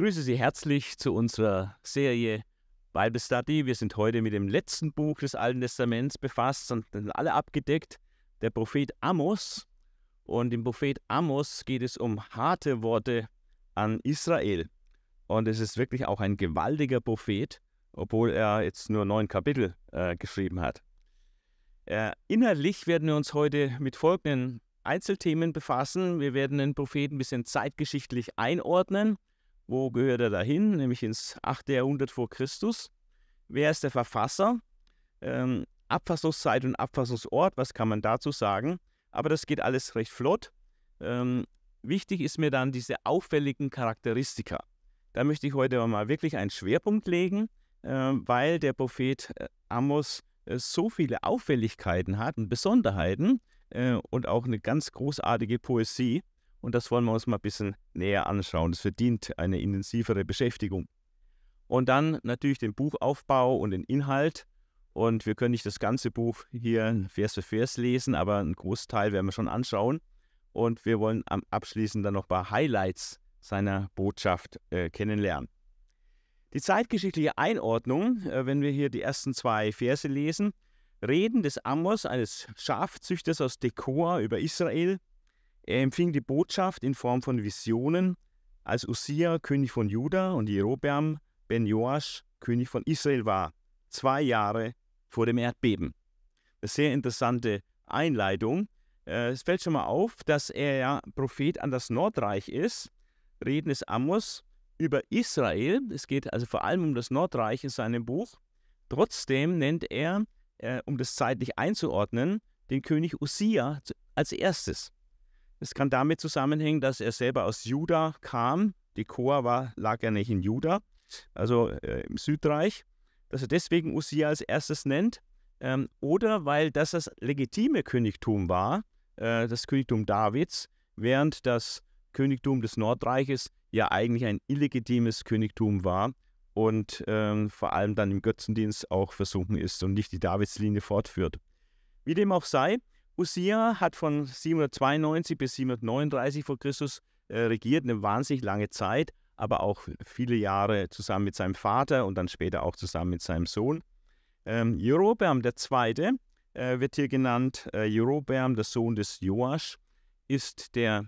grüße Sie herzlich zu unserer Serie Bible Study. Wir sind heute mit dem letzten Buch des Alten Testaments befasst und sind alle abgedeckt. Der Prophet Amos. Und im Prophet Amos geht es um harte Worte an Israel. Und es ist wirklich auch ein gewaltiger Prophet, obwohl er jetzt nur neun Kapitel äh, geschrieben hat. Äh, inhaltlich werden wir uns heute mit folgenden Einzelthemen befassen. Wir werden den Propheten ein bisschen zeitgeschichtlich einordnen. Wo gehört er dahin? Nämlich ins 8. Jahrhundert vor Christus. Wer ist der Verfasser? Ähm, Abfassungszeit und Abfassungsort, was kann man dazu sagen? Aber das geht alles recht flott. Ähm, wichtig ist mir dann diese auffälligen Charakteristika. Da möchte ich heute mal wirklich einen Schwerpunkt legen, äh, weil der Prophet äh, Amos äh, so viele Auffälligkeiten hat und Besonderheiten äh, und auch eine ganz großartige Poesie, und das wollen wir uns mal ein bisschen näher anschauen. Das verdient eine intensivere Beschäftigung. Und dann natürlich den Buchaufbau und den Inhalt. Und wir können nicht das ganze Buch hier Vers für Vers lesen, aber einen Großteil werden wir schon anschauen. Und wir wollen abschließend dann noch ein paar Highlights seiner Botschaft äh, kennenlernen. Die zeitgeschichtliche Einordnung, äh, wenn wir hier die ersten zwei Verse lesen, Reden des Amos, eines Schafzüchters aus Dekor über Israel, er empfing die Botschaft in Form von Visionen, als Usia König von Juda und Jerobeam ben Joasch König von Israel war, zwei Jahre vor dem Erdbeben. Eine sehr interessante Einleitung. Äh, es fällt schon mal auf, dass er ja Prophet an das Nordreich ist. Reden ist Amos über Israel. Es geht also vor allem um das Nordreich in seinem Buch. Trotzdem nennt er, äh, um das zeitlich einzuordnen, den König Usia als erstes. Es kann damit zusammenhängen, dass er selber aus Juda kam. Die Chor war, lag ja nicht in Juda, also äh, im Südreich. Dass er deswegen Usia als erstes nennt. Ähm, oder weil das das legitime Königtum war, äh, das Königtum Davids, während das Königtum des Nordreiches ja eigentlich ein illegitimes Königtum war und ähm, vor allem dann im Götzendienst auch versunken ist und nicht die Davidslinie fortführt. Wie dem auch sei, Usia hat von 792 bis 739 vor Christus äh, regiert, eine wahnsinnig lange Zeit, aber auch viele Jahre zusammen mit seinem Vater und dann später auch zusammen mit seinem Sohn. Ähm, Jerobeam II. Äh, wird hier genannt. Äh, Jerobeam, der Sohn des Joasch, ist der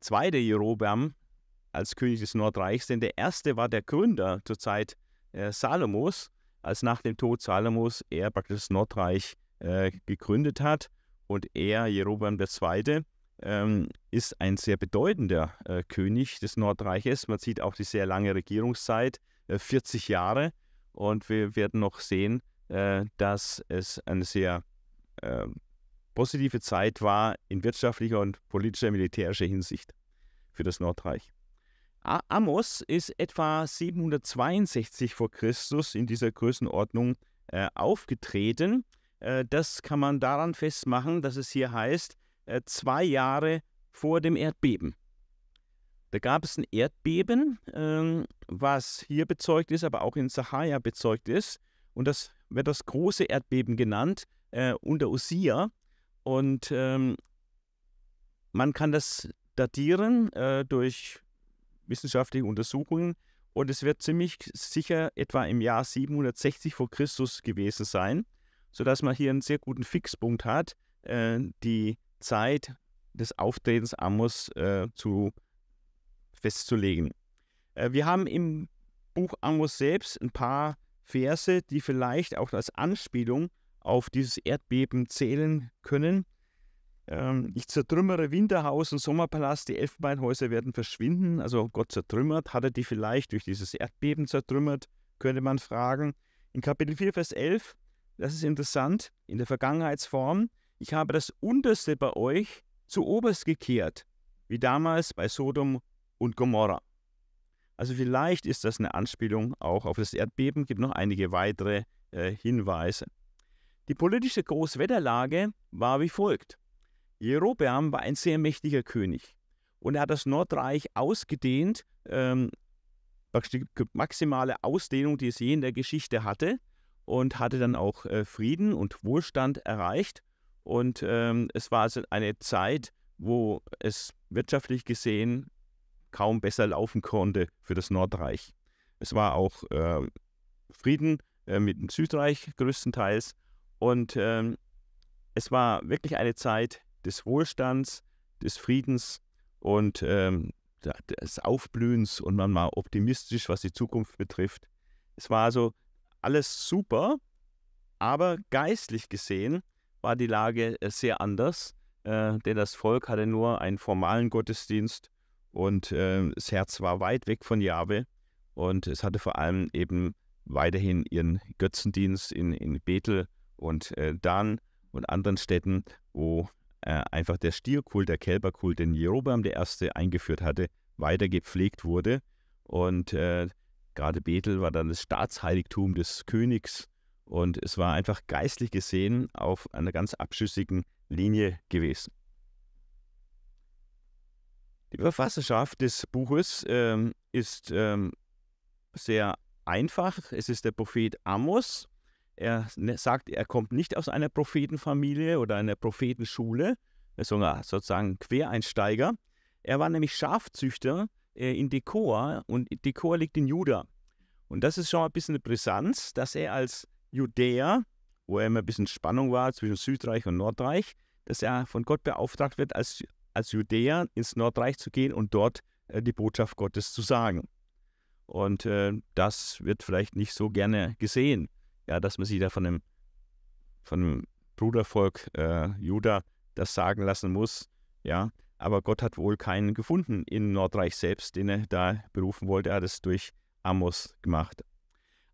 zweite Jerobeam als König des Nordreichs, denn der erste war der Gründer zur Zeit äh, Salomos, als nach dem Tod Salomos er praktisch das Nordreich äh, gegründet hat. Und er, Jerobeam II., ähm, ist ein sehr bedeutender äh, König des Nordreiches. Man sieht auch die sehr lange Regierungszeit, äh, 40 Jahre. Und wir werden noch sehen, äh, dass es eine sehr ähm, positive Zeit war in wirtschaftlicher und politischer, militärischer Hinsicht für das Nordreich. Amos ist etwa 762 vor Christus in dieser Größenordnung äh, aufgetreten. Äh, das kann man daran festmachen, dass es hier heißt, äh, zwei Jahre vor dem Erdbeben. Da gab es ein Erdbeben, ähm, was hier bezeugt ist, aber auch in Sahaja bezeugt ist. Und das wird das große Erdbeben genannt, äh, unter Usia. Und ähm, man kann das datieren durch wissenschaftliche Untersuchungen. Und es wird ziemlich sicher etwa im Jahr 760 vor Christus gewesen sein sodass man hier einen sehr guten Fixpunkt hat, äh, die Zeit des Auftretens Amos äh, zu, festzulegen. Äh, wir haben im Buch Amos selbst ein paar Verse, die vielleicht auch als Anspielung auf dieses Erdbeben zählen können. Ähm, ich zertrümmere Winterhaus und Sommerpalast, die Elfenbeinhäuser werden verschwinden. Also Gott zertrümmert, hat er die vielleicht durch dieses Erdbeben zertrümmert, könnte man fragen. In Kapitel 4, Vers 11 das ist interessant, in der Vergangenheitsform, ich habe das Unterste bei euch zu oberst gekehrt, wie damals bei Sodom und Gomorra. Also vielleicht ist das eine Anspielung auch auf das Erdbeben, gibt noch einige weitere äh, Hinweise. Die politische Großwetterlage war wie folgt. Jerobeam war ein sehr mächtiger König und er hat das Nordreich ausgedehnt, ähm, maximale Ausdehnung, die es je in der Geschichte hatte und hatte dann auch äh, Frieden und Wohlstand erreicht. Und ähm, es war also eine Zeit, wo es wirtschaftlich gesehen kaum besser laufen konnte für das Nordreich. Es war auch äh, Frieden äh, mit dem Südreich größtenteils. Und ähm, es war wirklich eine Zeit des Wohlstands, des Friedens und ähm, des Aufblühens und man war optimistisch, was die Zukunft betrifft. Es war also alles super, aber geistlich gesehen war die Lage äh, sehr anders, äh, denn das Volk hatte nur einen formalen Gottesdienst und äh, das Herz war weit weg von Jahwe und es hatte vor allem eben weiterhin ihren Götzendienst in, in Bethel und äh, Dan und anderen Städten, wo äh, einfach der Stierkult, der Kälberkult, den Jerobeam I. eingeführt hatte, weiter gepflegt wurde. Und äh, Gerade Bethel war dann das Staatsheiligtum des Königs und es war einfach geistlich gesehen auf einer ganz abschüssigen Linie gewesen. Die Verfasserschaft des Buches ähm, ist ähm, sehr einfach. Es ist der Prophet Amos. Er ne, sagt, er kommt nicht aus einer Prophetenfamilie oder einer Prophetenschule, sondern sozusagen Quereinsteiger. Er war nämlich Schafzüchter äh, in Dekor und Dekor liegt in Juda. Und das ist schon ein bisschen eine Brisanz, dass er als Judäer, wo er immer ein bisschen Spannung war zwischen Südreich und Nordreich, dass er von Gott beauftragt wird, als, als Judäer ins Nordreich zu gehen und dort äh, die Botschaft Gottes zu sagen. Und äh, das wird vielleicht nicht so gerne gesehen, ja, dass man sich da von dem, von dem Brudervolk äh, Juda das sagen lassen muss. Ja, aber Gott hat wohl keinen gefunden in Nordreich selbst, den er da berufen wollte. Er hat es durch Amos gemacht.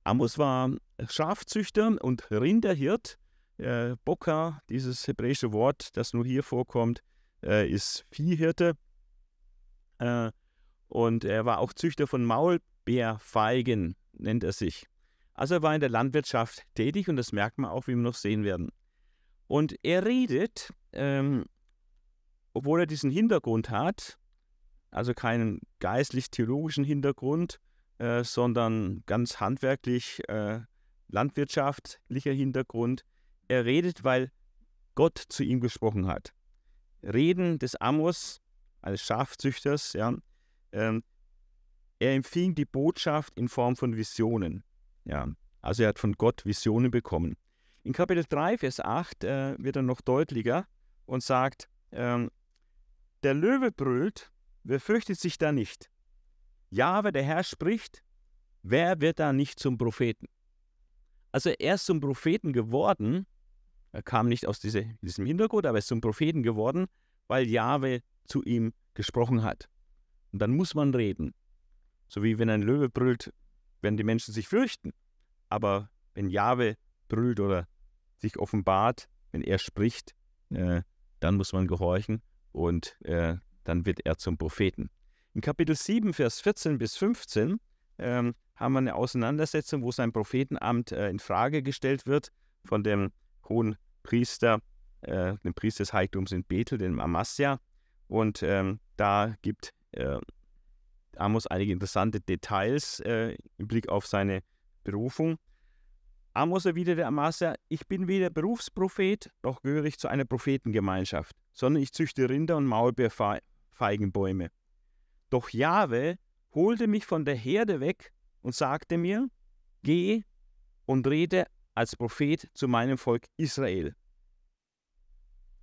Amos war Schafzüchter und Rinderhirt. Äh, Bokka, dieses hebräische Wort, das nur hier vorkommt, äh, ist Viehhirte. Äh, und er war auch Züchter von Maulbeerfeigen, nennt er sich. Also er war in der Landwirtschaft tätig und das merkt man auch, wie wir noch sehen werden. Und er redet ähm, obwohl er diesen Hintergrund hat, also keinen geistlich-theologischen Hintergrund, äh, sondern ganz handwerklich äh, landwirtschaftlicher Hintergrund. Er redet, weil Gott zu ihm gesprochen hat. Reden des Amos, eines Schafzüchters, ja, ähm, er empfing die Botschaft in Form von Visionen. Ja, also er hat von Gott Visionen bekommen. In Kapitel 3, Vers 8 äh, wird er noch deutlicher und sagt, ähm, der Löwe brüllt, wer fürchtet sich da nicht? Jahwe, der Herr, spricht, wer wird da nicht zum Propheten? Also er ist zum Propheten geworden, er kam nicht aus diese, diesem Hintergrund, aber er ist zum Propheten geworden, weil Jahwe zu ihm gesprochen hat. Und dann muss man reden. So wie wenn ein Löwe brüllt, werden die Menschen sich fürchten. Aber wenn Jahwe brüllt oder sich offenbart, wenn er spricht, äh, dann muss man gehorchen und äh, dann wird er zum Propheten. In Kapitel 7, Vers 14 bis 15 ähm, haben wir eine Auseinandersetzung, wo sein Prophetenamt äh, in Frage gestellt wird von dem hohen Priester, äh, dem Priester des Heiligtums in Bethel, dem Amasia. Und ähm, da gibt äh, Amos einige interessante Details äh, im Blick auf seine Berufung. Amos erwiderte Amasia: ich bin weder Berufsprophet, noch gehöre ich zu einer Prophetengemeinschaft sondern ich züchte Rinder und Maulbeerfeigenbäume. Doch Jahwe holte mich von der Herde weg und sagte mir, geh und rede als Prophet zu meinem Volk Israel.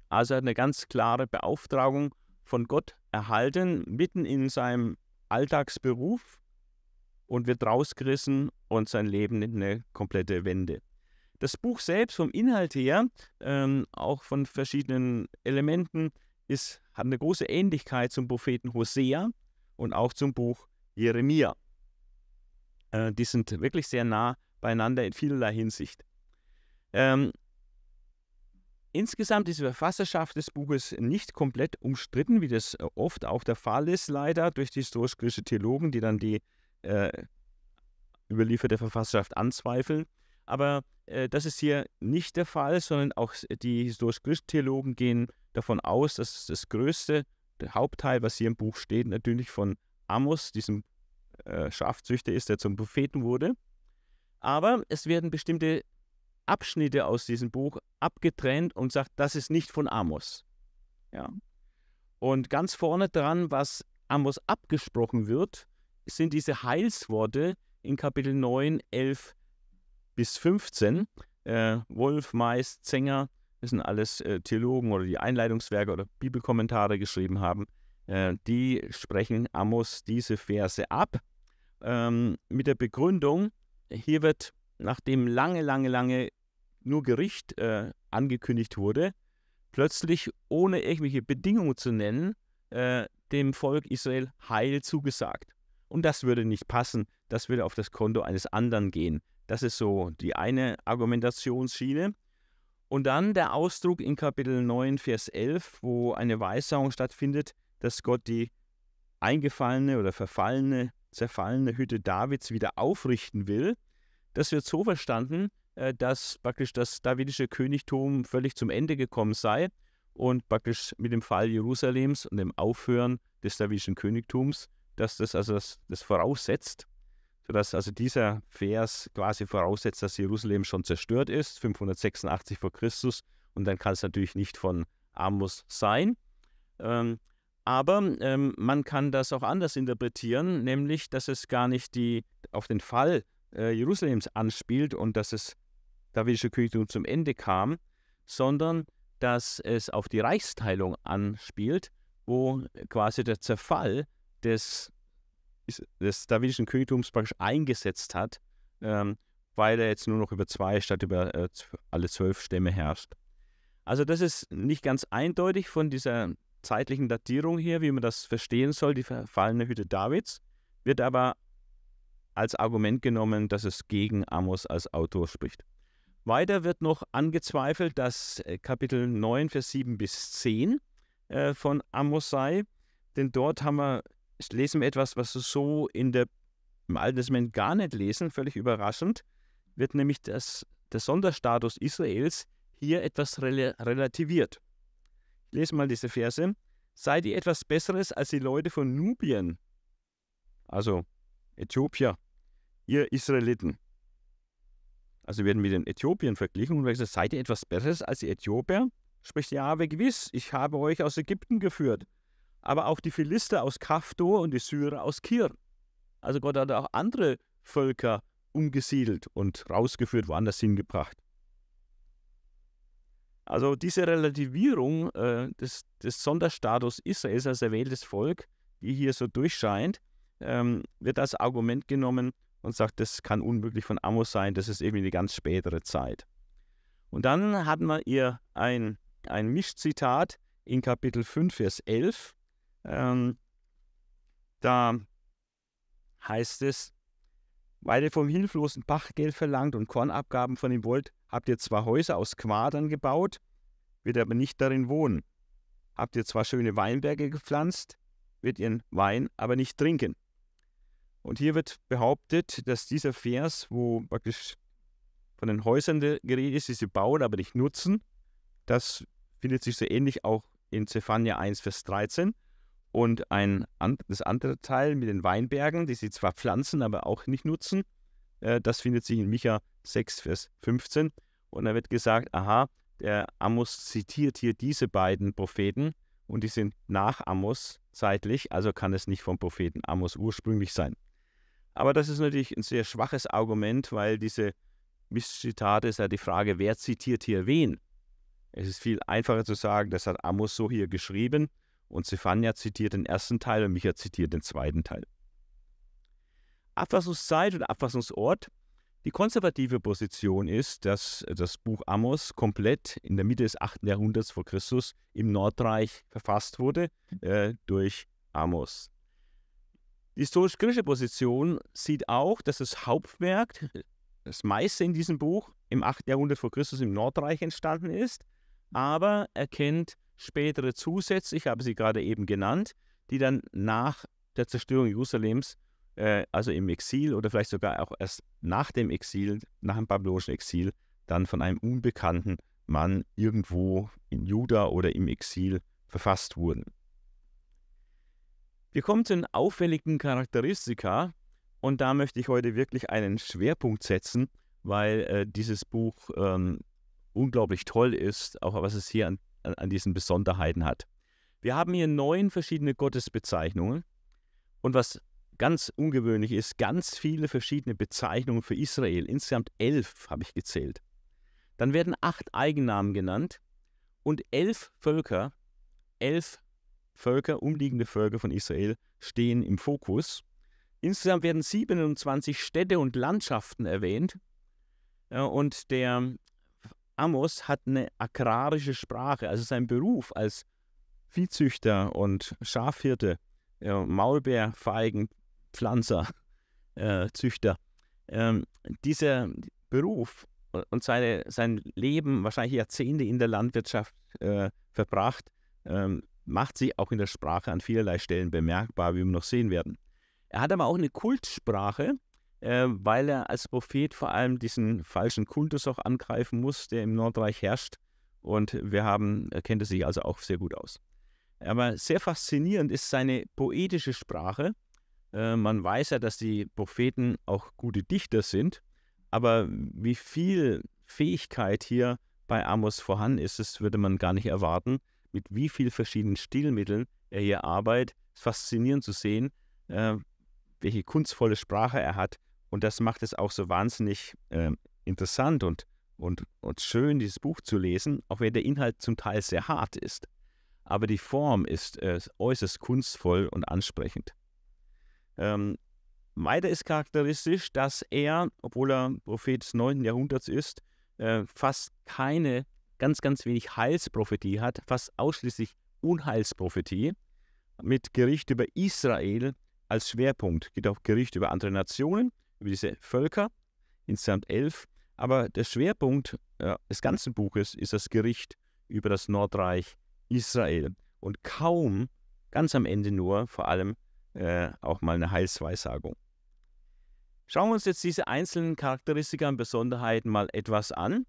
Also eine ganz klare Beauftragung von Gott erhalten, mitten in seinem Alltagsberuf und wird rausgerissen und sein Leben nimmt eine komplette Wende. Das Buch selbst vom Inhalt her, ähm, auch von verschiedenen Elementen, ist, hat eine große Ähnlichkeit zum Propheten Hosea und auch zum Buch Jeremia. Äh, die sind wirklich sehr nah beieinander in vielerlei Hinsicht. Ähm, Insgesamt ist die Verfasserschaft des Buches nicht komplett umstritten, wie das äh, oft auch der Fall ist, leider durch die historisch-griechischen Theologen, die dann die äh, überlieferte Verfasserschaft anzweifeln. Aber äh, das ist hier nicht der Fall, sondern auch die historisch theologen gehen davon aus, dass das größte der Hauptteil, was hier im Buch steht, natürlich von Amos, diesem äh, Schafzüchter ist, der zum Propheten wurde. Aber es werden bestimmte Abschnitte aus diesem Buch abgetrennt und sagt, das ist nicht von Amos. Ja. Und ganz vorne dran, was Amos abgesprochen wird, sind diese Heilsworte in Kapitel 9, 11 bis 15. Mhm. Äh, Wolf, Mais, Zenger, das sind alles äh, Theologen oder die Einleitungswerke oder Bibelkommentare geschrieben haben. Äh, die sprechen Amos diese Verse ab ähm, mit der Begründung, hier wird, nachdem lange, lange, lange nur Gericht äh, angekündigt wurde, plötzlich ohne irgendwelche Bedingungen zu nennen, äh, dem Volk Israel Heil zugesagt. Und das würde nicht passen, das würde auf das Konto eines anderen gehen. Das ist so die eine Argumentationsschiene. Und dann der Ausdruck in Kapitel 9, Vers 11, wo eine Weissauung stattfindet, dass Gott die eingefallene oder verfallene, zerfallene Hütte Davids wieder aufrichten will. Das wird so verstanden, äh, dass praktisch das davidische Königtum völlig zum Ende gekommen sei und praktisch mit dem Fall Jerusalems und dem Aufhören des davidischen Königtums, dass das also das, das voraussetzt, dass also dieser Vers quasi voraussetzt, dass Jerusalem schon zerstört ist, 586 vor Christus, und dann kann es natürlich nicht von Amos sein. Ähm, aber ähm, man kann das auch anders interpretieren, nämlich, dass es gar nicht die, auf den Fall äh, Jerusalems anspielt und dass es davidische Königtum zum Ende kam, sondern dass es auf die Reichsteilung anspielt, wo quasi der Zerfall des des davidischen Königtums praktisch eingesetzt hat, ähm, weil er jetzt nur noch über zwei statt über äh, alle zwölf Stämme herrscht. Also das ist nicht ganz eindeutig von dieser zeitlichen Datierung her, wie man das verstehen soll, die verfallene Hütte Davids, wird aber als Argument genommen, dass es gegen Amos als Autor spricht. Weiter wird noch angezweifelt, dass äh, Kapitel 9, Vers 7 bis 10 äh, von Amos sei, denn dort haben wir lesen wir etwas, was wir so in der, im Alten Testament gar nicht lesen, völlig überraschend, wird nämlich das, der Sonderstatus Israels hier etwas rel relativiert. Ich lese mal diese Verse. Seid ihr etwas Besseres als die Leute von Nubien? Also Äthiopier, ihr Israeliten. Also werden wir den Äthiopien verglichen und gesagt, seid ihr etwas Besseres als die Äthiopier? Spricht Jahwe gewiss, ich habe euch aus Ägypten geführt aber auch die Philister aus Kaftor und die Syrer aus Kir. Also Gott hat auch andere Völker umgesiedelt und rausgeführt, woanders hingebracht. Also diese Relativierung äh, des, des, Sonderstatus Israels als erwähltes Volk, die hier so durchscheint, ähm, wird als Argument genommen und sagt, das kann unmöglich von Amos sein, das ist eben eine ganz spätere Zeit. Und dann hatten wir ihr ein, ein Mischzitat in Kapitel 5, Vers 11. Ähm, da heißt es, weil ihr vom hilflosen Bach verlangt und Kornabgaben von ihm wollt, habt ihr zwar Häuser aus Quadern gebaut, wird aber nicht darin wohnen. Habt ihr zwar schöne Weinberge gepflanzt, wird ihren Wein aber nicht trinken. Und hier wird behauptet, dass dieser Vers, wo praktisch von den Häusern geredet ist, die sie bauen, aber nicht nutzen, das findet sich so ähnlich auch in Zephania 1, Vers 13 und ein, das andere Teil mit den Weinbergen, die sie zwar pflanzen, aber auch nicht nutzen, äh, das findet sich in Micha 6, Vers 15. Und da wird gesagt, aha, der Amos zitiert hier diese beiden Propheten und die sind nach Amos zeitlich, also kann es nicht vom Propheten Amos ursprünglich sein. Aber das ist natürlich ein sehr schwaches Argument, weil diese Misszitate ist ja die Frage, wer zitiert hier wen? Es ist viel einfacher zu sagen, das hat Amos so hier geschrieben und Zephania zitiert den ersten Teil und Micha zitiert den zweiten Teil. Abfassungszeit und Abfassungsort. Die konservative Position ist, dass das Buch Amos komplett in der Mitte des 8. Jahrhunderts vor Christus im Nordreich verfasst wurde äh, durch Amos. Die historisch-kritische Position sieht auch, dass das Hauptwerk, das meiste in diesem Buch, im 8. Jahrhundert vor Christus im Nordreich entstanden ist, aber erkennt spätere Zusätze, ich habe sie gerade eben genannt, die dann nach der Zerstörung Jerusalems, äh, also im Exil oder vielleicht sogar auch erst nach dem Exil, nach dem babylonischen Exil, dann von einem unbekannten Mann irgendwo in Juda oder im Exil verfasst wurden. Wir kommen zu den auffälligen Charakteristika und da möchte ich heute wirklich einen Schwerpunkt setzen, weil äh, dieses Buch ähm, unglaublich toll ist, auch was es hier an an diesen Besonderheiten hat. Wir haben hier neun verschiedene Gottesbezeichnungen und was ganz ungewöhnlich ist, ganz viele verschiedene Bezeichnungen für Israel. Insgesamt elf habe ich gezählt. Dann werden acht Eigennamen genannt und elf Völker, elf Völker, umliegende Völker von Israel stehen im Fokus. Insgesamt werden 27 Städte und Landschaften erwähnt. Äh, und der Amos hat eine agrarische Sprache, also sein Beruf als Viehzüchter und Schafhirte, äh, Maulbeerfeigenpflanzer, äh, Züchter. Ähm, dieser Beruf und seine, sein Leben, wahrscheinlich Jahrzehnte in der Landwirtschaft äh, verbracht, ähm, macht sich auch in der Sprache an vielerlei Stellen bemerkbar, wie wir noch sehen werden. Er hat aber auch eine Kultsprache, äh, weil er als Prophet vor allem diesen falschen Kultus auch angreifen muss, der im Nordreich herrscht. Und wir haben, er kennt sich also auch sehr gut aus. Aber sehr faszinierend ist seine poetische Sprache. Äh, man weiß ja, dass die Propheten auch gute Dichter sind, aber wie viel Fähigkeit hier bei Amos vorhanden ist, das würde man gar nicht erwarten. Mit wie vielen verschiedenen Stilmitteln er hier arbeitet, ist faszinierend zu sehen, äh, welche kunstvolle Sprache er hat, und das macht es auch so wahnsinnig äh, interessant und, und, und schön, dieses Buch zu lesen, auch wenn der Inhalt zum Teil sehr hart ist. Aber die Form ist äh, äußerst kunstvoll und ansprechend. Ähm, weiter ist charakteristisch, dass er, obwohl er Prophet des 9. Jahrhunderts ist, äh, fast keine, ganz, ganz wenig Heilsprophetie hat, fast ausschließlich Unheilsprophetie, mit Gericht über Israel als Schwerpunkt. Geht auch Gericht über andere Nationen, über diese Völker, insgesamt elf. Aber der Schwerpunkt äh, des ganzen Buches ist das Gericht über das Nordreich Israel. Und kaum, ganz am Ende nur, vor allem äh, auch mal eine Heilsweissagung. Schauen wir uns jetzt diese einzelnen Charakteristika und Besonderheiten mal etwas an.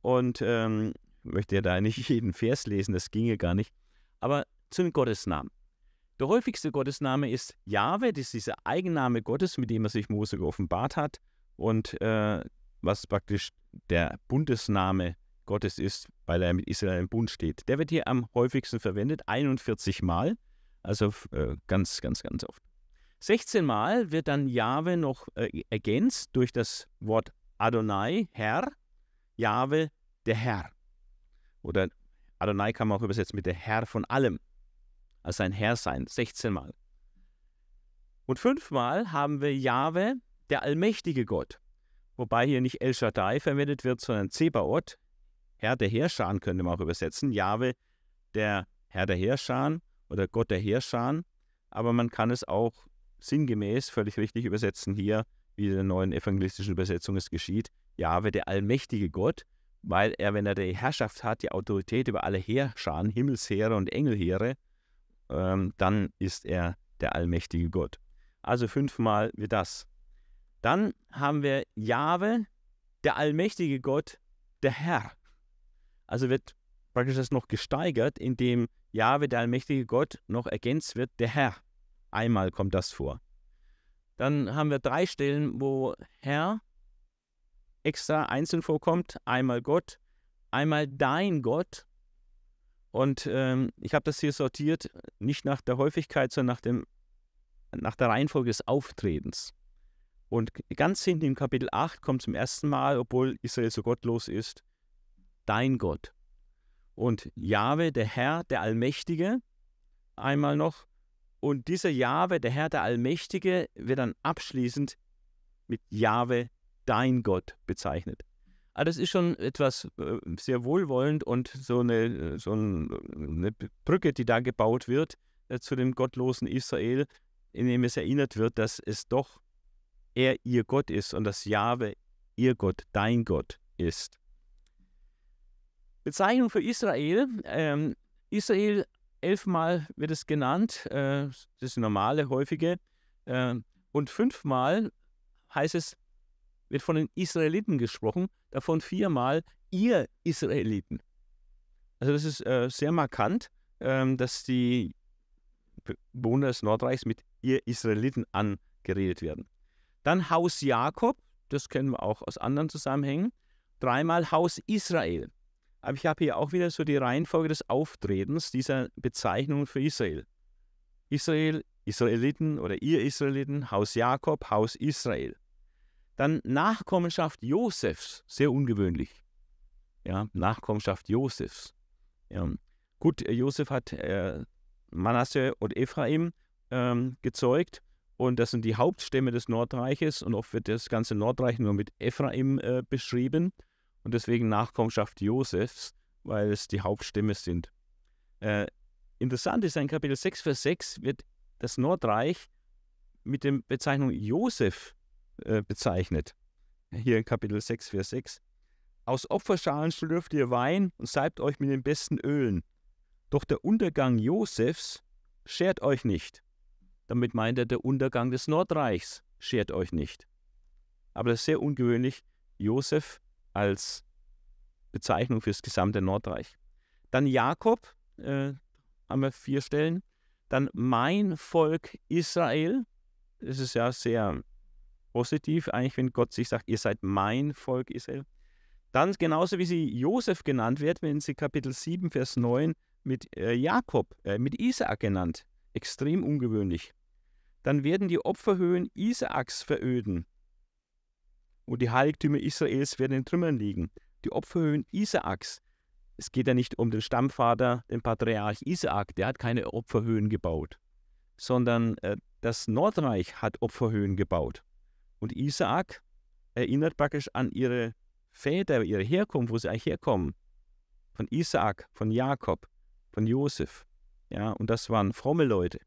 Und ähm, möchte ja da nicht jeden Vers lesen, das ginge gar nicht. Aber zu den Gottesnamen. Der häufigste Gottesname ist Jahwe, das ist dieser Eigenname Gottes, mit dem er sich Mose geoffenbart hat und äh, was praktisch der Bundesname Gottes ist, weil er mit Israel im Bund steht. Der wird hier am häufigsten verwendet, 41 Mal, also äh, ganz, ganz, ganz oft. 16 Mal wird dann Jahwe noch äh, e-, ergänzt durch das Wort Adonai, Herr, Jahwe, der Herr. Oder Adonai kann man auch übersetzen mit der Herr von allem also sein Herr sein, 16 Mal. Und fünfmal haben wir Jahwe, der allmächtige Gott, wobei hier nicht El Shaddai verwendet wird, sondern Zebaot, Herr der Heerscharen, könnte man auch übersetzen, Jahwe, der Herr der Heerscharen oder Gott der Heerscharen. aber man kann es auch sinngemäß völlig richtig übersetzen hier, wie in der neuen evangelistischen Übersetzung es geschieht, Jahwe, der allmächtige Gott, weil er, wenn er die Herrschaft hat, die Autorität über alle Heerscharen, Himmelsheere und Engelheere, ähm, dann ist er der allmächtige Gott. Also fünfmal wird das. Dann haben wir Jahwe, der allmächtige Gott, der Herr. Also wird praktisch das noch gesteigert, indem Jahwe, der allmächtige Gott, noch ergänzt wird, der Herr. Einmal kommt das vor. Dann haben wir drei Stellen, wo Herr extra einzeln vorkommt. Einmal Gott, einmal dein Gott und ähm, ich habe das hier sortiert, nicht nach der Häufigkeit, sondern nach, dem, nach der Reihenfolge des Auftretens. Und ganz hinten im Kapitel 8 kommt zum ersten Mal, obwohl Israel so gottlos ist, dein Gott. Und Jahwe, der Herr, der Allmächtige, einmal noch. Und dieser Jahwe, der Herr, der Allmächtige, wird dann abschließend mit Jahwe, dein Gott bezeichnet. Aber ah, das ist schon etwas äh, sehr wohlwollend und so eine, äh, so eine äh, Brücke, die da gebaut wird zu dem gottlosen Israel, in dem es erinnert wird, dass es doch er ihr Gott ist und dass Jahwe ihr Gott, dein Gott ist. Bezeichnung für Israel. Ähm, Israel elfmal wird es genannt, äh, das ist normale, häufige. Äh, und fünfmal heißt es wird von den Israeliten gesprochen, davon viermal ihr Israeliten. Also das ist äh, sehr markant, ähm, dass die Bewohner des Nordreichs mit ihr Israeliten angeredet werden. Dann Haus Jakob, das kennen wir auch aus anderen Zusammenhängen. Dreimal Haus Israel. Aber ich habe hier auch wieder so die Reihenfolge des Auftretens dieser Bezeichnungen für Israel. Israel, Israeliten oder ihr Israeliten, Haus Jakob, Haus Israel. Dann Nachkommenschaft Josefs, sehr ungewöhnlich. Ja, Nachkommenschaft Josefs. Ja. Gut, äh, Josef hat äh, Manasse und Ephraim ähm, gezeugt und das sind die Hauptstämme des Nordreiches und oft wird das ganze Nordreich nur mit Ephraim äh, beschrieben und deswegen Nachkommenschaft Josefs, weil es die Hauptstämme sind. Äh, interessant ist, in Kapitel 6, Vers 6 wird das Nordreich mit der Bezeichnung Josef äh, bezeichnet. Hier in Kapitel 6, Vers 6. Aus Opferschalen schlürft ihr Wein und salbt euch mit den besten Ölen. Doch der Untergang Josefs schert euch nicht. Damit meint er, der Untergang des Nordreichs schert euch nicht. Aber das ist sehr ungewöhnlich, Josef als Bezeichnung für das gesamte Nordreich. Dann Jakob, äh, haben wir vier Stellen. Dann mein Volk Israel. Das ist ja sehr positiv, eigentlich, wenn Gott sich sagt, ihr seid mein Volk Israel. Dann genauso wie sie Josef genannt wird, wenn sie Kapitel 7, Vers 9 mit äh, Jakob, äh, mit Isaak genannt. Extrem ungewöhnlich. Dann werden die Opferhöhen Isaaks veröden und die Heiligtümer Israels werden in Trümmern liegen. Die Opferhöhen Isaaks. Es geht ja nicht um den Stammvater, den Patriarch Isaak, der hat keine Opferhöhen gebaut, sondern äh, das Nordreich hat Opferhöhen gebaut. Und Isaak erinnert praktisch an ihre Väter, ihre Herkunft, wo sie eigentlich herkommen. Von Isaak, von Jakob, von Josef. Ja, und das waren fromme Leute.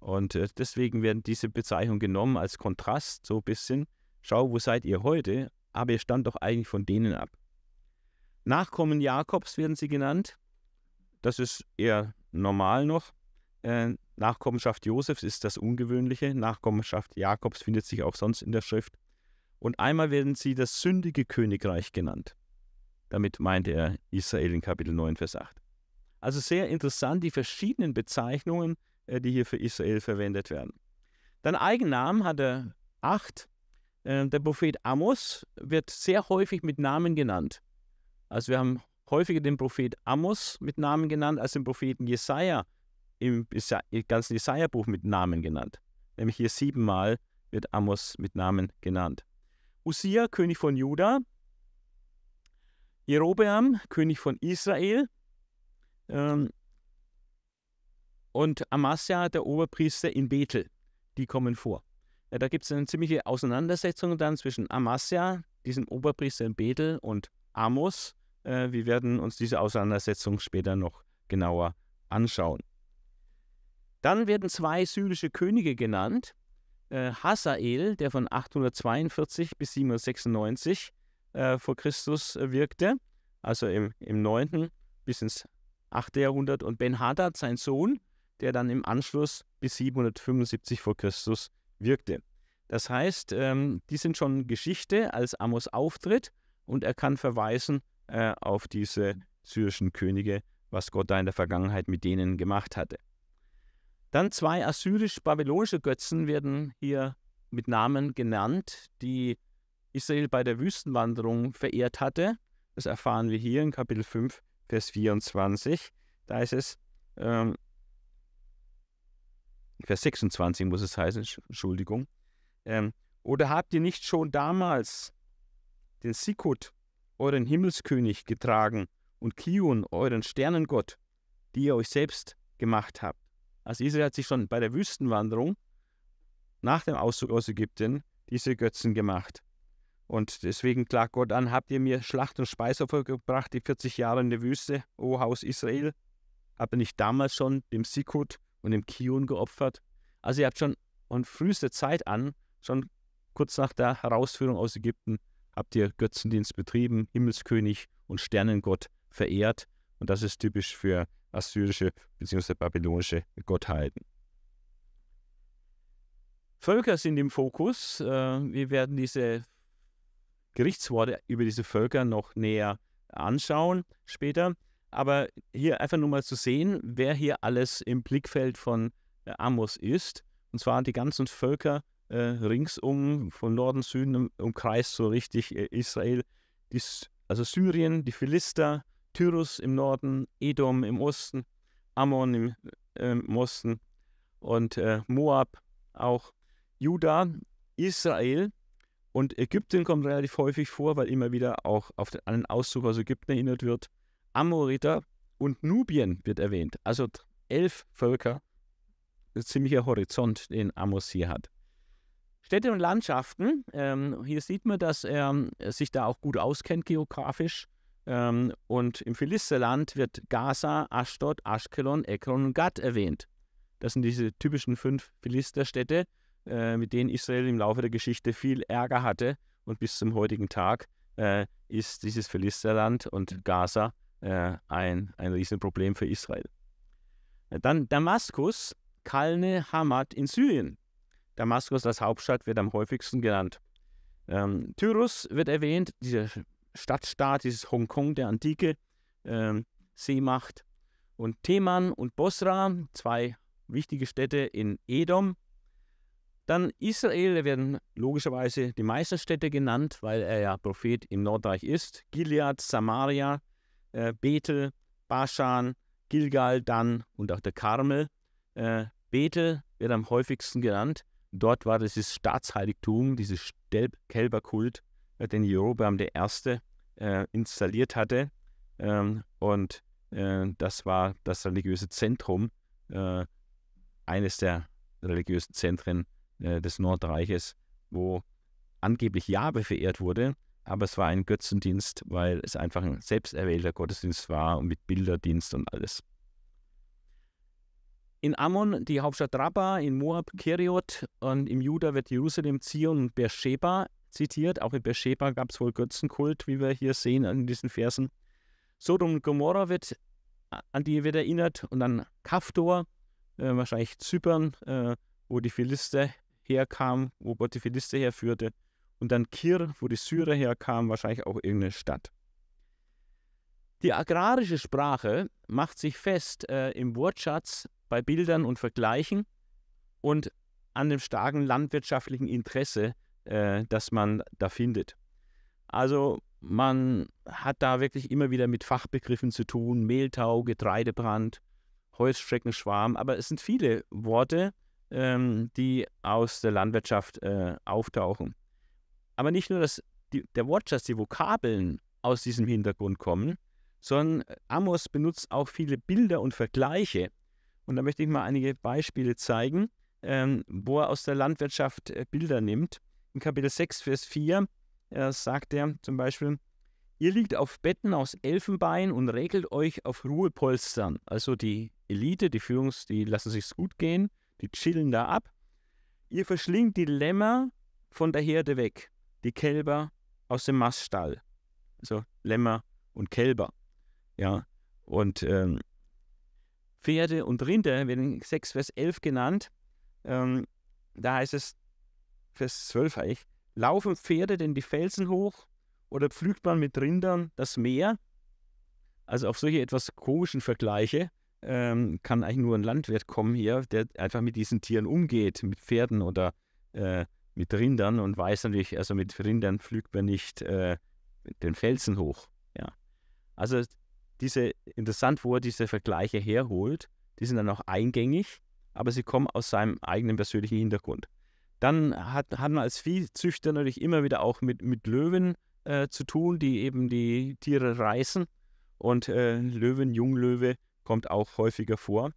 Und äh, deswegen werden diese Bezeichnungen genommen als Kontrast, so ein bisschen. Schau, wo seid ihr heute? Aber ihr stand doch eigentlich von denen ab. Nachkommen Jakobs werden sie genannt. Das ist eher normal noch. Äh, Nachkommenschaft Josefs ist das Ungewöhnliche, Nachkommenschaft Jakobs findet sich auch sonst in der Schrift. Und einmal werden sie das sündige Königreich genannt. Damit meinte er Israel in Kapitel 9, Vers 8. Also sehr interessant die verschiedenen Bezeichnungen, äh, die hier für Israel verwendet werden. Dann Eigennamen hat er acht. Ähm, der Prophet Amos wird sehr häufig mit Namen genannt. Also wir haben häufiger den Prophet Amos mit Namen genannt als den Propheten Jesaja im, ganzen Jesaja-Buch mit Namen genannt. Nämlich hier siebenmal wird Amos mit Namen genannt. Usia, König von Juda, Jerobeam, König von Israel, ähm, und Amasja, der Oberpriester in Bethel, die kommen vor. Ja, da gibt es eine ziemliche Auseinandersetzung dann zwischen Amasja, diesem Oberpriester in Bethel, und Amos. Äh, wir werden uns diese Auseinandersetzung später noch genauer anschauen. Dann werden zwei syrische Könige genannt. Äh, Hasael, der von 842 bis 796 äh, vor Christus wirkte, also im, im 9. bis ins 8. Jahrhundert, und Ben-Hadad, sein Sohn, der dann im Anschluss bis 775 vor Christus wirkte. Das heißt, ähm, die sind schon Geschichte, als Amos auftritt und er kann verweisen äh, auf diese syrischen Könige, was Gott da in der Vergangenheit mit denen gemacht hatte. Dann zwei assyrisch-babylonische Götzen werden hier mit Namen genannt, die Israel bei der Wüstenwanderung verehrt hatte. Das erfahren wir hier in Kapitel 5, Vers 24. Da ist es, ähm, Vers 26 muss es heißen, Entschuldigung. Ähm, oder habt ihr nicht schon damals den Sikut, euren Himmelskönig, getragen und Kion, euren Sternengott, die ihr euch selbst gemacht habt? Also Israel hat sich schon bei der Wüstenwanderung nach dem Auszug aus Ägypten diese Götzen gemacht. Und deswegen klagt Gott an, habt ihr mir Schlacht und Speisopfer gebracht, die 40 Jahre in der Wüste, o Haus Israel? Habt ihr nicht damals schon dem Sikut und dem Kion geopfert? Also ihr habt schon von frühester Zeit an, schon kurz nach der Herausführung aus Ägypten, habt ihr Götzendienst betrieben, Himmelskönig und Sternengott verehrt. Und das ist typisch für assyrische bzw. babylonische Gottheiten. Völker sind im Fokus. Äh, wir werden diese Gerichtsworte über diese Völker noch näher anschauen später. Aber hier einfach nur mal zu sehen, wer hier alles im Blickfeld von äh, Amos ist. Und zwar die ganzen Völker äh, ringsum, von Norden, Süden umkreist so richtig Israel. also Syrien, die Philister, Tyrus im Norden, Edom im Osten, Ammon im, äh, im Osten und äh, Moab auch, Juda, Israel und Ägypten kommt relativ häufig vor, weil immer wieder auch auf den, einen Auszug aus Ägypten erinnert wird. Amoriter und Nubien wird erwähnt. Also elf Völker, ein ziemlicher Horizont, den Amos hier hat. Städte und Landschaften. Ähm, hier sieht man, dass er äh, sich da auch gut auskennt geografisch. Ähm, und im Philisterland wird Gaza, Ashdod, Ashkelon, Ekron und Gad erwähnt. Das sind diese typischen fünf Philisterstädte, äh, mit denen Israel im Laufe der Geschichte viel Ärger hatte. Und bis zum heutigen Tag äh, ist dieses Philisterland und Gaza äh, ein, ein Riesenproblem für Israel. Äh, dann Damaskus, Kalne, Hamad in Syrien. Damaskus als Hauptstadt wird am häufigsten genannt. Ähm, Tyrus wird erwähnt, diese Stadtstaat, dieses Hongkong der Antike, äh, Seemacht. Und Teman und Bosra, zwei wichtige Städte in Edom. Dann Israel, da werden logischerweise die Meisterstädte genannt, weil er ja Prophet im Nordreich ist. Gilead, Samaria, äh, Bethel, Baschan, Gilgal, Dan und auch der Karmel. Äh, Bethel wird am häufigsten genannt. Dort war dieses Staatsheiligtum, dieses Kälberkult äh, den Jerobeam I. Erste äh, installiert hatte. Ähm, und äh, das war das religiöse Zentrum, eines der religiösen Zentren des Nordreiches, wo angeblich Jahwe verehrt wurde, aber es war ein Götzendienst, weil es einfach ein selbsterwählter Gottesdienst war und mit Bilderdienst und alles. In Ammon die Hauptstadt Rabba, in Moab Keriot und im Juda wird Jerusalem, Zion und Beersheba zitiert. Auch in Beersheba gab es wohl Götzenkult, wie wir hier sehen in diesen Versen. Sodom und Gomorra wird, an die wird erinnert und dann Kaftor, äh, wahrscheinlich Zypern, äh, wo die Philister herkamen, wo Gott die Philister herführte. Und dann Kir, wo die Syrer herkamen, wahrscheinlich auch irgendeine Stadt. Die agrarische Sprache macht sich fest äh, im Wortschatz bei Bildern und Vergleichen und an dem starken landwirtschaftlichen Interesse äh, das man da findet. Also man hat da wirklich immer wieder mit Fachbegriffen zu tun, Mehltau, Getreidebrand, Holzstreckenschwarm, aber es sind viele Worte, ähm, die aus der Landwirtschaft äh, auftauchen. Aber nicht nur, dass die, der Wortschatz, die Vokabeln aus diesem Hintergrund kommen, sondern äh, Amos benutzt auch viele Bilder und Vergleiche. Und da möchte ich mal einige Beispiele zeigen, ähm, wo er aus der Landwirtschaft äh, Bilder nimmt. In Kapitel 6, Vers 4 äh, sagt er zum Beispiel, ihr liegt auf Betten aus Elfenbein und regelt euch auf Ruhepolstern. Also die Elite, die Führungs, die lassen sich's gut gehen, die chillen da ab. Ihr verschlingt die Lämmer von der Herde weg, die Kälber aus dem Maststall. Also Lämmer und Kälber. Ja, und ähm, Pferde und Rinder werden 6 Vers 11 genannt. Ähm, da heißt es, Vers 12 eigentlich. Laufen Pferde denn die Felsen hoch oder pflügt man mit Rindern das Meer? Also auf solche etwas komischen Vergleiche ähm, kann eigentlich nur ein Landwirt kommen hier, der einfach mit diesen Tieren umgeht, mit Pferden oder äh, mit Rindern und weiß natürlich, also mit Rindern pflügt man nicht äh, den Felsen hoch. Ja. Also diese, interessant, wo er diese Vergleiche herholt, die sind dann auch eingängig, aber sie kommen aus seinem eigenen persönlichen Hintergrund. Dann hat, hat man als Viehzüchter natürlich immer wieder auch mit, mit Löwen äh, zu tun, die eben die Tiere reißen. Und äh, Löwen, Junglöwe kommt auch häufiger vor.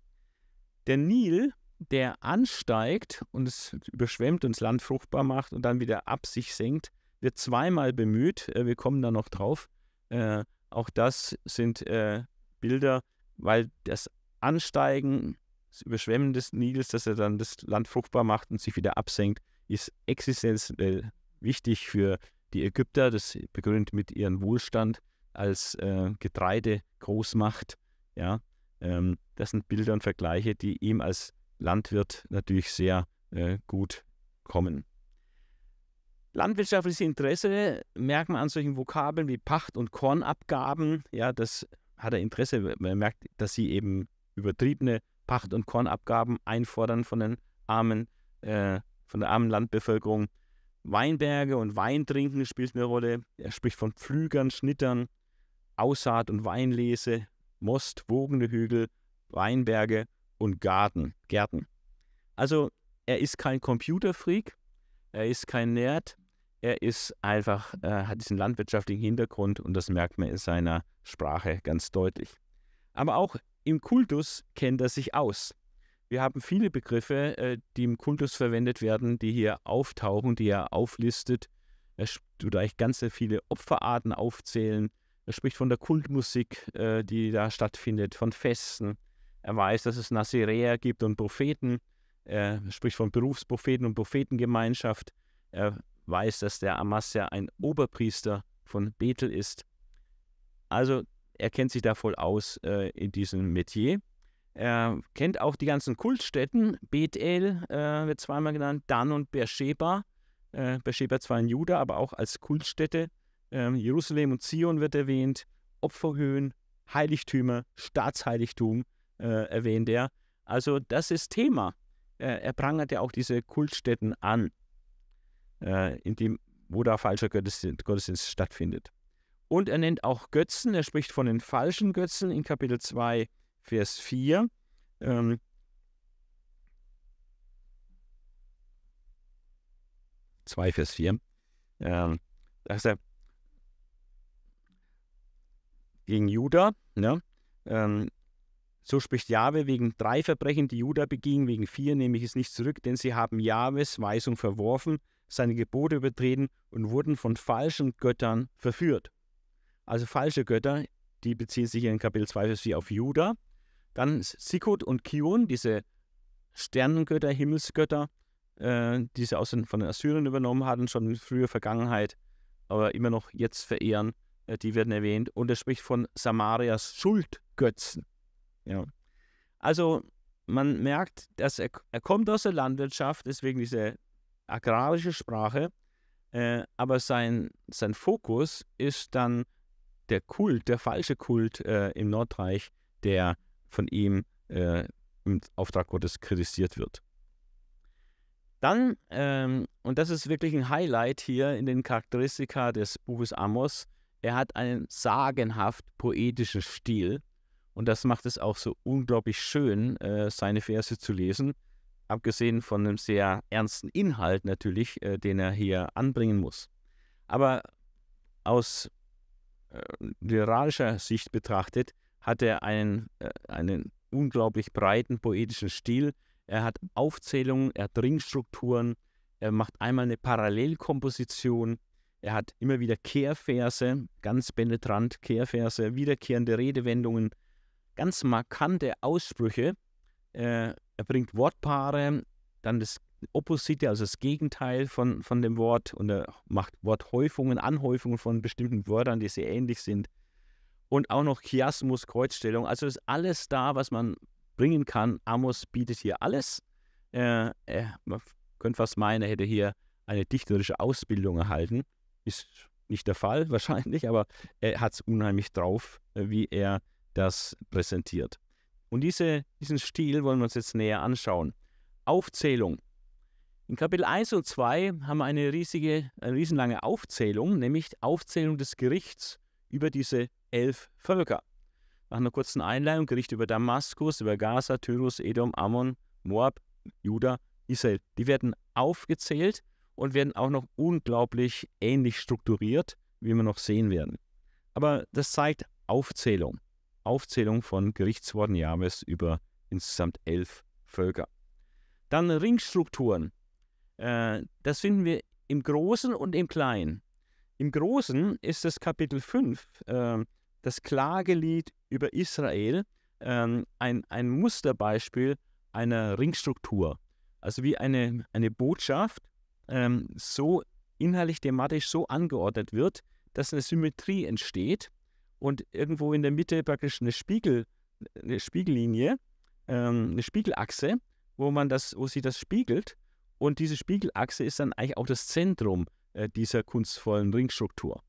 Der Nil, der ansteigt und es überschwemmt und das Land fruchtbar macht und dann wieder ab sich senkt, wird zweimal bemüht. Äh, wir kommen da noch drauf. Äh, auch das sind äh, Bilder, weil das Ansteigen das Überschwemmen des Nils, dass er dann das Land fruchtbar macht und sich wieder absenkt, ist existenziell wichtig für die Ägypter. Das begründet mit ihrem Wohlstand als äh, Getreide-Großmacht. Ja, ähm, das sind Bilder und Vergleiche, die ihm als Landwirt natürlich sehr äh, gut kommen. Landwirtschaftliches Interesse merkt man an solchen Vokabeln wie Pacht- und Kornabgaben. Ja, das hat er Interesse. Man merkt, dass sie eben übertriebene Pacht- und Kornabgaben einfordern von den armen, äh, von der armen Landbevölkerung. Weinberge und Weintrinken spielt eine Rolle. Er spricht von Pflügern, Schnittern, Aussaat und Weinlese, Most, wogende Hügel, Weinberge und Garten, Gärten. Also er ist kein Computerfreak, er ist kein Nerd, er ist einfach, äh, hat diesen landwirtschaftlichen Hintergrund und das merkt man in seiner Sprache ganz deutlich. Aber auch im Kultus kennt er sich aus. Wir haben viele Begriffe, äh, die im Kultus verwendet werden, die hier auftauchen, die er auflistet. Er tut eigentlich ganz viele Opferarten aufzählen. Er spricht von der Kultmusik, äh, die da stattfindet, von Festen. Er weiß, dass es Naziräer gibt und Propheten. Er spricht von Berufspropheten und Prophetengemeinschaft. Er weiß, dass der Amasja ein Oberpriester von Bethel ist. Also er kennt sich da voll aus äh, in diesem Metier. Er kennt auch die ganzen Kultstätten. Bethel äh, wird zweimal genannt, Dan und Beersheba. Äh, Beersheba zwar in Juda, aber auch als Kultstätte. Ähm, Jerusalem und Zion wird erwähnt. Opferhöhen, Heiligtümer, Staatsheiligtum äh, erwähnt er. Also das ist Thema. Äh, er prangert ja auch diese Kultstätten an, äh, in dem, wo da falscher Gottesdienst, Gottesdienst stattfindet. Und er nennt auch Götzen, er spricht von den falschen Götzen in Kapitel 2, Vers 4. Ähm, Zwei Vers 4. Ähm, da ist er gegen Judah. Ne? Ähm, so spricht Jahwe wegen drei Verbrechen, die Judah beging, wegen vier nehme ich es nicht zurück, denn sie haben Jahwes Weisung verworfen, seine Gebote übertreten und wurden von falschen Göttern verführt also falsche Götter, die beziehen sich in Kapitel 2, Vers 4 auf Juda. Dann Sikut und Kion, diese Sternengötter, Himmelsgötter, äh, die sie aus den, von den Assyrern übernommen hatten, schon in früher Vergangenheit, aber immer noch jetzt verehren, äh, die werden erwähnt. Und er spricht von Samarias Schuldgötzen. Ja. Also man merkt, dass er, er kommt aus der Landwirtschaft, deswegen diese agrarische Sprache, äh, aber sein, sein Fokus ist dann der Kult, der falsche Kult äh, im Nordreich, der von ihm äh, im Auftrag Gottes kritisiert wird. Dann, ähm, und das ist wirklich ein Highlight hier in den Charakteristika des Buches Amos, er hat einen sagenhaft poetischen Stil und das macht es auch so unglaublich schön, äh, seine Verse zu lesen, abgesehen von einem sehr ernsten Inhalt natürlich, äh, den er hier anbringen muss. Aber aus äh, literarischer Sicht betrachtet, hat er einen, äh, einen unglaublich breiten poetischen Stil. Er hat Aufzählungen, er hat Ringstrukturen, er macht einmal eine Parallelkomposition, er hat immer wieder Kehrverse, ganz penetrant Kehrverse, wiederkehrende Redewendungen, ganz markante Aussprüche. Äh, er bringt Wortpaare, dann das Opposite, also das Gegenteil von, von dem Wort und er macht Worthäufungen, Anhäufungen von bestimmten Wörtern, die sehr ähnlich sind. Und auch noch Chiasmus, Kreuzstellung. Also ist alles da, was man bringen kann. Amos bietet hier alles. Äh, äh, man könnte fast meinen, er hätte hier eine dichterische Ausbildung erhalten. Ist nicht der Fall wahrscheinlich, aber er hat es unheimlich drauf, äh, wie er das präsentiert. Und diese, diesen Stil wollen wir uns jetzt näher anschauen. Aufzählung in Kapitel 1 und 2 haben wir eine riesige, eine riesenlange Aufzählung, nämlich Aufzählung des Gerichts über diese elf Völker. Nach einer kurzen Einleitung Gericht über Damaskus, über Gaza, Tyrus, Edom, Ammon, Moab, Juda, Israel. Die werden aufgezählt und werden auch noch unglaublich ähnlich strukturiert, wie wir noch sehen werden. Aber das zeigt Aufzählung. Aufzählung von Gerichtsworten Jahres über insgesamt elf Völker. Dann Ringstrukturen. Äh, das finden wir im Großen und im Kleinen. Im Großen ist das Kapitel 5, äh, das Klagelied über Israel, ähm, ein, ein Musterbeispiel einer Ringstruktur. Also wie eine, eine Botschaft ähm, so inhaltlich thematisch so angeordnet wird, dass eine Symmetrie entsteht und irgendwo in der Mitte praktisch eine, Spiegel, eine Spiegellinie, ähm, eine Spiegelachse, wo man das, wo sie das spiegelt und diese Spiegelachse ist dann eigentlich auch das Zentrum äh, dieser kunstvollen Ringstruktur.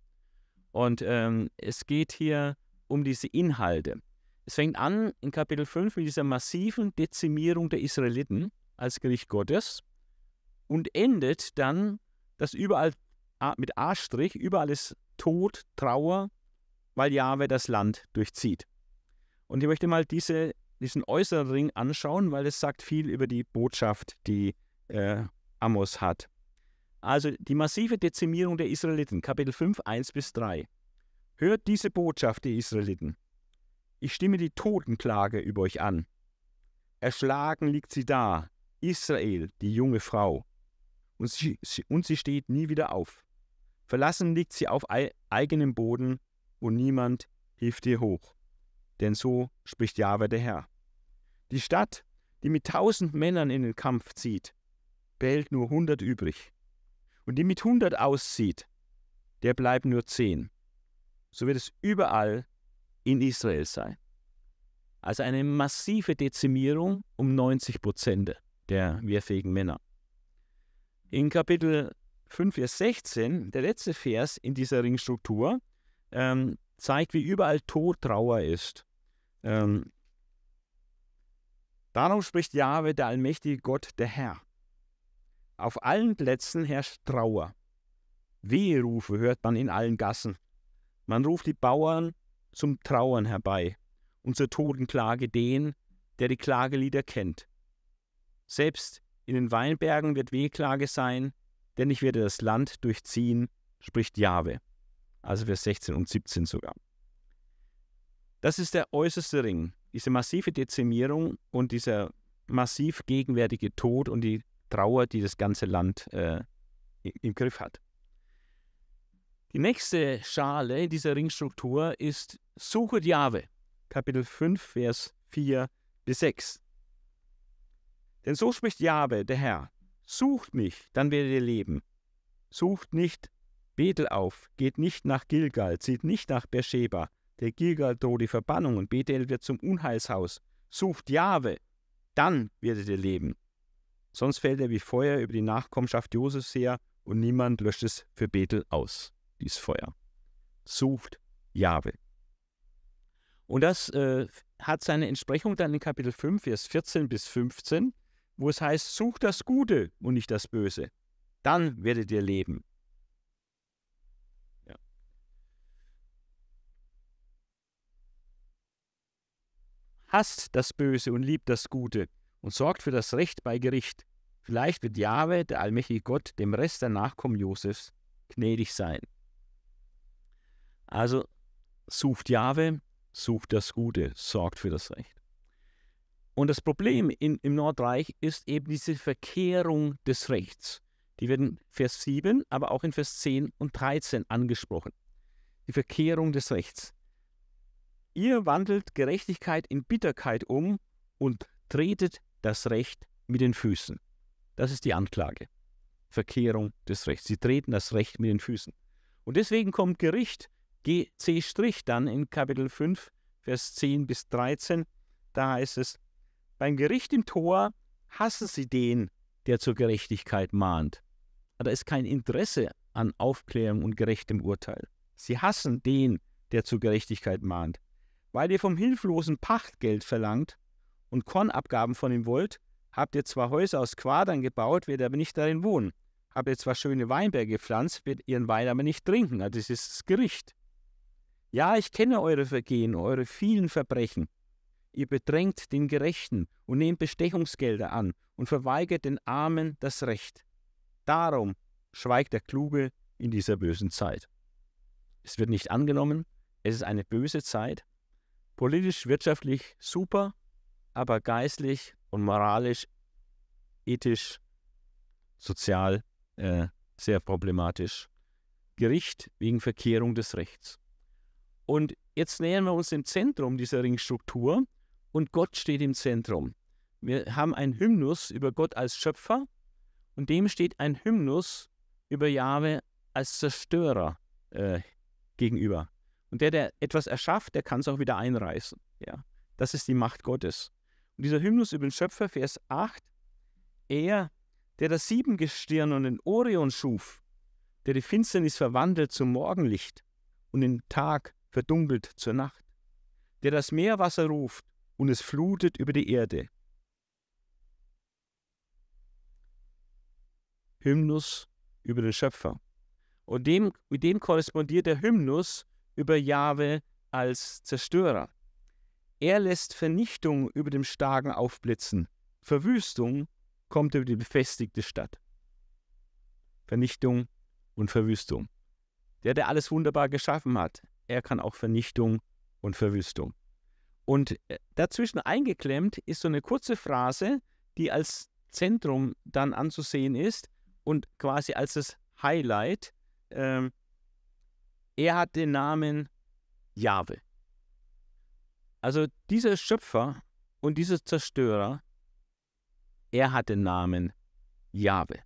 Und ähm, es geht hier um diese Inhalte. Es fängt an in Kapitel 5 mit dieser massiven Dezimierung der Israeliten als Gericht Gottes und endet dann, dass überall mit A', strich überall ist Tod, Trauer, weil Jahwe das Land durchzieht. Und ich möchte mal diese, diesen äußeren Ring anschauen, weil es sagt viel über die Botschaft, die äh, Amos hat. Also die massive Dezimierung der Israeliten, Kapitel 5, 1 bis 3. Hört diese Botschaft, die Israeliten. Ich stimme die Totenklage über euch an. Erschlagen liegt sie da, Israel, die junge Frau. Und sie, und sie steht nie wieder auf. Verlassen liegt sie auf eigenem Boden und niemand hilft ihr hoch. Denn so spricht Jahwe der Herr. Die Stadt, die mit tausend Männern in den Kampf zieht, behält nur 100 übrig. Und die mit 100 aussieht, der bleibt nur 10. So wird es überall in Israel sein. Also eine massive Dezimierung um 90 Prozent der wehrfähigen Männer. In Kapitel 5, Vers 16, der letzte Vers in dieser Ringstruktur, ähm, zeigt, wie überall Tod Trauer ist. Ähm, darum spricht Jahwe, der allmächtige Gott, der Herr. Auf allen Plätzen herrscht Trauer. Weherufe hört man in allen Gassen. Man ruft die Bauern zum Trauern herbei und zur Totenklage den, der die Klagelieder kennt. Selbst in den Weinbergen wird Wehklage sein, denn ich werde das Land durchziehen, spricht Jahwe. Also Vers 16 und 17 sogar. Das ist der äußerste Ring, diese massive Dezimierung und dieser massiv gegenwärtige Tod und die Trauer, die das ganze Land äh, im Griff hat. Die nächste Schale dieser Ringstruktur ist Suchet Jahwe, Kapitel 5, Vers 4 bis 6. Denn so spricht Jahwe, der Herr, sucht mich, dann werdet ihr leben. Sucht nicht Bethel auf, geht nicht nach Gilgal, zieht nicht nach Beersheba, der Gilgal droht die Verbannung und Bethel wird zum Unheilshaus. Sucht Jahwe, dann werdet ihr leben. Sonst fällt er wie Feuer über die Nachkommenschaft Josefs her und niemand löscht es für Bethel aus, dies Feuer. Sucht Jahwe. Und das äh, hat seine Entsprechung dann in Kapitel 5, Vers 14 bis 15, wo es heißt, sucht das Gute und nicht das Böse. Dann werdet ihr leben. Ja. Hasst das Böse und liebt das Gute und sorgt für das Recht bei Gericht. Vielleicht wird Jahwe, der allmächtige Gott, dem Rest der Nachkommen Josefs gnädig sein. Also sucht Jahwe, sucht das Gute, sorgt für das Recht. Und das Problem in, im Nordreich ist eben diese Verkehrung des Rechts. Die wird in Vers 7, aber auch in Vers 10 und 13 angesprochen. Die Verkehrung des Rechts. Ihr wandelt Gerechtigkeit in Bitterkeit um und tretet das Recht mit den Füßen. Das ist die Anklage. Verkehrung des Rechts. Sie treten das Recht mit den Füßen. Und deswegen kommt Gericht GC' dann in Kapitel 5, Vers 10 bis 13. Da heißt es, beim Gericht im Tor hassen sie den, der zur Gerechtigkeit mahnt. da ist kein Interesse an Aufklärung und gerechtem Urteil. Sie hassen den, der zur Gerechtigkeit mahnt. Weil ihr vom hilflosen Pachtgeld verlangt, und Kornabgaben von ihm wollt, habt ihr zwar Häuser aus Quadern gebaut, werdet aber nicht darin wohnen. Habt ihr zwar schöne Weinberge gepflanzt, werdet ihren Wein aber nicht trinken. Also das ist das Gericht. Ja, ich kenne eure Vergehen, eure vielen Verbrechen. Ihr bedrängt den Gerechten und nehmt Bestechungsgelder an und verweigert den Armen das Recht. Darum schweigt der Kluge in dieser bösen Zeit. Es wird nicht angenommen, es ist eine böse Zeit. Politisch, wirtschaftlich super, aber geistlich und moralisch, ethisch, sozial äh, sehr problematisch. Gericht wegen Verkehrung des Rechts. Und jetzt nähern wir uns dem Zentrum dieser Ringstruktur und Gott steht im Zentrum. Wir haben einen Hymnus über Gott als Schöpfer und dem steht ein Hymnus über Jahwe als Zerstörer äh, gegenüber. Und der, der etwas erschafft, der kann es auch wieder einreißen. Ja. Das ist die Macht Gottes. Und dieser Hymnus über den Schöpfer, Vers 8, er, der das Siebengestirn und den Orion schuf, der die Finsternis verwandelt zum Morgenlicht und den Tag verdunkelt zur Nacht, der das Meerwasser ruft und es flutet über die Erde. Hymnus über den Schöpfer. Und dem, mit dem korrespondiert der Hymnus über Jahwe als Zerstörer. Er lässt Vernichtung über dem Starken aufblitzen. Verwüstung kommt über die befestigte Stadt. Vernichtung und Verwüstung. Der, der alles wunderbar geschaffen hat, er kann auch Vernichtung und Verwüstung. Und äh, dazwischen eingeklemmt ist so eine kurze Phrase, die als Zentrum dann anzusehen ist und quasi als das Highlight. Ähm, er hat den Namen Jahwe. Also dieser Schöpfer und dieser Zerstörer, er hat den Namen Jahwe.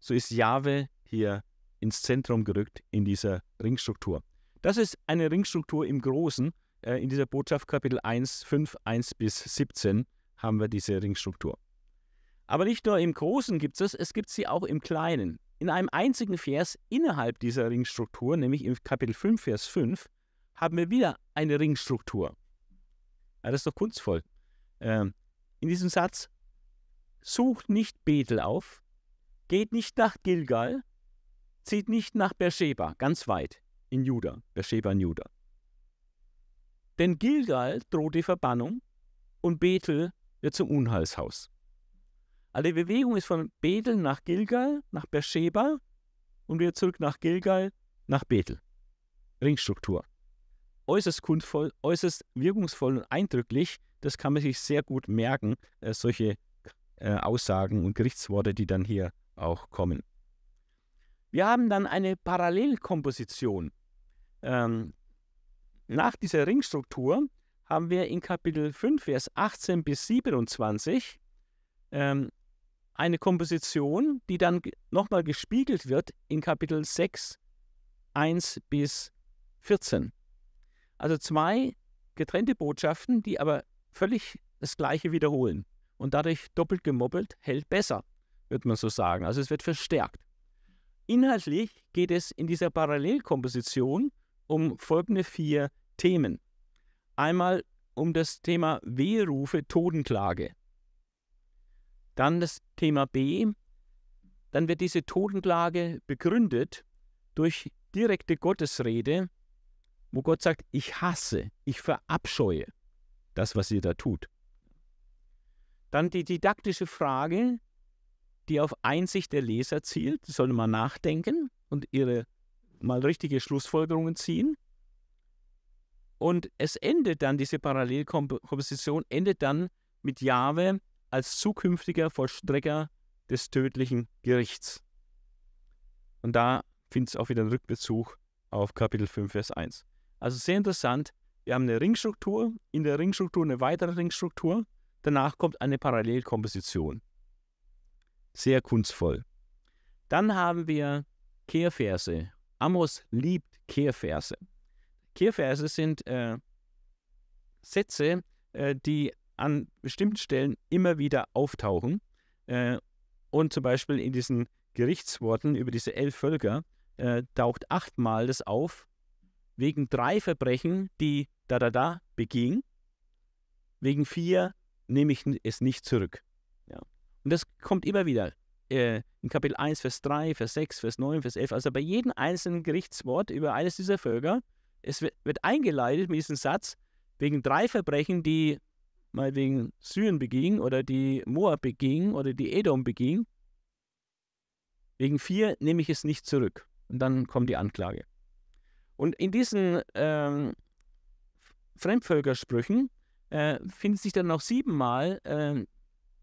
So ist Jahwe hier ins Zentrum gerückt in dieser Ringstruktur. Das ist eine Ringstruktur im Großen. Äh, in dieser Botschaft Kapitel 1, 5, 1 bis 17 haben wir diese Ringstruktur. Aber nicht nur im Großen gibt es es, es gibt sie auch im Kleinen. In einem einzigen Vers innerhalb dieser Ringstruktur, nämlich im Kapitel 5, Vers 5, haben wir wieder eine Ringstruktur. Ja, ah, das ist doch kunstvoll. Ähm, in diesem Satz, sucht nicht Bethel auf, geht nicht nach Gilgal, zieht nicht nach Beersheba, ganz weit in Juda, Beersheba in Juda. Denn Gilgal droht die Verbannung und Bethel wird zum Unheilshaus. Also die Bewegung ist von Bethel nach Gilgal, nach Beersheba und wieder zurück nach Gilgal, nach Bethel. Ringstruktur äußerst kunstvoll, äußerst wirkungsvoll und eindrücklich. Das kann man sich sehr gut merken, äh, solche äh, Aussagen und Gerichtsworte, die dann hier auch kommen. Wir haben dann eine Parallelkomposition. Ähm, nach dieser Ringstruktur haben wir in Kapitel 5, Vers 18 bis 27 ähm, eine Komposition, die dann nochmal gespiegelt wird in Kapitel 6, 1 bis 14. Also zwei getrennte Botschaften, die aber völlig das Gleiche wiederholen. Und dadurch doppelt gemoppelt hält besser, würde man so sagen. Also es wird verstärkt. Inhaltlich geht es in dieser Parallelkomposition um folgende vier Themen. Einmal um das Thema Wehrufe, Totenklage. Dann das Thema B. Dann wird diese Totenklage begründet durch direkte Gottesrede wo Gott sagt, ich hasse, ich verabscheue das, was ihr da tut. Dann die didaktische Frage, die auf Einsicht der Leser zielt, die sollen mal nachdenken und ihre mal richtige Schlussfolgerungen ziehen. Und es endet dann, diese Parallelkomposition endet dann mit Jahwe als zukünftiger Vollstrecker des tödlichen Gerichts. Und da findet es auch wieder einen Rückbezug auf Kapitel 5, Vers 1. Also sehr interessant. Wir haben eine Ringstruktur, in der Ringstruktur eine weitere Ringstruktur, danach kommt eine Parallelkomposition. Sehr kunstvoll. Dann haben wir Kehrverse. Amos liebt Kehrverse. Kehrverse sind äh, Sätze, äh, die an bestimmten Stellen immer wieder auftauchen. Äh, und zum Beispiel in diesen Gerichtsworten über diese elf Völker äh, taucht achtmal das auf, wegen drei Verbrechen, die da da da beging, wegen vier nehme ich es nicht zurück. Ja. Und das kommt immer wieder. Äh, in Kapitel 1, Vers 3, Vers 6, Vers 9, Vers 11, also bei jedem einzelnen Gerichtswort über eines dieser Völker, es wird eingeleitet mit diesem Satz, wegen drei Verbrechen, die mal wegen Syrien beging oder die Moab beging oder die Edom beging, wegen vier nehme ich es nicht zurück. Und dann kommt die Anklage. Und in diesen ähm, Fremdvölkersprüchen äh, findet sich dann noch siebenmal äh,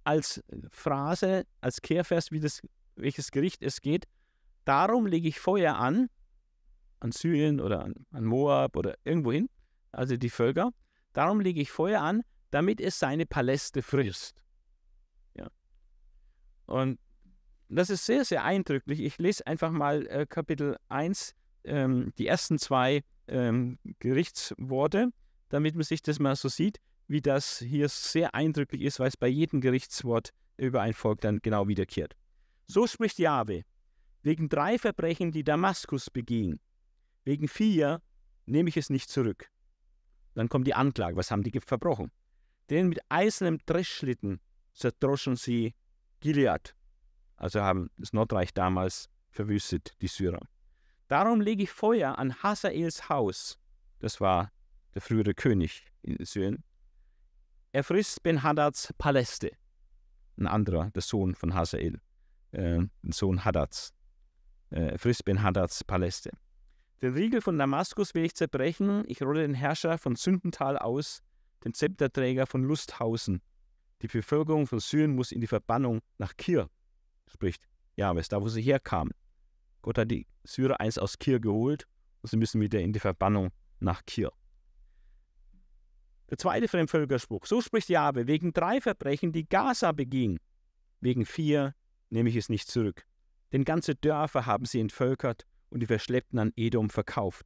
als Phrase, als Kehrvers, wie das, welches Gericht es geht. Darum lege ich Feuer an, an Syrien oder an, an Moab oder irgendwohin, also die Völker. Darum lege ich Feuer an, damit es seine Paläste frisst. Ja. Und das ist sehr, sehr eindrücklich. Ich lese einfach mal äh, Kapitel 1, ähm, die ersten zwei ähm, Gerichtsworte, damit man sich das mal so sieht, wie das hier sehr eindrücklich ist, weil es bei jedem Gerichtswort über ein Volk dann genau wiederkehrt. So spricht Jahwe, wegen drei Verbrechen, die Damaskus beging, wegen vier nehme ich es nicht zurück. Dann kommt die Anklage, was haben die verbrochen? Denn mit eisernem Dreschschlitten zerdroschen sie Gilead, also haben das Nordreich damals verwüstet, die Syrer. Darum lege ich Feuer an Hasaels Haus. Das war der frühere König in Syrien. Er frisst Ben-Hadads Paläste. Ein anderer, der Sohn von Hasael, äh, ein Sohn Hadads. Äh, er frisst Ben-Hadads Paläste. Den Riegel von Damaskus will ich zerbrechen. Ich rolle den Herrscher von Sündental aus, den Zepterträger von Lusthausen. Die Bevölkerung von Syrien muss in die Verbannung nach Kir, spricht Jahwes, da wo sie herkamen. Gott hat die Syrer eins aus Kir geholt und sie müssen wieder in die Verbannung nach Kir. Der zweite von dem Völkerspruch. So spricht Jabe, wegen drei Verbrechen, die Gaza beging. Wegen vier nehme ich es nicht zurück. Denn ganze Dörfer haben sie entvölkert und die Verschleppten an Edom verkauft.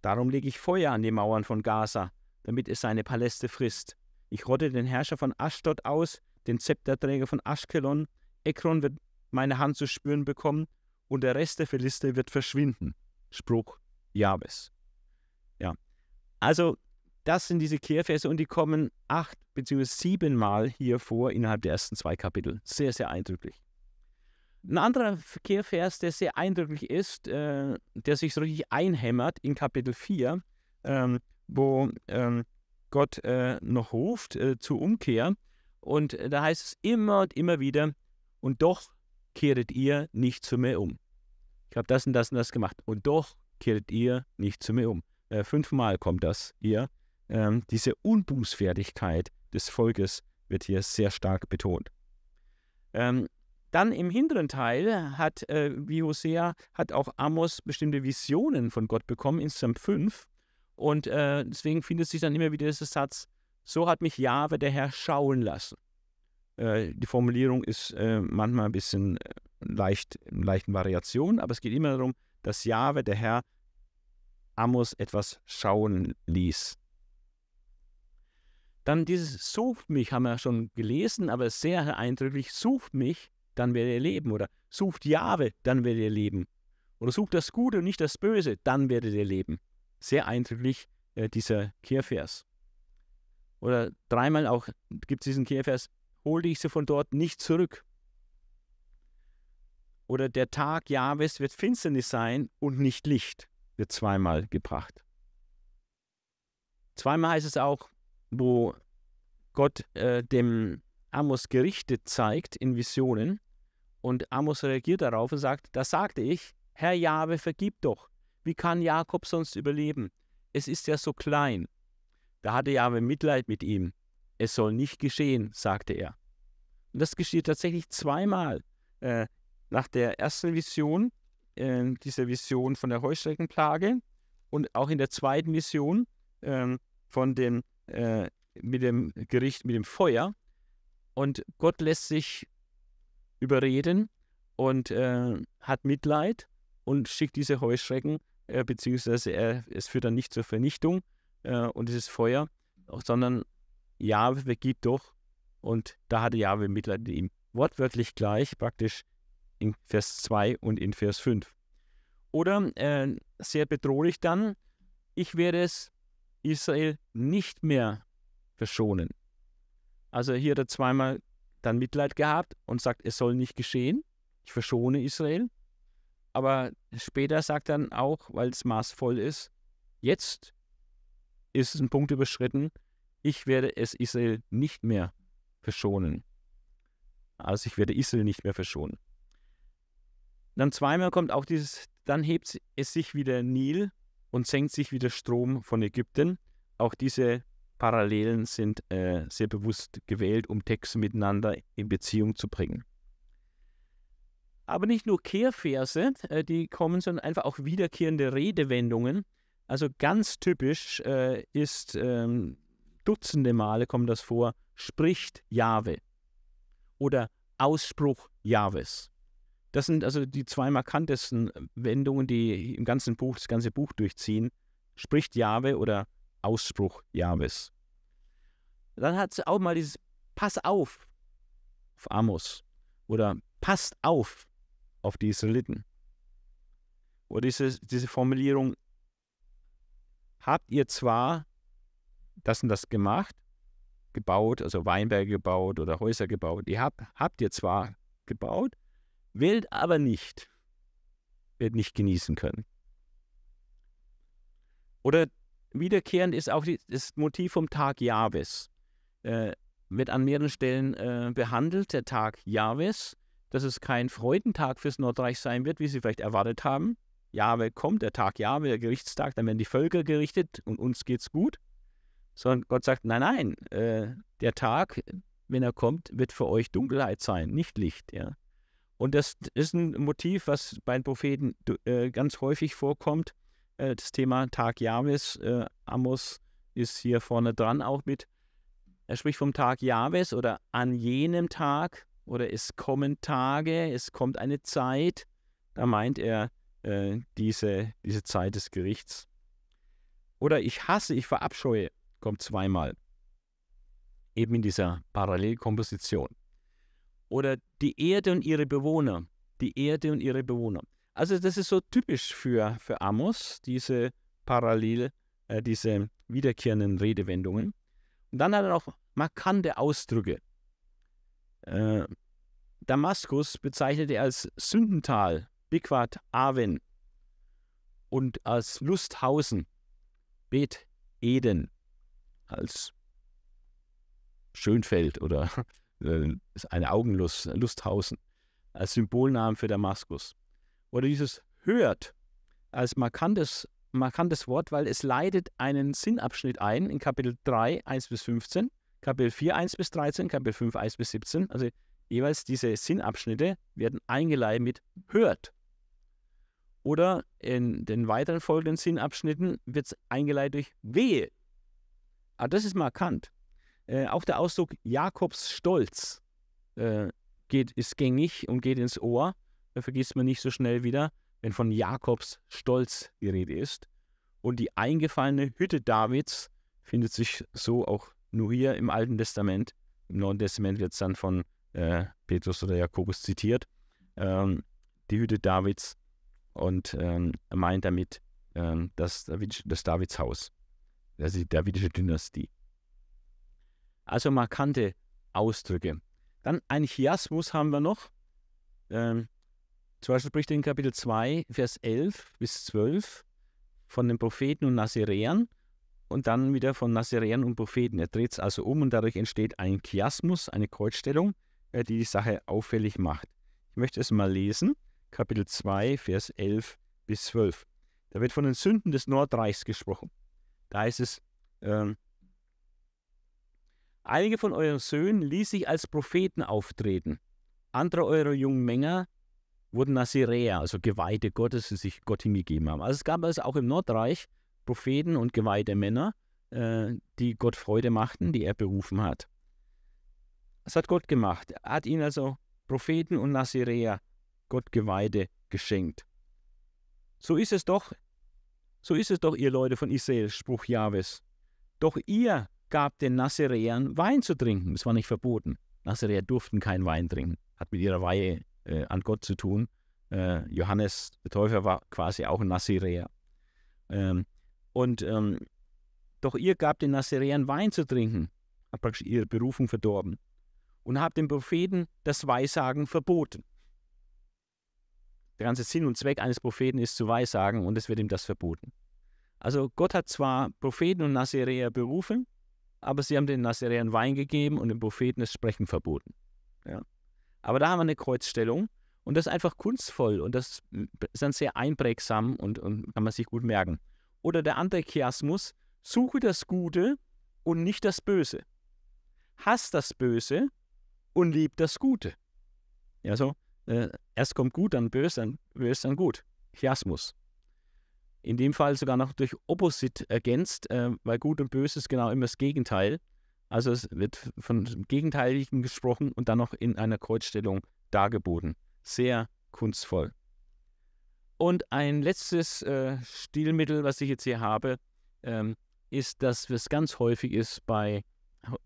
Darum lege ich Feuer an die Mauern von Gaza, damit es seine Paläste frisst. Ich rotte den Herrscher von Ashdod aus, den Zepterträger von Aschkelon. Ekron wird meine Hand zu spüren bekommen und der Rest der Philister wird verschwinden. Spruch Jabes. Ja. Also, das sind diese Kehrverse und die kommen acht bzw. siebenmal hier vor innerhalb der ersten zwei Kapitel. Sehr, sehr eindrücklich. Ein anderer Kehrvers, der sehr eindrücklich ist, äh, der sich so richtig einhämmert in Kapitel 4, ähm, wo ähm, Gott äh, noch ruft äh, zur Umkehr. Und äh, da heißt es immer und immer wieder, und doch kehret ihr nicht zu mir um ich habe das und das und das gemacht. Und doch kehrt ihr nicht zu mir um. Äh, fünfmal kommt das hier. Ähm, diese Unbußfertigkeit des Volkes wird hier sehr stark betont. Ähm, dann im hinteren Teil hat, äh, wie Hosea, hat auch Amos bestimmte Visionen von Gott bekommen, insgesamt fünf. Und äh, deswegen findet sich dann immer wieder dieser Satz, so hat mich Jahwe der Herr schauen lassen. Äh, die Formulierung ist äh, manchmal ein bisschen äh, leicht, in leichten Variationen, aber es geht immer darum, dass Jahwe, der Herr, Amos etwas schauen ließ. Dann dieses Sucht mich, haben wir schon gelesen, aber sehr eindrücklich, sucht mich, dann werdet ihr leben. Oder sucht Jahwe, dann werdet ihr leben. Oder sucht das Gute und nicht das Böse, dann werdet ihr leben. Sehr eindrücklich äh, dieser Kehrvers. Oder dreimal auch gibt es diesen Kehrvers, holte ich sie von dort nicht zurück. Oder der Tag Jahwes wird Finsternis sein und nicht Licht, wird zweimal gebracht. Zweimal heißt es auch, wo Gott äh, dem Amos Gerichte zeigt in Visionen und Amos reagiert darauf und sagt, da sagte ich, Herr Jahwe, vergib doch. Wie kann Jakob sonst überleben? Es ist ja so klein. Da hatte Jahwe Mitleid mit ihm es soll nicht geschehen, sagte er. Und das geschieht tatsächlich zweimal. Äh, nach der ersten Vision, äh, dieser Vision von der Heuschreckenplage, und auch in der zweiten Vision äh, von dem, äh, mit dem Gericht, mit dem Feuer. Und Gott lässt sich überreden und äh, hat Mitleid und schickt diese Heuschrecken, äh, beziehungsweise er, es führt dann nicht zur Vernichtung und dieses Feuer, sondern Jahwe, vergib doch. Und da hatte Jahwe Mitleid mit ihm. Wortwörtlich gleich praktisch in Vers 2 und in Vers 5. Oder äh, sehr bedrohlich dann, ich werde es Israel nicht mehr verschonen. Also hier hat er zweimal dann Mitleid gehabt und sagt, es soll nicht geschehen. Ich verschone Israel. Aber später sagt er dann auch, weil es maßvoll ist, jetzt ist es ein Punkt überschritten, ich werde es Israel nicht mehr verschonen. Also ich werde Israel nicht mehr verschonen. Dann zweimal kommt auch dieses, dann hebt es sich wieder Nil und senkt sich wieder Strom von Ägypten. Auch diese Parallelen sind äh, sehr bewusst gewählt, um Texte miteinander in Beziehung zu bringen. Aber nicht nur Kehrverse, äh, die kommen, sondern einfach auch wiederkehrende Redewendungen. Also ganz typisch äh, ist ähm, Dutzende Male kommt das vor, spricht Jahwe oder Ausspruch Jahwes. Das sind also die zwei markantesten Wendungen, die im ganzen Buch, das ganze Buch durchziehen. Spricht Jahwe oder Ausspruch Jahwes. Dann hat sie auch mal dieses Pass auf auf Amos oder passt auf auf die Israeliten. Oder diese, diese Formulierung, habt ihr zwar das und das gemacht, gebaut, also Weinberge gebaut oder Häuser gebaut. Ihr habt, habt ihr zwar gebaut, wählt aber nicht, wird nicht genießen können. Oder wiederkehrend ist auch die, das Motiv vom Tag Jahwes. Äh, wird an mehreren Stellen äh, behandelt, der Tag Jahwes, dass es kein Freudentag fürs Nordreich sein wird, wie sie vielleicht erwartet haben. Jahwe kommt, der Tag Jahwe, der Gerichtstag, dann werden die Völker gerichtet und uns geht's gut sondern Gott sagt, nein, nein, äh, der Tag, wenn er kommt, wird für euch Dunkelheit sein, nicht Licht. Ja? Und das ist ein Motiv, was bei den Propheten äh, ganz häufig vorkommt. Äh, das Thema Tag Jahwes, äh, Amos ist hier vorne dran auch mit. Er spricht vom Tag Jahwes oder an jenem Tag oder es kommen Tage, es kommt eine Zeit. Da meint er äh, diese, diese Zeit des Gerichts. Oder ich hasse, ich verabscheue kommt zweimal. Eben in dieser Parallelkomposition. Oder die Erde und ihre Bewohner. Die Erde und ihre Bewohner. Also das ist so typisch für, für Amos, diese Parallel, äh, diese wiederkehrenden Redewendungen. Und dann hat er noch markante Ausdrücke. Äh, Damaskus bezeichnet er als Sündental, Bikwat, Aven und als Lusthausen, Bet Eden als Schönfeld oder äh, eine Augenlust, Lusthausen, als Symbolnamen für Damaskus. Oder dieses hört als markantes, markantes Wort, weil es leitet einen Sinnabschnitt ein in Kapitel 3, 1 bis 15, Kapitel 4, 1 bis 13, Kapitel 5, 1 bis 17. Also jeweils diese Sinnabschnitte werden eingeleitet mit hört. Oder in den weiteren folgenden Sinnabschnitten wird es eingeleitet durch wehe, aber ah, das ist markant. Äh, auch der Ausdruck Jakobs Stolz äh, geht, ist gängig und geht ins Ohr. Da äh, vergisst man nicht so schnell wieder, wenn von Jakobs Stolz die Rede ist. Und die eingefallene Hütte Davids findet sich so auch nur hier im Alten Testament. Im Neuen Testament wird es dann von äh, Petrus oder Jakobus zitiert. Ähm, die Hütte Davids und ähm, meint damit ähm, das, das Davids Haus also die davidische Dynastie. Also markante Ausdrücke. Dann ein Chiasmus haben wir noch. Ähm, zum Beispiel spricht er in Kapitel 2, Vers 11 bis 12 von den Propheten und Nazireern und dann wieder von Nazireern und Propheten. Er dreht es also um und dadurch entsteht ein Chiasmus, eine Kreuzstellung, äh, die die Sache auffällig macht. Ich möchte es mal lesen. Kapitel 2, Vers 11 bis 12. Da wird von den Sünden des Nordreichs gesprochen. Da ist es, ähm, einige von euren Söhnen ließ sich als Propheten auftreten. Andere eurer jungen Männer wurden Naziräer, also Geweihte Gottes, die sich Gott hingegeben haben. Also es gab also auch im Nordreich Propheten und geweihte Männer, äh, die Gott Freude machten, die er berufen hat. Das hat Gott gemacht. Er hat ihnen also Propheten und Naziräer, Gott Geweihte, geschenkt. So ist es doch so ist es doch, ihr Leute von Israel, Spruch Jahwes. Doch ihr gab den Nassiräern Wein zu trinken. Es war nicht verboten. Nassiräer durften keinen Wein trinken. Hat mit ihrer Weihe äh, an Gott zu tun. Äh, Johannes der Täufer war quasi auch ein Nassiräer. Ähm, und ähm, doch ihr gab den Nassiräern Wein zu trinken. Hat praktisch ihre Berufung verdorben. Und habt den Propheten das Weissagen verboten. Der ganze Sinn und Zweck eines Propheten ist zu weissagen und es wird ihm das verboten. Also Gott hat zwar Propheten und Nazareer berufen, aber sie haben den Nazareern Wein gegeben und den Propheten das Sprechen verboten. Ja. Aber da haben wir eine Kreuzstellung und das ist einfach kunstvoll und das ist dann sehr einprägsam und, und kann man sich gut merken. Oder der andere Chiasmus, suche das Gute und nicht das Böse. Hass das Böse und lieb das Gute. Ja, so äh, erst kommt gut, dann böse, dann böse, dann gut. Chiasmus. In dem Fall sogar noch durch Opposit ergänzt, äh, weil gut und böse ist genau immer das Gegenteil. Also es wird von dem Gegenteiligen gesprochen und dann noch in einer Kreuzstellung dargeboten. Sehr kunstvoll. Und ein letztes äh, Stilmittel, was ich jetzt hier habe, ähm, ist, dass es ganz häufig ist bei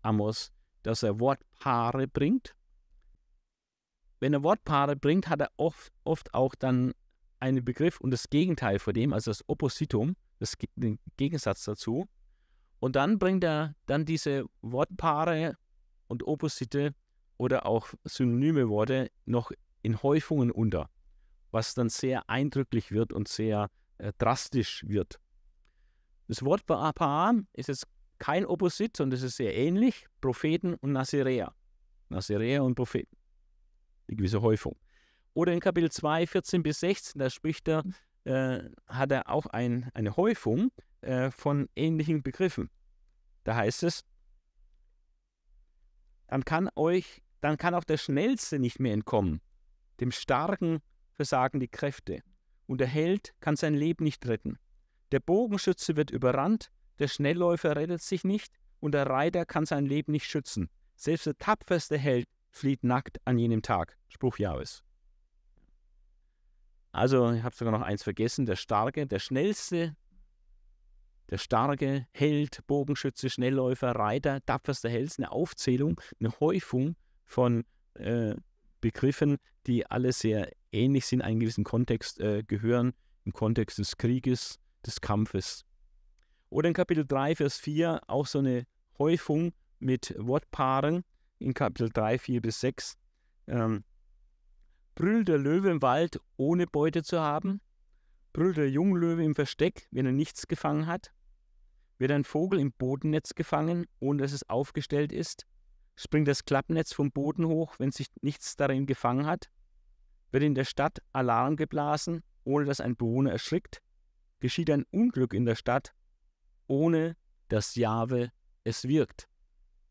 Amos, dass er Wortpaare bringt wenn er Wortpaare bringt, hat er oft, oft auch dann einen Begriff und das Gegenteil von dem, also das Oppositum, das, den Gegensatz dazu. Und dann bringt er dann diese Wortpaare und Opposite oder auch synonyme Worte noch in Häufungen unter, was dann sehr eindrücklich wird und sehr äh, drastisch wird. Das Wortpaar ist jetzt kein Opposit, sondern es ist sehr ähnlich, Propheten und Nazirea. Nazirea und Propheten eine gewisse Häufung. Oder in Kapitel 2, 14 bis 16, da spricht er, mhm. äh, hat er auch ein, eine Häufung äh, von ähnlichen Begriffen. Da heißt es, dann kann euch, dann kann auch der Schnellste nicht mehr entkommen. Dem Starken versagen die Kräfte. Und der Held kann sein Leben nicht retten. Der Bogenschütze wird überrannt, der Schnellläufer rettet sich nicht und der Reiter kann sein Leben nicht schützen. Selbst der tapferste Held flieht nackt an jenem Tag. Spruch Jahwes. Also, ich habe sogar noch eins vergessen: der Starke, der Schnellste, der Starke, Held, Bogenschütze, Schnellläufer, Reiter, tapferster Held, eine Aufzählung, eine Häufung von äh, Begriffen, die alle sehr ähnlich sind, einen gewissen Kontext äh, gehören, im Kontext des Krieges, des Kampfes. Oder in Kapitel 3, Vers 4 auch so eine Häufung mit Wortpaaren, in Kapitel 3, 4 bis 6. Ähm, brüllt der Löwe im Wald, ohne Beute zu haben? Brüllt der Junglöwe im Versteck, wenn er nichts gefangen hat? Wird ein Vogel im Bodennetz gefangen, ohne dass es aufgestellt ist? Springt das Klappnetz vom Boden hoch, wenn sich nichts darin gefangen hat? Wird in der Stadt Alarm geblasen, ohne dass ein Bewohner erschrickt? Geschieht ein Unglück in der Stadt, ohne dass Jahwe es wirkt?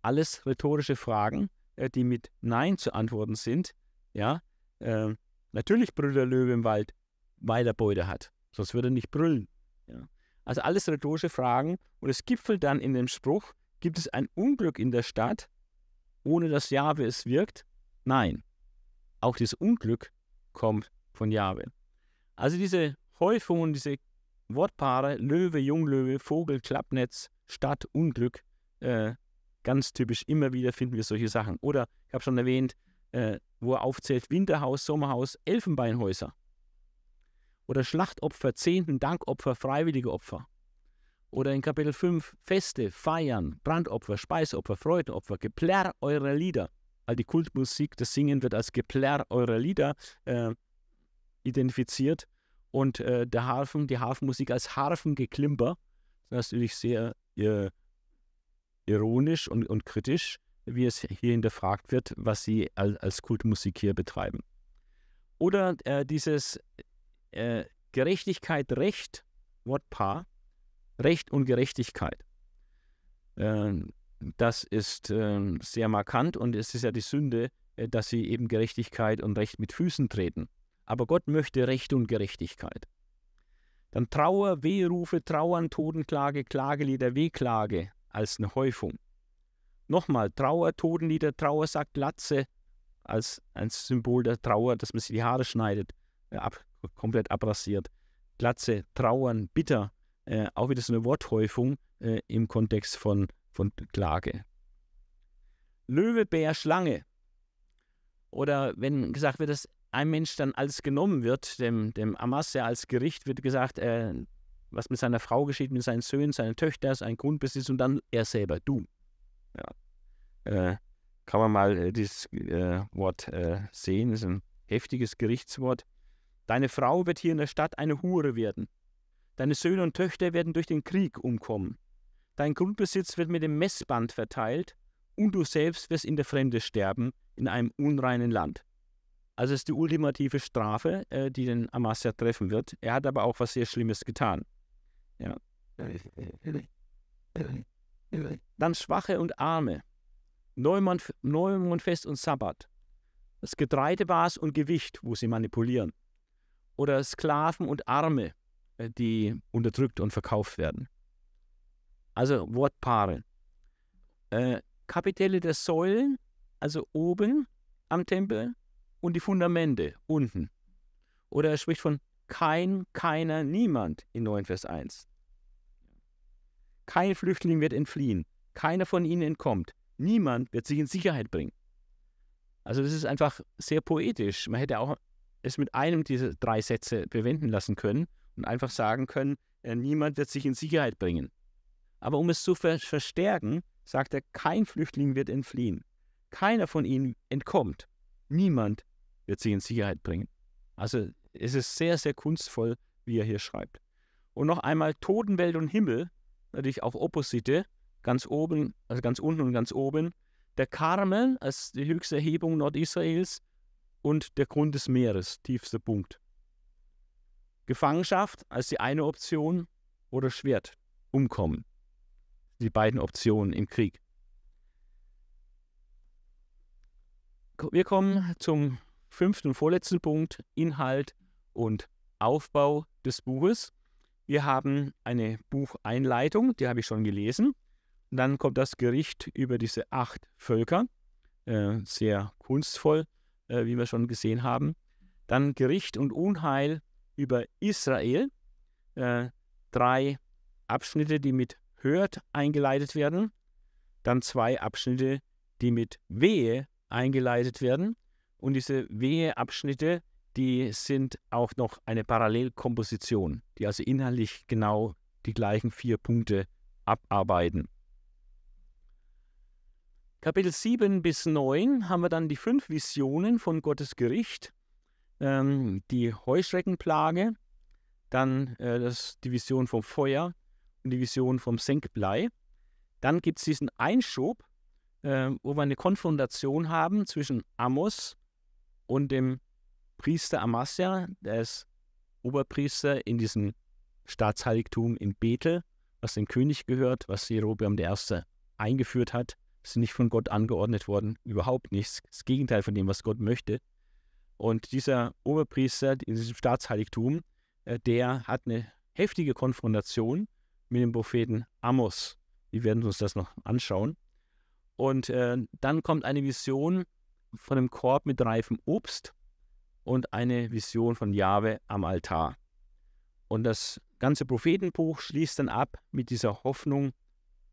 alles rhetorische Fragen, äh, die mit Nein zu antworten sind. Ja, äh, natürlich brüllt der Löwe im Wald, weil er Beute hat. Sonst würde er nicht brüllen. Ja. Also alles rhetorische Fragen. Und es gipfelt dann in dem Spruch, gibt es ein Unglück in der Stadt, ohne dass Jahwe es wirkt? Nein. Auch dieses Unglück kommt von Jahwe. Also diese Häufungen, diese Wortpaare Löwe, Junglöwe, Vogel, Klappnetz, Stadt, Unglück, äh, Ganz typisch immer wieder finden wir solche Sachen. Oder ich habe schon erwähnt, äh, wo er aufzählt Winterhaus, Sommerhaus, Elfenbeinhäuser. Oder Schlachtopfer, Zehnten, Dankopfer, freiwillige Opfer. Oder in Kapitel 5 Feste, Feiern, Brandopfer, Speisopfer, Freudenopfer, Geplärr eurer Lieder. All die Kultmusik, das Singen wird als Geplärr eurer Lieder äh, identifiziert und äh, der Harfen, die Harfenmusik als Harfengeklimper. Das ist natürlich sehr äh, ironisch und, und kritisch, wie es hier hinterfragt wird, was sie als, Kultmusik hier betreiben. Oder äh, dieses äh, Gerechtigkeit, Recht, Wortpaar, Recht und Gerechtigkeit. Ähm, das ist ähm, sehr markant und es ist ja die Sünde, äh, dass sie eben Gerechtigkeit und Recht mit Füßen treten. Aber Gott möchte Recht und Gerechtigkeit. Dann Trauer, Wehrufe, Trauern, Totenklage, Klagelieder, Wehklage als eine Häufung. Nochmal, Trauer, Totenlieder, Trauersack, Glatze, als ein Symbol der Trauer, dass man sich die Haare schneidet, äh, ab, komplett abrasiert. Glatze, Trauern, Bitter, äh, auch wieder so eine Worthäufung äh, im Kontext von, von Klage. Löwe, Bär, Schlange. Oder wenn gesagt wird, dass ein Mensch dann alles genommen wird, dem, dem Amas als Gericht wird gesagt, äh, was mit seiner Frau geschieht, mit seinen Söhnen, seinen Töchtern, sein Grundbesitz und dann er selber, du. Ja. Äh, kann man mal äh, dieses äh, Wort äh, sehen, das ist ein heftiges Gerichtswort. Deine Frau wird hier in der Stadt eine Hure werden. Deine Söhne und Töchter werden durch den Krieg umkommen. Dein Grundbesitz wird mit dem Messband verteilt und du selbst wirst in der Fremde sterben, in einem unreinen Land. Also ist die ultimative Strafe, äh, die den Amasya treffen wird. Er hat aber auch was sehr Schlimmes getan. Ja. Dann Schwache und Arme, Neumond, Neumondfest und Sabbat, das Getreidebaß und Gewicht, wo sie manipulieren, oder Sklaven und Arme, äh, die unterdrückt und verkauft werden. Also Wortpaare. Äh, Kapitelle der Säulen, also oben am Tempel, und die Fundamente unten. Oder er spricht von kein, keiner, niemand in 9 Vers 1. Kein Flüchtling wird entfliehen, keiner von ihnen entkommt, niemand wird sich in Sicherheit bringen. Also das ist einfach sehr poetisch. Man hätte auch es mit einem dieser drei Sätze bewenden lassen können und einfach sagen können, äh, niemand wird sich in Sicherheit bringen. Aber um es zu ver verstärken, sagt er, kein Flüchtling wird entfliehen. Keiner von ihnen entkommt. Niemand wird sich in Sicherheit bringen. Also es ist sehr, sehr kunstvoll, wie er hier schreibt. Und noch einmal Totenwelt und Himmel, natürlich auf Opposite, ganz oben, also ganz unten und ganz oben. Der Karmel als die höchste Erhebung Nordisraels und der Grund des Meeres, tiefster Punkt. Gefangenschaft als die eine Option oder Schwert, umkommen. Die beiden Optionen im Krieg. Wir kommen mhm. zum fünften und vorletzten Punkt, Inhalt und Aufbau des Buches. Wir haben eine Bucheinleitung, die habe ich schon gelesen. Dann kommt das Gericht über diese acht Völker, äh, sehr kunstvoll, äh, wie wir schon gesehen haben. Dann Gericht und Unheil über Israel, äh, drei Abschnitte, die mit Hört eingeleitet werden. Dann zwei Abschnitte, die mit Wehe eingeleitet werden. Und diese Weheabschnitte, die sind auch noch eine Parallelkomposition, die also inhaltlich genau die gleichen vier Punkte abarbeiten. Kapitel 7 bis 9 haben wir dann die fünf Visionen von Gottes Gericht, ähm, die Heuschreckenplage, dann äh, das, die Vision vom Feuer und die Vision vom Senkblei. Dann gibt es diesen Einschub, äh, wo wir eine Konfrontation haben zwischen Amos und dem Priester Amasia, der ist Oberpriester in diesem Staatsheiligtum in Bethel, was dem König gehört, was Jerobeam I. eingeführt hat, ist nicht von Gott angeordnet worden, überhaupt nichts, das Gegenteil von dem, was Gott möchte. Und dieser Oberpriester in diesem Staatsheiligtum, äh, der hat eine heftige Konfrontation mit dem Propheten Amos. Wir werden uns das noch anschauen. Und äh, dann kommt eine Vision von einem Korb mit reifem Obst und eine Vision von Jahwe am Altar. Und das ganze Prophetenbuch schließt dann ab mit dieser Hoffnung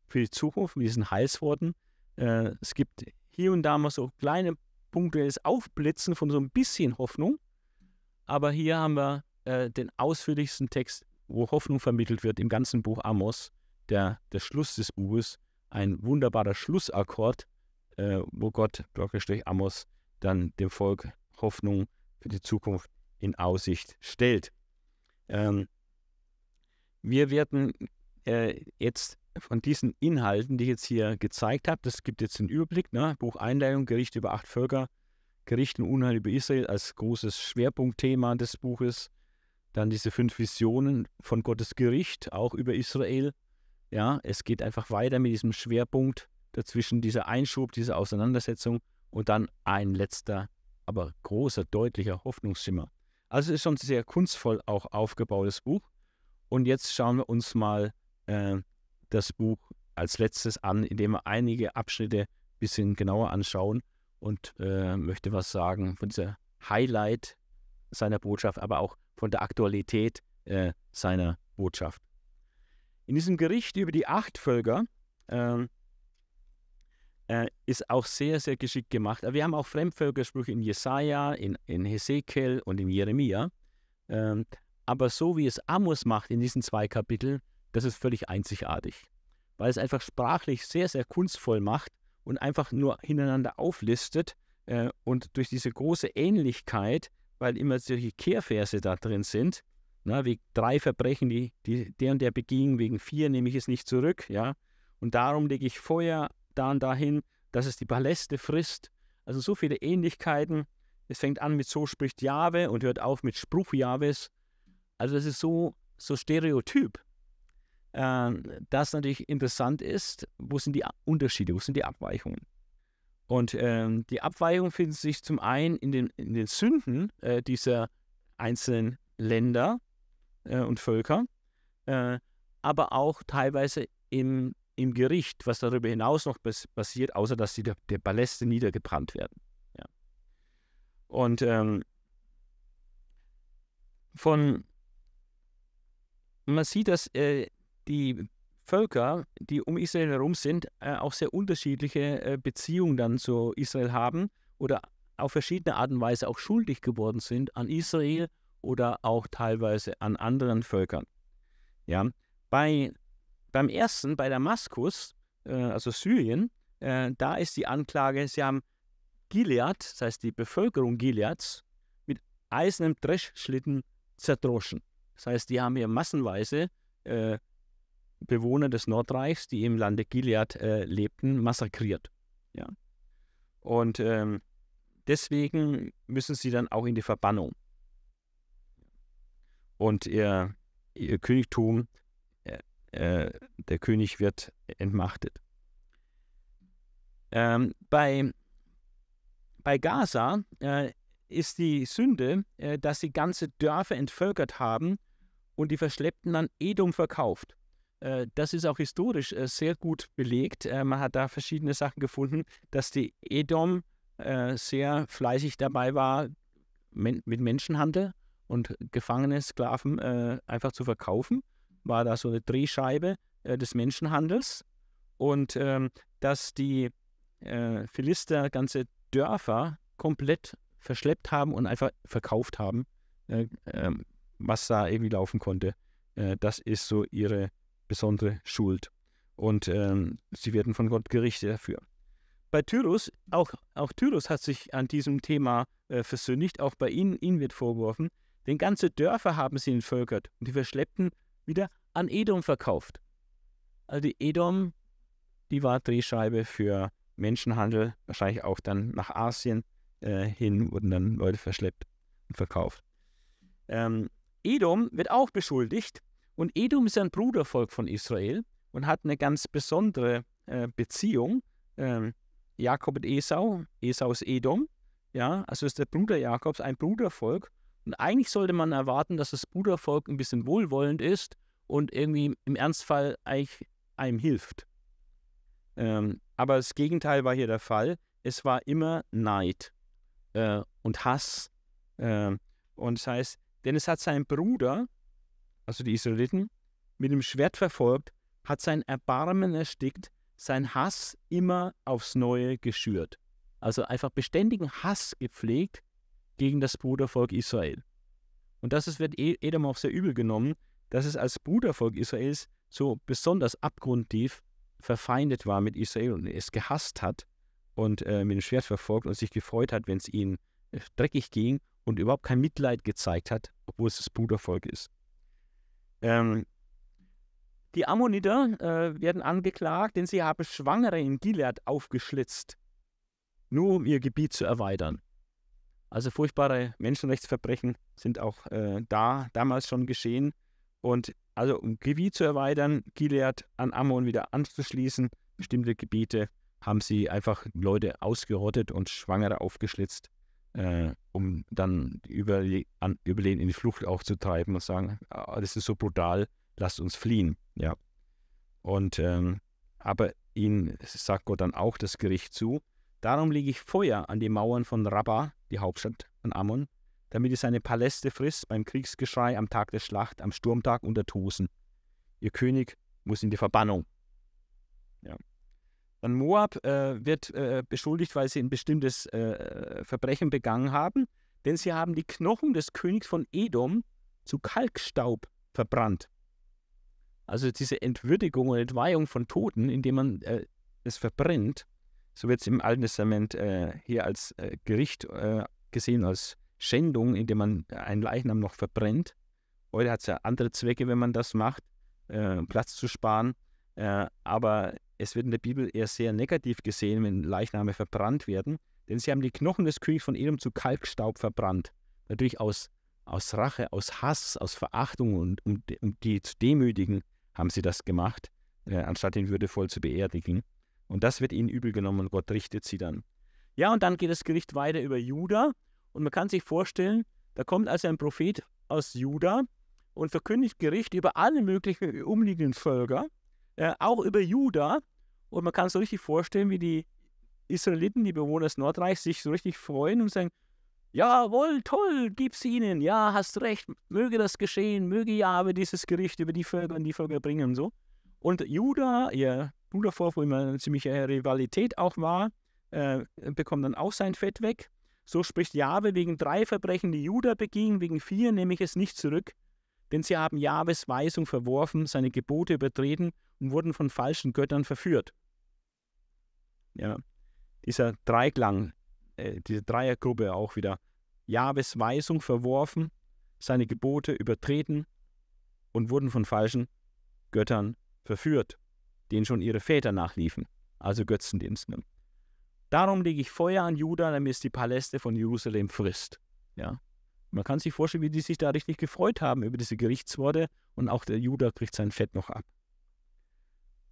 für die Zukunft, mit diesen Heilsworten. Äh, es gibt hier und da mal so kleine punktuelles Aufblitzen von so ein bisschen Hoffnung, aber hier haben wir äh, den ausführlichsten Text, wo Hoffnung vermittelt wird im ganzen Buch Amos, der, der Schluss des Buches, ein wunderbarer Schlussakkord, äh, wo oh Gott praktisch durch Amos dann dem Volk Hoffnung für die Zukunft in Aussicht stellt. Ähm, wir werden äh, jetzt von diesen Inhalten, die ich jetzt hier gezeigt habe, das gibt jetzt den Überblick, ne? Buch Einleitung, Gericht über acht Völker, Gericht und Unheil über Israel als großes Schwerpunktthema des Buches. Dann diese fünf Visionen von Gottes Gericht, auch über Israel. Ja, es geht einfach weiter mit diesem Schwerpunkt dazwischen dieser Einschub, diese Auseinandersetzung und dann ein letzter, aber großer, deutlicher Hoffnungsschimmer. Also es ist schon ein sehr kunstvoll auch aufgebautes Buch. Und jetzt schauen wir uns mal äh, das Buch als letztes an, indem wir einige Abschnitte ein bisschen genauer anschauen und äh, möchte was sagen von dieser Highlight seiner Botschaft, aber auch von der Aktualität äh, seiner Botschaft. In diesem Gericht über die acht Völker ähm, äh, ist auch sehr, sehr geschickt gemacht. Aber wir haben auch Fremdvölkersprüche in Jesaja, in, in Hesekiel und in Jeremia. Ähm, aber so wie es Amos macht in diesen zwei Kapiteln, das ist völlig einzigartig, weil es einfach sprachlich sehr, sehr kunstvoll macht und einfach nur hintereinander auflistet äh, und durch diese große Ähnlichkeit, weil immer solche Kehrverse da drin sind, na, wie drei Verbrechen, die, die der und der beging, wegen vier nehme ich es nicht zurück, ja, und darum lege ich Feuer da und dahin, dass es die Paläste frisst. Also so viele Ähnlichkeiten. Es fängt an mit so spricht Jahwe und hört auf mit Spruch Jahwes. Also es ist so, so stereotyp. Ähm, das natürlich interessant ist, wo sind die Unterschiede, wo sind die Abweichungen? Und ähm, die Abweichungen finden sich zum einen in den, in den Sünden äh, dieser einzelnen Länder äh, und Völker, äh, aber auch teilweise im im Gericht, was darüber hinaus noch passiert, außer dass die, der Paläste niedergebrannt werden. Ja. Und ähm, von man sieht, dass äh, die Völker, die um Israel herum sind, äh, auch sehr unterschiedliche äh, Beziehungen dann zu Israel haben oder auf verschiedene Art und Weise auch schuldig geworden sind an Israel oder auch teilweise an anderen Völkern. Ja, bei beim ersten, bei Damaskus, äh, also Syrien, äh, da ist die Anklage, sie haben Gilead, das heißt die Bevölkerung Gileads, mit eisernem Dreschschlitten zerdroschen. Das heißt, die haben hier massenweise äh, Bewohner des Nordreichs, die im Lande Gilead äh, lebten, massakriert. Ja. Und ähm, deswegen müssen sie dann auch in die Verbannung. Und ihr, ihr Königtum äh, der König wird entmachtet. Ähm, bei, bei Gaza äh, ist die Sünde, äh, dass sie ganze Dörfer entvölkert haben und die Verschleppten an Edom verkauft. Äh, das ist auch historisch äh, sehr gut belegt. Man hat da verschiedene Sachen gefunden, dass die Edom sehr fleißig dabei war, men mit Menschenhandel und gefangene Sklaven einfach zu verkaufen war da so eine Drehscheibe äh, des Menschenhandels und ähm, dass die äh, Philister ganze Dörfer komplett verschleppt haben und einfach verkauft haben, äh, ähm, was da irgendwie laufen konnte. Äh, das ist so ihre besondere Schuld. Und ähm, sie werden von Gott gerichtet dafür. Bei Tyrus, auch, auch Tyrus hat sich an diesem Thema äh, versündigt, auch bei ihnen, ihnen wird vorgeworfen, denn ganze Dörfer haben sie entvölkert und die verschleppten wieder an Edom verkauft. Also die Edom, die war Drehscheibe für Menschenhandel, wahrscheinlich auch dann nach Asien äh, hin wurden dann Leute verschleppt und verkauft. Ähm, Edom wird auch beschuldigt und Edom ist ein Brudervolk von Israel und hat eine ganz besondere äh, Beziehung. Ähm, Jakob und Esau, Esau ist Edom, ja, also ist der Bruder Jakobs ein Brudervolk und eigentlich sollte man erwarten, dass das Brudervolk ein bisschen wohlwollend ist und irgendwie im Ernstfall eigentlich einem hilft. Ähm, aber das Gegenteil war hier der Fall. Es war immer Neid äh, und Hass. Äh, und das heißt, denn es hat seinen Bruder, also die Israeliten, mit dem Schwert verfolgt, hat sein Erbarmen erstickt, sein Hass immer aufs Neue geschürt. Also einfach beständigen Hass gepflegt gegen das Brudervolk Israel. Und das wird e-, Edom auch sehr übel genommen, dass es als Brudervolk Israels so besonders abgrundtief verfeindet war mit Israel und es gehasst hat und äh, mit dem Schwert verfolgt und sich gefreut hat, wenn es ihnen äh, dreckig ging und überhaupt kein Mitleid gezeigt hat, obwohl es das Brudervolk ist. Ähm, die Ammoniter äh, werden angeklagt, denn sie haben Schwangere in Gilead aufgeschlitzt, nur um ihr Gebiet zu erweitern. Also furchtbare Menschenrechtsverbrechen sind auch äh, da damals schon geschehen. Und also um Gebiet zu erweitern, Gilead an Ammon wieder anzuschließen, bestimmte Gebiete haben sie einfach Leute ausgerottet und Schwangere aufgeschlitzt, äh, um dann Überle an, Überleben in die Flucht aufzutreiben und sagen, ah, das ist so brutal, lasst uns fliehen. Ja. Und ähm, aber ihnen sagt Gott dann auch das Gericht zu. Darum lege ich Feuer an die Mauern von Rabbah die Hauptstadt von Ammon, damit ihr seine Paläste frisst beim Kriegsgeschrei am Tag der Schlacht, am Sturmtag unter Tosen. Ihr König muss in die Verbannung. Ja. Dann Moab äh, wird äh, beschuldigt, weil sie ein bestimmtes äh, Verbrechen begangen haben, denn sie haben die Knochen des Königs von Edom zu Kalkstaub verbrannt. Also diese Entwürdigung und Entweihung von Toten, indem man äh, es verbrennt, so wird es im Alten Testament äh, hier als äh, Gericht äh, gesehen, als Schändung, indem man äh, einen Leichnam noch verbrennt. Heute hat es ja andere Zwecke, wenn man das macht, äh, Platz zu sparen. aber es wird in der Bibel eher sehr negativ gesehen, wenn Leichname verbrannt werden, denn sie haben die Knochen des Königs von Edom zu Kalkstaub verbrannt. Natürlich aus, aus Rache, aus Hass, aus Verachtung und um, um die zu demütigen haben sie das gemacht, äh, anstatt ihn würdevoll zu beerdigen. Und das wird ihnen übel genommen und Gott richtet sie dann. Ja, und dann geht das Gericht weiter über Juda. Und man kann sich vorstellen, da kommt also ein Prophet aus Juda und verkündigt Gericht über alle möglichen umliegenden Völker, äh, auch über Juda. Und man kann so richtig vorstellen, wie die Israeliten, die Bewohner des Nordreichs, sich so richtig freuen und sagen, jawohl, toll, gib's ihnen, ja, hast recht, möge das geschehen, möge Jahwe dieses Gericht über die Völker und die Völker bringen und so. Und Juda, ihr Bruder vor, wo immer eine ziemliche Rivalität auch war, äh, bekommt dann auch sein Fett weg. So spricht Jahwe wegen drei Verbrechen, die Juda beging, wegen vier nehme ich es nicht zurück, denn sie haben Jahwes Weisung verworfen, seine Gebote übertreten und wurden von falschen Göttern verführt. Ja, dieser Dreiklang, äh, diese Dreiergruppe auch wieder. Jahwes Weisung verworfen, seine Gebote übertreten und wurden von falschen Göttern verführt verführt, den schon ihre Väter nachliefen, also Götzendienst. Darum lege ich Feuer an Juda, damit es die Paläste von Jerusalem frisst. Ja? Man kann sich vorstellen, wie die sich da richtig gefreut haben über diese Gerichtsworte und auch der Juda kriegt sein Fett noch ab.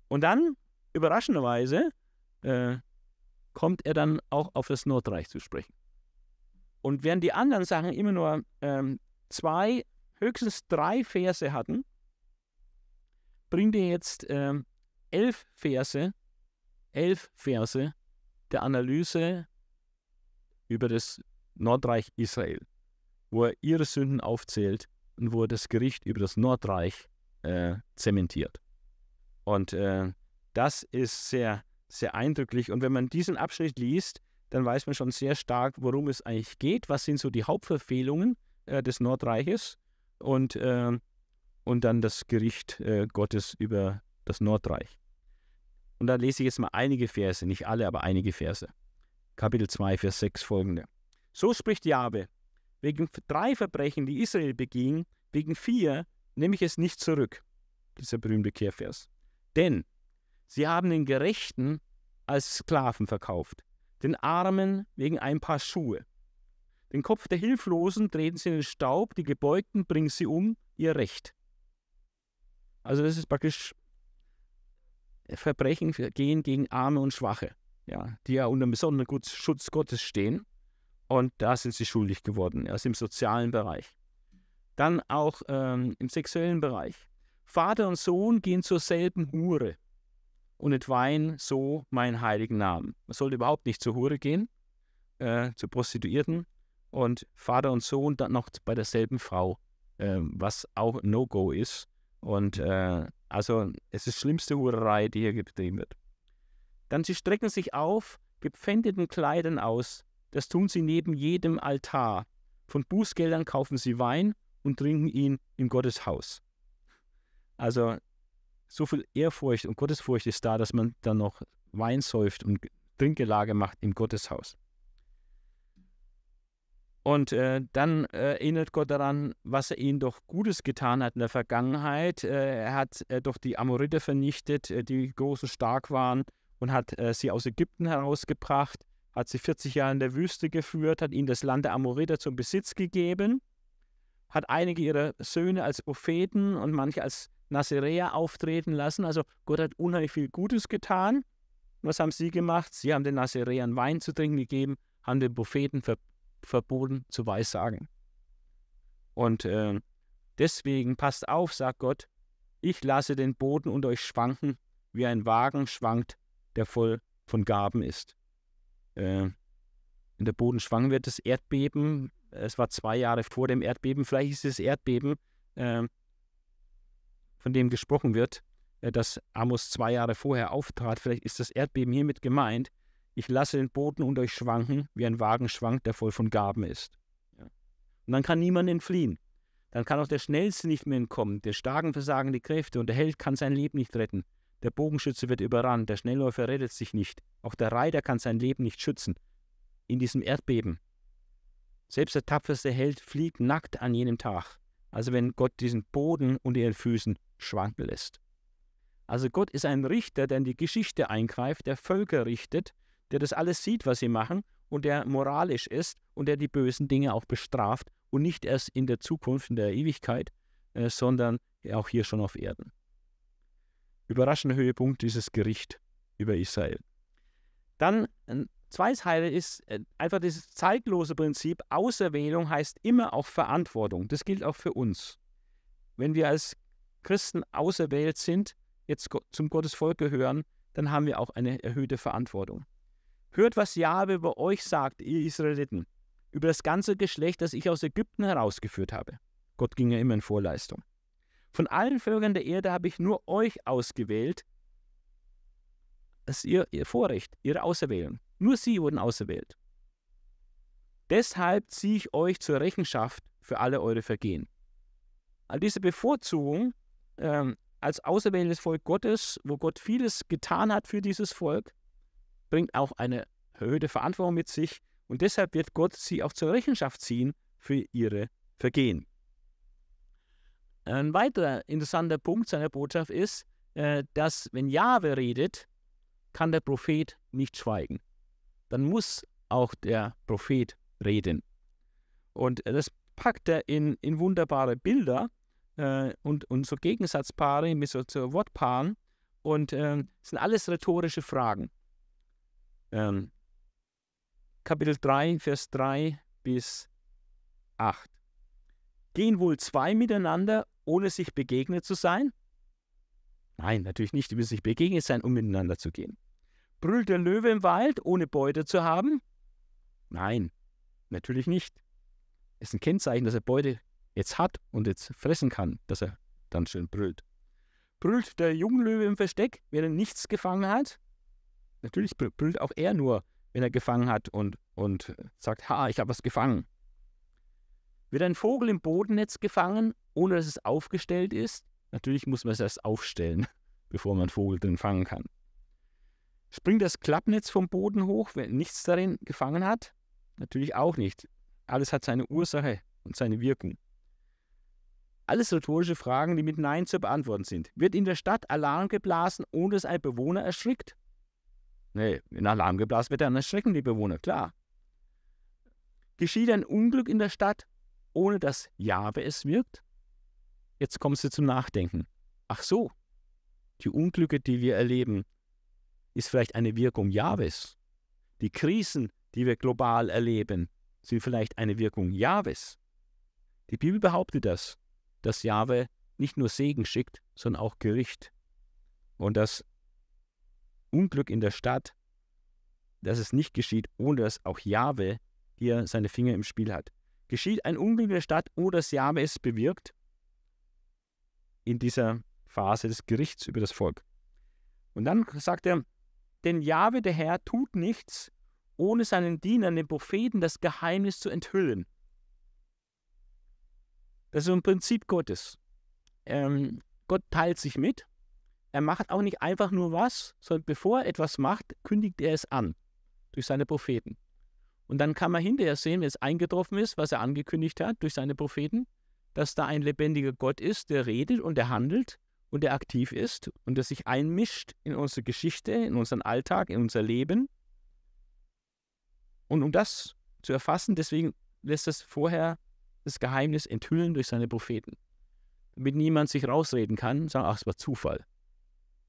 Und dann, überraschenderweise, äh, kommt er dann auch auf das Nordreich zu sprechen. Und während die anderen Sachen immer nur ähm, zwei, höchstens drei Verse hatten, bring dir jetzt ähm, elf Verse, elf Verse der Analyse über das Nordreich Israel, wo er ihre Sünden aufzählt und wo er das Gericht über das Nordreich äh, zementiert. Und äh, das ist sehr, sehr eindrücklich. Und wenn man diesen Abschnitt liest, dann weiß man schon sehr stark, worum es eigentlich geht, was sind so die Hauptverfehlungen äh, des Nordreiches und ähm, und dann das Gericht äh, Gottes über das Nordreich. Und da lese ich jetzt mal einige Verse, nicht alle, aber einige Verse. Kapitel 2, Vers 6 folgende. So spricht Jabe, wegen drei Verbrechen, die Israel beging, wegen vier nehme ich es nicht zurück. Dieser berühmte Kehrvers. Denn sie haben den Gerechten als Sklaven verkauft, den Armen wegen ein paar Schuhe. Den Kopf der Hilflosen treten sie in den Staub, die Gebeugten bringen sie um, ihr Recht. Also das ist praktisch Verbrechen gehen gegen Arme und Schwache, ja, die ja unter dem besonderen Schutz Gottes stehen. Und da sind sie schuldig geworden, erst im sozialen Bereich. Dann auch ähm, im sexuellen Bereich. Vater und Sohn gehen zur selben Hure und entweihen so meinen heiligen Namen. Man sollte überhaupt nicht zur Hure gehen, äh, zu Prostituierten und Vater und Sohn dann noch bei derselben Frau, äh, was auch No-Go ist und äh, also es ist schlimmste Hurerei, die hier getrieben wird. Dann sie strecken sich auf, gepfändeten Kleidern aus. Das tun sie neben jedem Altar. Von Bußgeldern kaufen sie Wein und trinken ihn im Gotteshaus. Also so viel Ehrfurcht und Gottesfurcht ist da, dass man dann noch Wein säuft und Trinkgelage macht im Gotteshaus. Und äh, dann äh, erinnert Gott daran, was er ihnen doch Gutes getan hat in der Vergangenheit. Äh, er hat äh, doch die Amoriter vernichtet, äh, die groß und stark waren, und hat äh, sie aus Ägypten herausgebracht, hat sie 40 Jahre in der Wüste geführt, hat ihnen das Land der Amoriter zum Besitz gegeben, hat einige ihrer Söhne als Propheten und manche als Nazareer auftreten lassen. Also Gott hat unheimlich viel Gutes getan. Was haben sie gemacht? Sie haben den Nazareern Wein zu trinken gegeben, haben den Propheten verboten verboten zu weissagen. Und äh, deswegen passt auf, sagt Gott, ich lasse den Boden unter euch schwanken, wie ein Wagen schwankt, der voll von Gaben ist. Äh, in der Boden schwang wird das Erdbeben. Es war zwei Jahre vor dem Erdbeben. Vielleicht ist das Erdbeben, äh, von dem gesprochen wird, äh, das Amos zwei Jahre vorher auftrat. Vielleicht ist das Erdbeben hiermit gemeint. Ich lasse den Boden unter euch schwanken, wie ein Wagen schwankt, der voll von Gaben ist. Und dann kann niemand entfliehen. Dann kann auch der Schnellste nicht mehr entkommen. Der Starken versagen die Kräfte und der Held kann sein Leben nicht retten. Der Bogenschütze wird überrannt, der Schnellläufer rettet sich nicht. Auch der Reiter kann sein Leben nicht schützen. In diesem Erdbeben. Selbst der tapferste Held fliegt nackt an jenem Tag. Also wenn Gott diesen Boden unter ihren Füßen schwanken lässt. Also Gott ist ein Richter, der in die Geschichte eingreift, der Völker richtet der das alles sieht, was sie machen und der moralisch ist und der die bösen Dinge auch bestraft und nicht erst in der Zukunft, in der Ewigkeit, äh, sondern auch hier schon auf Erden. Überraschender Höhepunkt dieses Gericht über Israel. Dann ein zweites Heil ist äh, einfach dieses zeitlose Prinzip. Auserwählung heißt immer auch Verantwortung. Das gilt auch für uns. Wenn wir als Christen auserwählt sind, jetzt zum Gottesvolk gehören, dann haben wir auch eine erhöhte Verantwortung. Hört, was Jahwe über euch sagt, ihr Israeliten, über das ganze Geschlecht, das ich aus Ägypten herausgeführt habe. Gott ging ja immer in Vorleistung. Von allen Völkern der Erde habe ich nur euch ausgewählt. Das ist ihr, ihr Vorrecht, ihre Auserwählung. Nur sie wurden auserwählt. Deshalb ziehe ich euch zur Rechenschaft für alle eure Vergehen. All diese Bevorzugung ähm, als auserwähltes Volk Gottes, wo Gott vieles getan hat für dieses Volk, bringt auch eine erhöhte Verantwortung mit sich und deshalb wird Gott sie auch zur Rechenschaft ziehen für ihre Vergehen. Ein weiterer interessanter Punkt seiner Botschaft ist, äh, dass wenn Jahwe redet, kann der Prophet nicht schweigen. Dann muss auch der Prophet reden. Und das packt er in, in wunderbare Bilder äh, und, und so Gegensatzpaare mit so, so Wortpaaren. Und äh, sind alles rhetorische Fragen. Ähm, Kapitel 3, Vers 3 bis 8. Gehen wohl zwei miteinander, ohne sich begegnet zu sein? Nein, natürlich nicht. Die müssen sich begegnet sein, um miteinander zu gehen. Brüllt der Löwe im Wald, ohne Beute zu haben? Nein, natürlich nicht. Es ist ein Kennzeichen, dass er Beute jetzt hat und jetzt fressen kann, dass er dann schön brüllt. Brüllt der Junglöwe im Versteck, während er nichts gefangen hat? natürlich brüllt auch er nur, wenn er gefangen hat und, und sagt, ha, ich habe was gefangen. Wird ein Vogel im Bodennetz gefangen, ohne dass es aufgestellt ist? Natürlich muss man es erst aufstellen, bevor man einen Vogel drin fangen kann. Springt das Klappnetz vom Boden hoch, wenn nichts darin gefangen hat? Natürlich auch nicht. Alles hat seine Ursache und seine Wirkung. Alles rhetorische Fragen, die mit Nein zu beantworten sind. Wird in der Stadt Alarm geblasen, ohne dass ein Bewohner erschrickt? Nee, in Alarm geblasen wird, dann erschrecken die Bewohner, klar. Geschieht ein Unglück in der Stadt, ohne dass Jahwe es wirkt? Jetzt kommst du zum Nachdenken. Ach so, die Unglücke, die wir erleben, ist vielleicht eine Wirkung Jahwes. Die Krisen, die wir global erleben, sind vielleicht eine Wirkung Jahwes. Die Bibel behauptet das, dass Jahwe nicht nur Segen schickt, sondern auch Gericht. Und dass Unglück in der Stadt, dass es nicht geschieht, ohne dass auch Jahwe hier seine Finger im Spiel hat. Geschieht ein Unglück in der Stadt, ohne dass Jahwe es bewirkt? In dieser Phase des Gerichts über das Volk. Und dann sagt er, denn Jahwe, der Herr, tut nichts, ohne seinen Dienern, den Propheten, das Geheimnis zu enthüllen. Das ist ein Prinzip Gottes. Ähm, Gott teilt sich mit er macht auch nicht einfach nur was, sondern bevor er etwas macht, kündigt er es an durch seine Propheten. Und dann kann man hinterher sehen, wenn es eingetroffen ist, was er angekündigt hat durch seine Propheten, dass da ein lebendiger Gott ist, der redet und der handelt und der aktiv ist und der sich einmischt in unsere Geschichte, in unseren Alltag, in unser Leben. Und um das zu erfassen, deswegen lässt es vorher das Geheimnis enthüllen durch seine Propheten, damit niemand sich rausreden kann und sagen, ach, es war Zufall.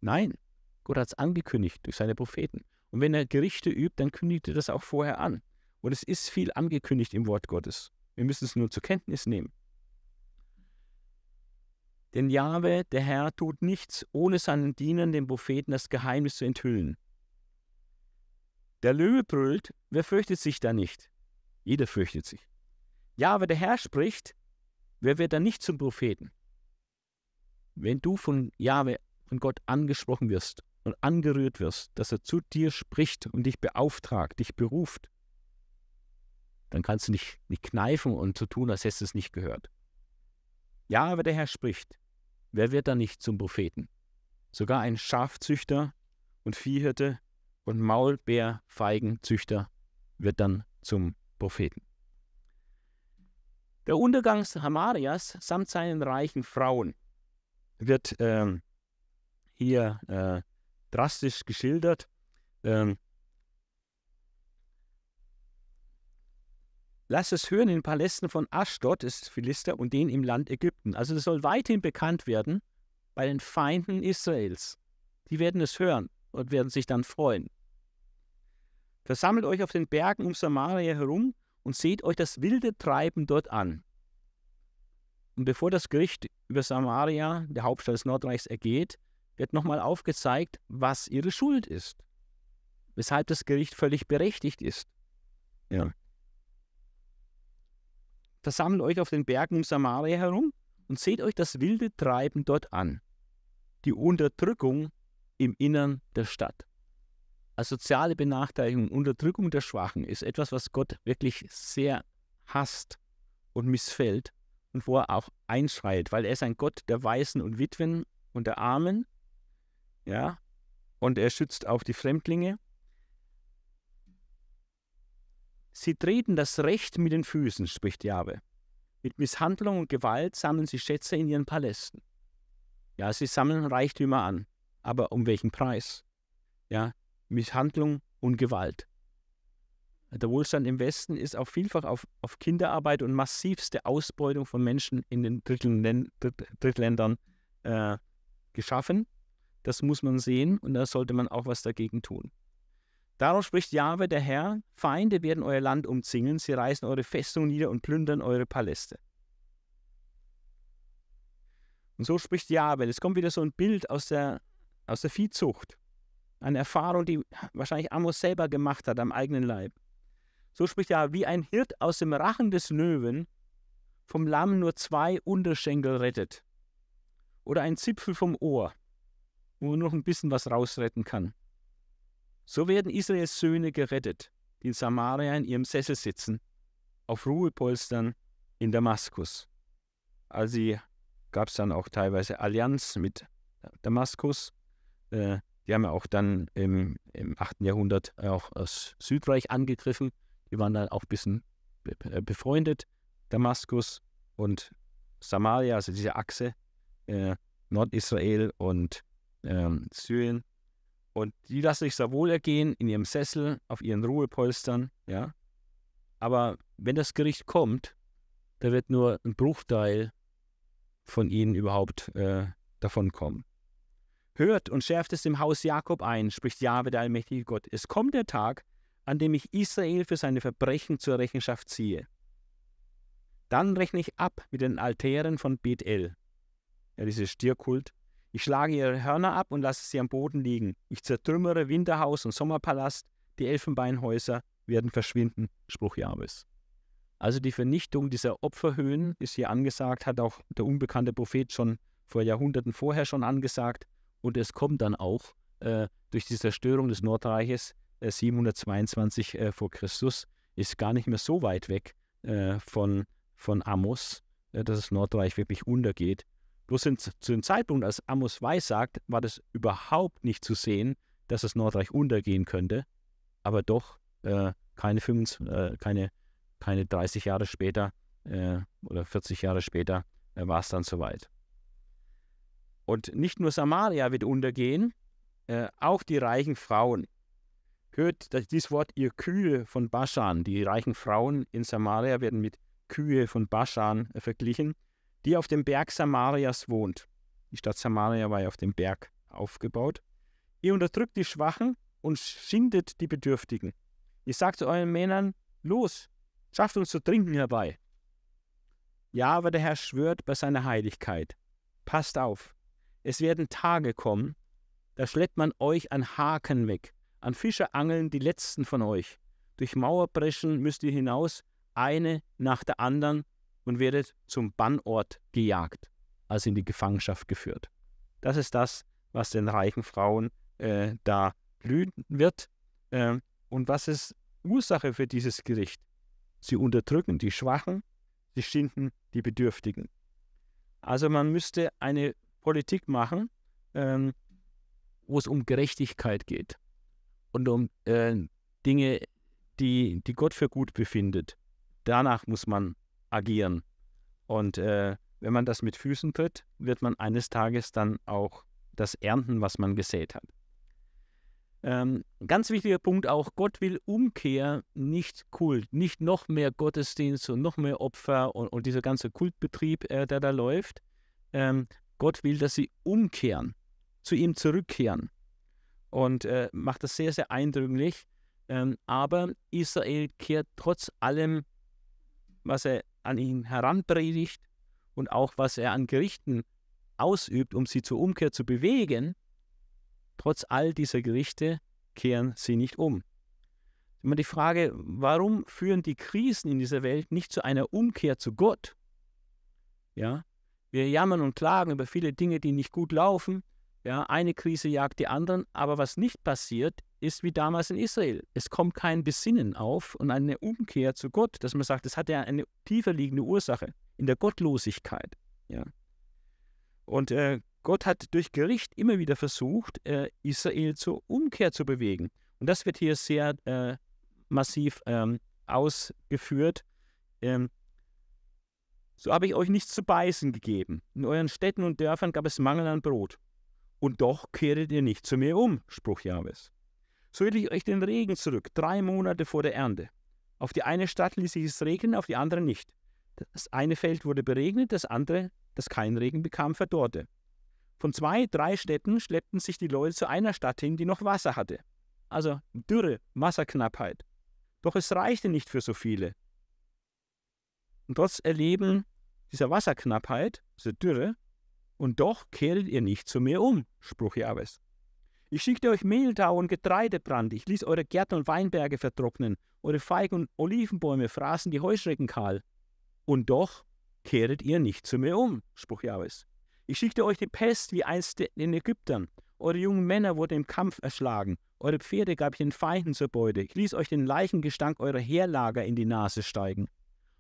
Nein, Gott hat es angekündigt durch seine Propheten. Und wenn er Gerichte übt, dann kündigt er das auch vorher an. Und es ist viel angekündigt im Wort Gottes. Wir müssen es nur zur Kenntnis nehmen. Denn Jahwe, der Herr, tut nichts, ohne seinen Dienern, den Propheten, das Geheimnis zu enthüllen. Der Löwe brüllt, wer fürchtet sich da nicht? Jeder fürchtet sich. Jahwe, der Herr, spricht, wer wird da nicht zum Propheten? Wenn du von Jahwe von Gott angesprochen wirst und angerührt wirst, dass er zu dir spricht und dich beauftragt, dich beruft, dann kannst du nicht, nicht kneifen und so tun, als hättest du es nicht gehört. Ja, aber der Herr spricht. Wer wird dann nicht zum Propheten? Sogar ein Schafzüchter und Viehhirte und Maulbeerfeigenzüchter wird dann zum Propheten. Der Untergang Hamarias samt seinen reichen Frauen wird ähm, hier äh, drastisch geschildert. Ähm, Lass es hören in den Palästen von Aschdod, ist Philister, und den im Land Ägypten. Also das soll weithin bekannt werden bei den Feinden Israels. Die werden es hören und werden sich dann freuen. Versammelt euch auf den Bergen um Samaria herum und seht euch das wilde Treiben dort an. Und bevor das Gericht über Samaria, der Hauptstadt des Nordreichs, ergeht, wird nochmal aufgezeigt, was ihre Schuld ist, weshalb das Gericht völlig berechtigt ist. Ja. Versammelt euch auf den Bergen um Samaria herum und seht euch das wilde Treiben dort an, die Unterdrückung im Innern der Stadt. Also soziale Benachteiligung, Unterdrückung der Schwachen ist etwas, was Gott wirklich sehr hasst und missfällt und wo er auch einschreit, weil er ist ein Gott der Weißen und Witwen und der Armen ja? Und er schützt auch die Fremdlinge. Sie treten das Recht mit den Füßen, spricht Jahwe. Mit Misshandlung und Gewalt sammeln sie Schätze in ihren Palästen. Ja, sie sammeln Reichtümer an, aber um welchen Preis? Ja, Misshandlung und Gewalt. Der Wohlstand im Westen ist auch vielfach auf, auf Kinderarbeit und massivste Ausbeutung von Menschen in den Drittländern äh, geschaffen. Das muss man sehen und da sollte man auch was dagegen tun. Darauf spricht Jahwe, der Herr, Feinde werden euer Land umzingeln, sie reißen eure Festung nieder und plündern eure Paläste. Und so spricht Jahwe. Es kommt wieder so ein Bild aus der, aus der Viehzucht. Eine Erfahrung, die wahrscheinlich Amos selber gemacht hat am eigenen Leib. So spricht Jahwe, wie ein Hirt aus dem Rachen des Löwen vom Lamm nur zwei Unterschenkel rettet. Oder ein Zipfel vom Ohr wo nur noch ein bisschen was rausretten kann. So werden Israels Söhne gerettet, die in Samaria in ihrem Sessel sitzen, auf Ruhepolstern in Damaskus. Also gab es dann auch teilweise Allianz mit Damaskus. Äh, die haben ja auch dann im, im 8. Jahrhundert auch das Südreich angegriffen. Die waren dann auch ein bisschen äh, befreundet. Damaskus und Samaria, also diese Achse, äh, Nordisrael und ähm, Syrien. Und die lassen sich sehr wohl ergehen in ihrem Sessel, auf ihren Ruhepolstern, ja. Aber wenn das Gericht kommt, da wird nur ein Bruchteil von ihnen überhaupt äh, davon kommen. Hört und schärft es im Haus Jakob ein, spricht Jahwe, der allmächtige Gott. Es kommt der Tag, an dem ich Israel für seine Verbrechen zur Rechenschaft ziehe. Dann rechne ich ab mit den Altären von Bethel. Ja, diese Stierkult, ich schlage ihre Hörner ab und lasse sie am Boden liegen. Ich zertrümmere Winterhaus und Sommerpalast. Die Elfenbeinhäuser werden verschwinden. Spruch Jahwes. Also die Vernichtung dieser Opferhöhen ist hier angesagt, hat auch der unbekannte Prophet schon vor Jahrhunderten vorher schon angesagt. Und es kommt dann auch äh, durch die Zerstörung des Nordreiches äh, 722 äh, vor Christus, ist gar nicht mehr so weit weg äh, von, von Amos, äh, dass das Nordreich wirklich untergeht. Bloß in, zu dem Zeitpunkt, als Amos Weiß sagt, war das überhaupt nicht zu sehen, dass das Nordreich untergehen könnte. Aber doch, äh, keine, 25, äh, keine, keine 30 Jahre später äh, oder 40 Jahre später äh, war es dann soweit. Und nicht nur Samaria wird untergehen, äh, auch die reichen Frauen. Hört dieses Wort, ihr Kühe von Baschan, die reichen Frauen in Samaria werden mit Kühe von Baschan äh, verglichen die auf dem Berg Samarias wohnt. Die Stadt Samaria war ja auf dem Berg aufgebaut. Ihr unterdrückt die Schwachen und schindet die Bedürftigen. Ihr sagt zu euren Männern, los, schafft uns zu trinken herbei. Ja, aber der Herr schwört bei seiner Heiligkeit. Passt auf, es werden Tage kommen, da schleppt man euch an Haken weg, an Fischerangeln die letzten von euch. Durch Mauerbrechen müsst ihr hinaus, eine nach der anderen, und werdet zum Bannort gejagt, also in die Gefangenschaft geführt. Das ist das, was den reichen Frauen äh, da blühen wird. Ähm, und was ist Ursache für dieses Gericht? Sie unterdrücken die Schwachen, sie schinden die Bedürftigen. Also man müsste eine Politik machen, ähm, wo es um Gerechtigkeit geht und um äh, Dinge, die, die Gott für gut befindet. Danach muss man agieren. Und äh, wenn man das mit Füßen tritt, wird man eines Tages dann auch das ernten, was man gesät hat. Ähm, ganz wichtiger Punkt auch, Gott will Umkehr, nicht Kult, nicht noch mehr Gottesdienst und noch mehr Opfer und, und dieser ganze Kultbetrieb, äh, der da läuft. Ähm, Gott will, dass sie umkehren, zu ihm zurückkehren und äh, macht das sehr, sehr eindrücklich. Ähm, aber Israel kehrt trotz allem, was er an ihn heranpredigt und auch was er an Gerichten ausübt, um sie zur Umkehr zu bewegen, trotz all dieser Gerichte kehren sie nicht um. Immer die Frage, warum führen die Krisen in dieser Welt nicht zu einer Umkehr zu Gott? Ja, wir jammern und klagen über viele Dinge, die nicht gut laufen. Ja, eine Krise jagt die anderen, aber was nicht passiert, ist wie damals in Israel. Es kommt kein Besinnen auf und eine Umkehr zu Gott, dass man sagt, es hat ja eine tiefer liegende Ursache in der Gottlosigkeit. Ja. Und äh, Gott hat durch Gericht immer wieder versucht, äh, Israel zur Umkehr zu bewegen. Und das wird hier sehr äh, massiv ähm, ausgeführt. Ähm, so habe ich euch nichts zu beißen gegeben. In euren Städten und Dörfern gab es Mangel an Brot. Und doch kehrtet ihr nicht zu mir um, Spruch Jahwes. So hielt ich euch den Regen zurück, drei Monate vor der Ernte. Auf die eine Stadt ließ ich es regnen, auf die andere nicht. Das eine Feld wurde beregnet, das andere, das keinen Regen bekam, verdorrte. Von zwei, drei Städten schleppten sich die Leute zu einer Stadt hin, die noch Wasser hatte. Also Dürre, Wasserknappheit. Doch es reichte nicht für so viele. Und trotz Erleben dieser Wasserknappheit, dieser Dürre, und doch kehret ihr nicht zu mir um, Spruch Jahwes. Ich schickte euch Mehltau und Getreidebrand. Ich ließ eure Gärten und Weinberge vertrocknen. Eure Feigen und Olivenbäume fraßen die Heuschrecken kahl. Und doch kehret ihr nicht zu mir um, Spruch Jahwes. Ich schickte euch die Pest wie einst den Ägyptern. Eure jungen Männer wurden im Kampf erschlagen. Eure Pferde gab ich den Feinden zur Beute. Ich ließ euch den Leichengestank eurer Heerlager in die Nase steigen.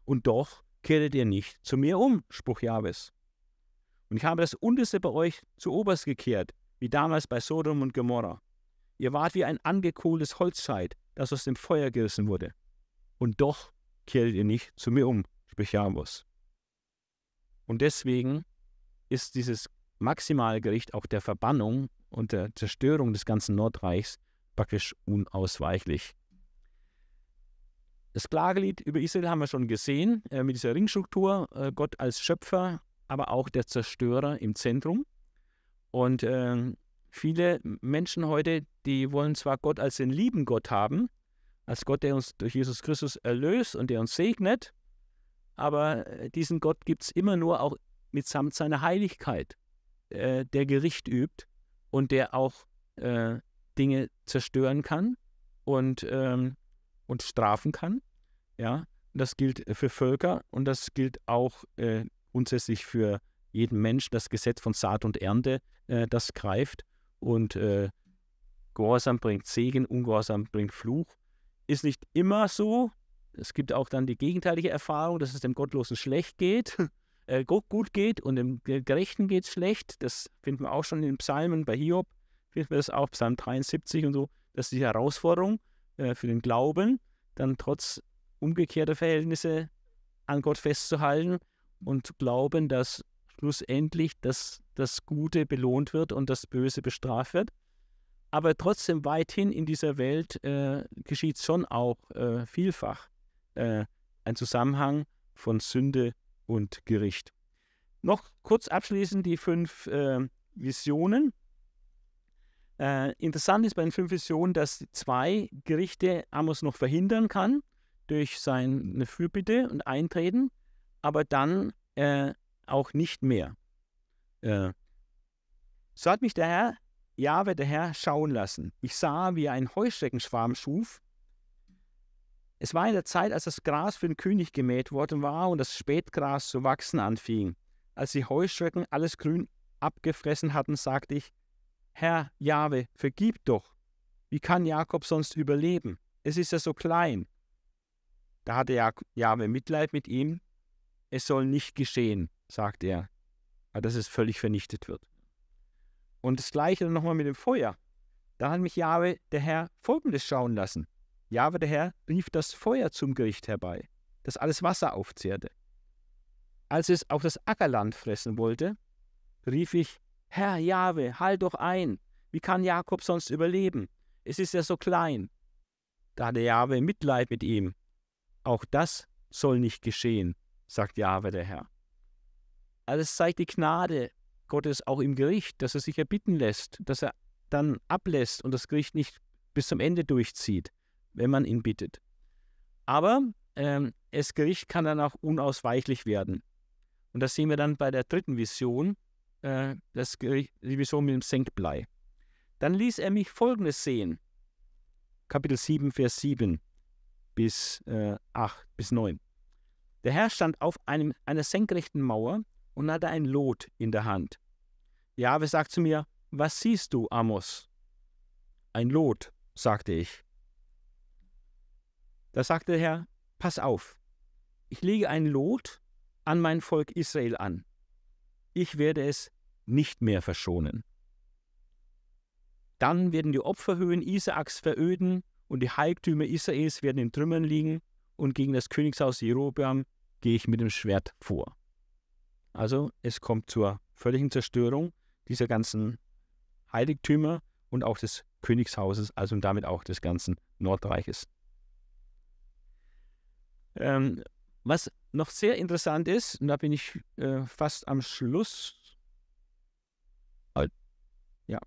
Und doch kehret ihr nicht zu mir um, Spruch Jahwes. Und ich habe das Unterste bei euch zu oberst gekehrt, wie damals bei Sodom und Gomorra. Ihr wart wie ein angekohltes Holzscheit, das aus dem Feuer gerissen wurde. Und doch kehrt ihr nicht zu mir um, spricht Jahwes. Und deswegen ist dieses Maximalgericht auch der Verbannung und der Zerstörung des ganzen Nordreichs praktisch unausweichlich. Das Klagelied über Israel haben wir schon gesehen, äh, mit dieser Ringstruktur, äh, Gott als Schöpfer, aber auch der Zerstörer im Zentrum. Und äh, viele Menschen heute, die wollen zwar Gott als den lieben Gott haben, als Gott, der uns durch Jesus Christus erlöst und der uns segnet, aber äh, diesen Gott gibt es immer nur auch mitsamt seiner Heiligkeit, äh, der Gericht übt und der auch äh, Dinge zerstören kann und, ähm, und strafen kann. Ja, das gilt äh, für Völker und das gilt auch äh, grundsätzlich für Menschen jedem Mensch das Gesetz von Saat und Ernte, äh, das greift. Und äh, Gehorsam bringt Segen, Ungehorsam bringt Fluch. Ist nicht immer so. Es gibt auch dann die gegenteilige Erfahrung, dass es dem Gottlosen schlecht geht, äh, gut geht und dem Gerechten geht es schlecht. Das finden wir auch schon in den Psalmen bei Hiob, finden wir das auch, Psalm 73 und so. Das ist die Herausforderung äh, für den Glauben, dann trotz umgekehrter Verhältnisse an Gott festzuhalten und zu glauben, dass schlussendlich, dass das Gute belohnt wird und das Böse bestraft wird. Aber trotzdem weithin in dieser Welt äh, geschieht schon auch äh, vielfach äh, ein Zusammenhang von Sünde und Gericht. Noch kurz abschließend die fünf äh, Visionen. Äh, interessant ist bei den fünf Visionen, dass zwei Gerichte Amos noch verhindern kann durch seine Fürbitte und Eintreten, aber dann äh, auch nicht mehr. Äh, so hat mich der Herr, Jahwe, der Herr, schauen lassen. Ich sah, wie er einen Heuschreckenschwarm schuf. Es war in der Zeit, als das Gras für den König gemäht worden war und das Spätgras zu wachsen anfing. Als die Heuschrecken alles Grün abgefressen hatten, sagte ich, Herr Jahwe, vergib doch. Wie kann Jakob sonst überleben? Es ist ja so klein. Da hatte Jahwe Mitleid mit ihm. Es soll nicht geschehen sagt er, dass es völlig vernichtet wird. Und das gleiche dann nochmal mit dem Feuer. Da hat mich Jahwe der Herr folgendes schauen lassen. Jahwe der Herr rief das Feuer zum Gericht herbei, das alles Wasser aufzehrte. Als es auf das Ackerland fressen wollte, rief ich, Herr Jahwe, halt doch ein, wie kann Jakob sonst überleben? Es ist ja so klein. Da hatte Jahwe Mitleid mit ihm. Auch das soll nicht geschehen, sagt Jahwe der Herr. Also es zeigt die Gnade Gottes auch im Gericht, dass er sich erbitten lässt, dass er dann ablässt und das Gericht nicht bis zum Ende durchzieht, wenn man ihn bittet. Aber ähm, das Gericht kann dann auch unausweichlich werden. Und das sehen wir dann bei der dritten Vision, äh, das Gericht, die Vision mit dem Senkblei. Dann ließ er mich Folgendes sehen. Kapitel 7, Vers 7 bis äh, 8 bis 9. Der Herr stand auf einem, einer senkrechten Mauer und hatte ein Lot in der Hand. Jahwe sagt zu mir, was siehst du, Amos? Ein Lot, sagte ich. Da sagte der Herr, pass auf, ich lege ein Lot an mein Volk Israel an. Ich werde es nicht mehr verschonen. Dann werden die Opferhöhen Isaaks veröden und die Heiligtümer Israels werden in Trümmern liegen und gegen das Königshaus Jerobeam gehe ich mit dem Schwert vor. Also es kommt zur völligen Zerstörung dieser ganzen Heiligtümer und auch des Königshauses, also damit auch des ganzen Nordreiches. Ähm, was noch sehr interessant ist, und da bin ich äh, fast am Schluss. Halt. Ja,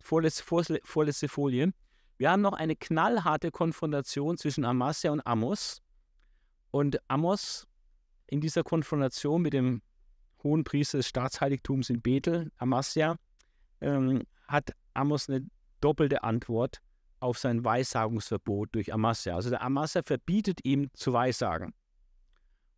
vorletzte, vorletzte Folie. Wir haben noch eine knallharte Konfrontation zwischen Amasia und Amos. Und Amos in dieser Konfrontation mit dem Hohenpriester des Staatsheiligtums in Bethel, Amasja, ähm, hat Amos eine doppelte Antwort auf sein Weissagungsverbot durch Amasja. Also der Amasja verbietet ihm zu weissagen.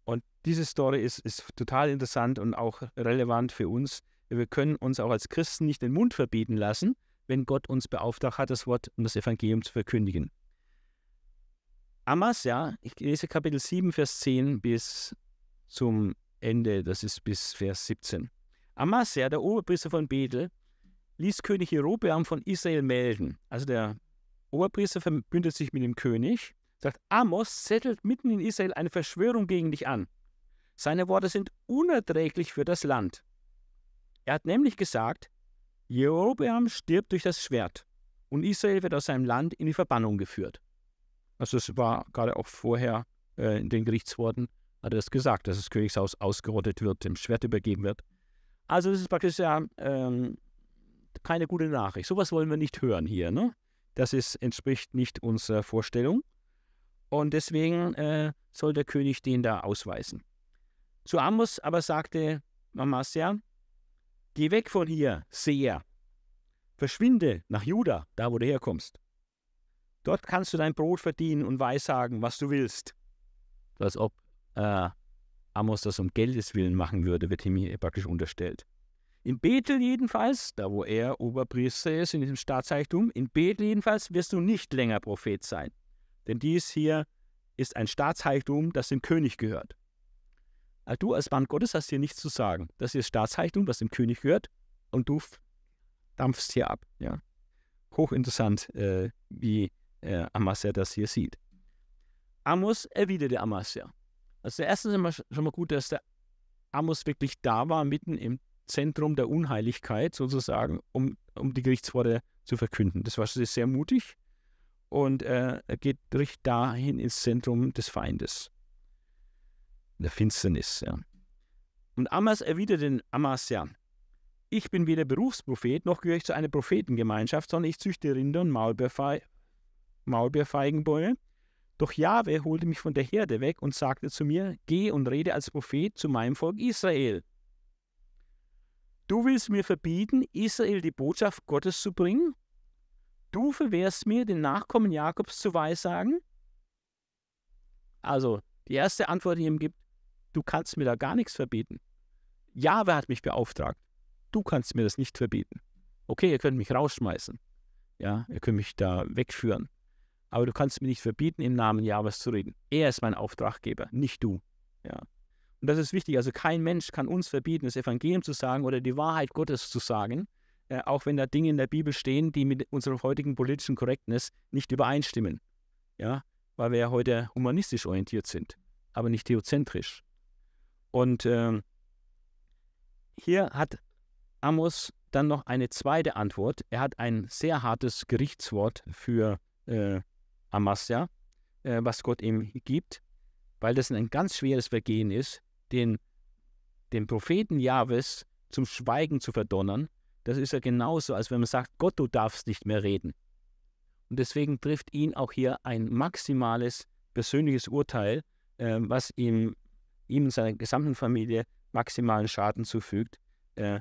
Und diese Story ist, ist total interessant und auch relevant für uns. Wir können uns auch als Christen nicht den Mund verbieten lassen, wenn Gott uns beauftragt hat, das Wort und das Evangelium zu verkündigen. Amasja, ich lese Kapitel 7, Vers 10 bis zum Ende, das ist bis Vers 17. Amasia, der Oberpriester von Bethel, ließ König Jerobeam von Israel melden. Also der Oberpriester verbündet sich mit dem König, sagt, Amos zettelt mitten in Israel eine Verschwörung gegen dich an. Seine Worte sind unerträglich für das Land. Er hat nämlich gesagt, Jerobeam stirbt durch das Schwert und Israel wird aus seinem Land in die Verbannung geführt. Also es war gerade auch vorher äh, in den Gerichtsworten hat er es gesagt, dass das Königshaus ausgerottet wird, dem Schwert übergeben wird. Also das ist praktisch ja ähm, keine gute Nachricht. Sowas wollen wir nicht hören hier. Ne? Das ist, entspricht nicht unserer Vorstellung. Und deswegen äh, soll der König den da ausweisen. Zu Amos aber sagte Mamasia, geh weg von hier, Seher. Verschwinde nach Juda, da wo du herkommst. Dort kannst du dein Brot verdienen und weissagen, was du willst. Als ob äh, Amos das um Geldes willen machen würde, wird ihm hier praktisch unterstellt. In Bethel jedenfalls, da wo er Oberpriester ist in diesem Staatseichtum, in Bethel jedenfalls wirst du nicht länger Prophet sein. Denn dies hier ist ein Staatseichtum, das dem König gehört. Also du als Mann Gottes hast hier nichts zu sagen. Das hier ist Staatseichtum, das dem König gehört und du dampfst hier ab. Ja. Hochinteressant, äh, wie äh, Amasia das hier sieht. Amos erwiderte Amasia. Also erstens ist immer schon mal gut, dass der Amos wirklich da war, mitten im Zentrum der Unheiligkeit sozusagen, um, um die Gerichtsworte zu verkünden. Das war sehr mutig und äh, er geht richtig dahin ins Zentrum des Feindes, der Finsternis. Ja. Und Amas erwiderte den Amas ja, ich bin weder Berufsprophet, noch gehöre ich zu einer Prophetengemeinschaft, sondern ich züchte Rinder und Maulbeerfe Maulbeerfeigenbäume doch Jahwe holte mich von der Herde weg und sagte zu mir, geh und rede als Prophet zu meinem Volk Israel. Du willst mir verbieten, Israel die Botschaft Gottes zu bringen? Du verwehrst mir, den Nachkommen Jakobs zu weissagen? Also, die erste Antwort, die ihm gibt, du kannst mir da gar nichts verbieten. Jahwe hat mich beauftragt. Du kannst mir das nicht verbieten. Okay, ihr könnt mich rausschmeißen. Ja, ihr könnt mich da wegführen. Aber du kannst mir nicht verbieten, im Namen Jahwes zu reden. Er ist mein Auftraggeber, nicht du. Ja. Und das ist wichtig. Also kein Mensch kann uns verbieten, das Evangelium zu sagen oder die Wahrheit Gottes zu sagen, äh, auch wenn da Dinge in der Bibel stehen, die mit unserer heutigen politischen Korrektness nicht übereinstimmen. Ja, weil wir ja heute humanistisch orientiert sind, aber nicht theozentrisch. Und ähm, hier hat Amos dann noch eine zweite Antwort. Er hat ein sehr hartes Gerichtswort für äh, Amasya, äh, was Gott ihm gibt, weil das ein ganz schweres Vergehen ist, den, den Propheten Jahwes zum Schweigen zu verdonnern. Das ist ja genauso, als wenn man sagt, Gott, du darfst nicht mehr reden. Und deswegen trifft ihn auch hier ein maximales persönliches Urteil, äh, was ihm, ihm und seiner gesamten Familie maximalen Schaden zufügt. Äh,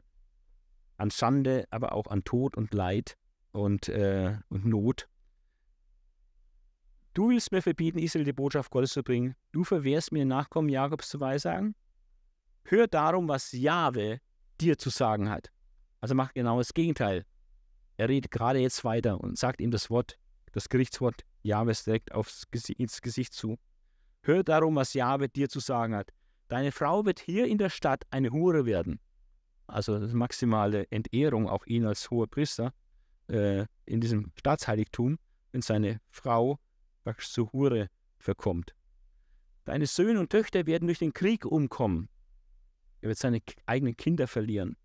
an Schande, aber auch an Tod und Leid und, äh, und Not. Du willst mir verbieten, Israel die Botschaft Gottes zu bringen. Du verwehrst mir Nachkommen Jakobs zu weissagen. Hör darum, was Jahwe dir zu sagen hat. Also macht genau das Gegenteil. Er redet gerade jetzt weiter und sagt ihm das Wort, das Gerichtswort Jahwe direkt aufs, ins Gesicht zu. Hör darum, was Jahwe dir zu sagen hat. Deine Frau wird hier in der Stadt eine Hure werden. Also maximale Entehrung auch ihn als hoher Priester äh, in diesem Staatsheiligtum, wenn seine Frau was zur Hure verkommt. Deine Söhne und Töchter werden durch den Krieg umkommen. Er wird seine eigenen Kinder verlieren.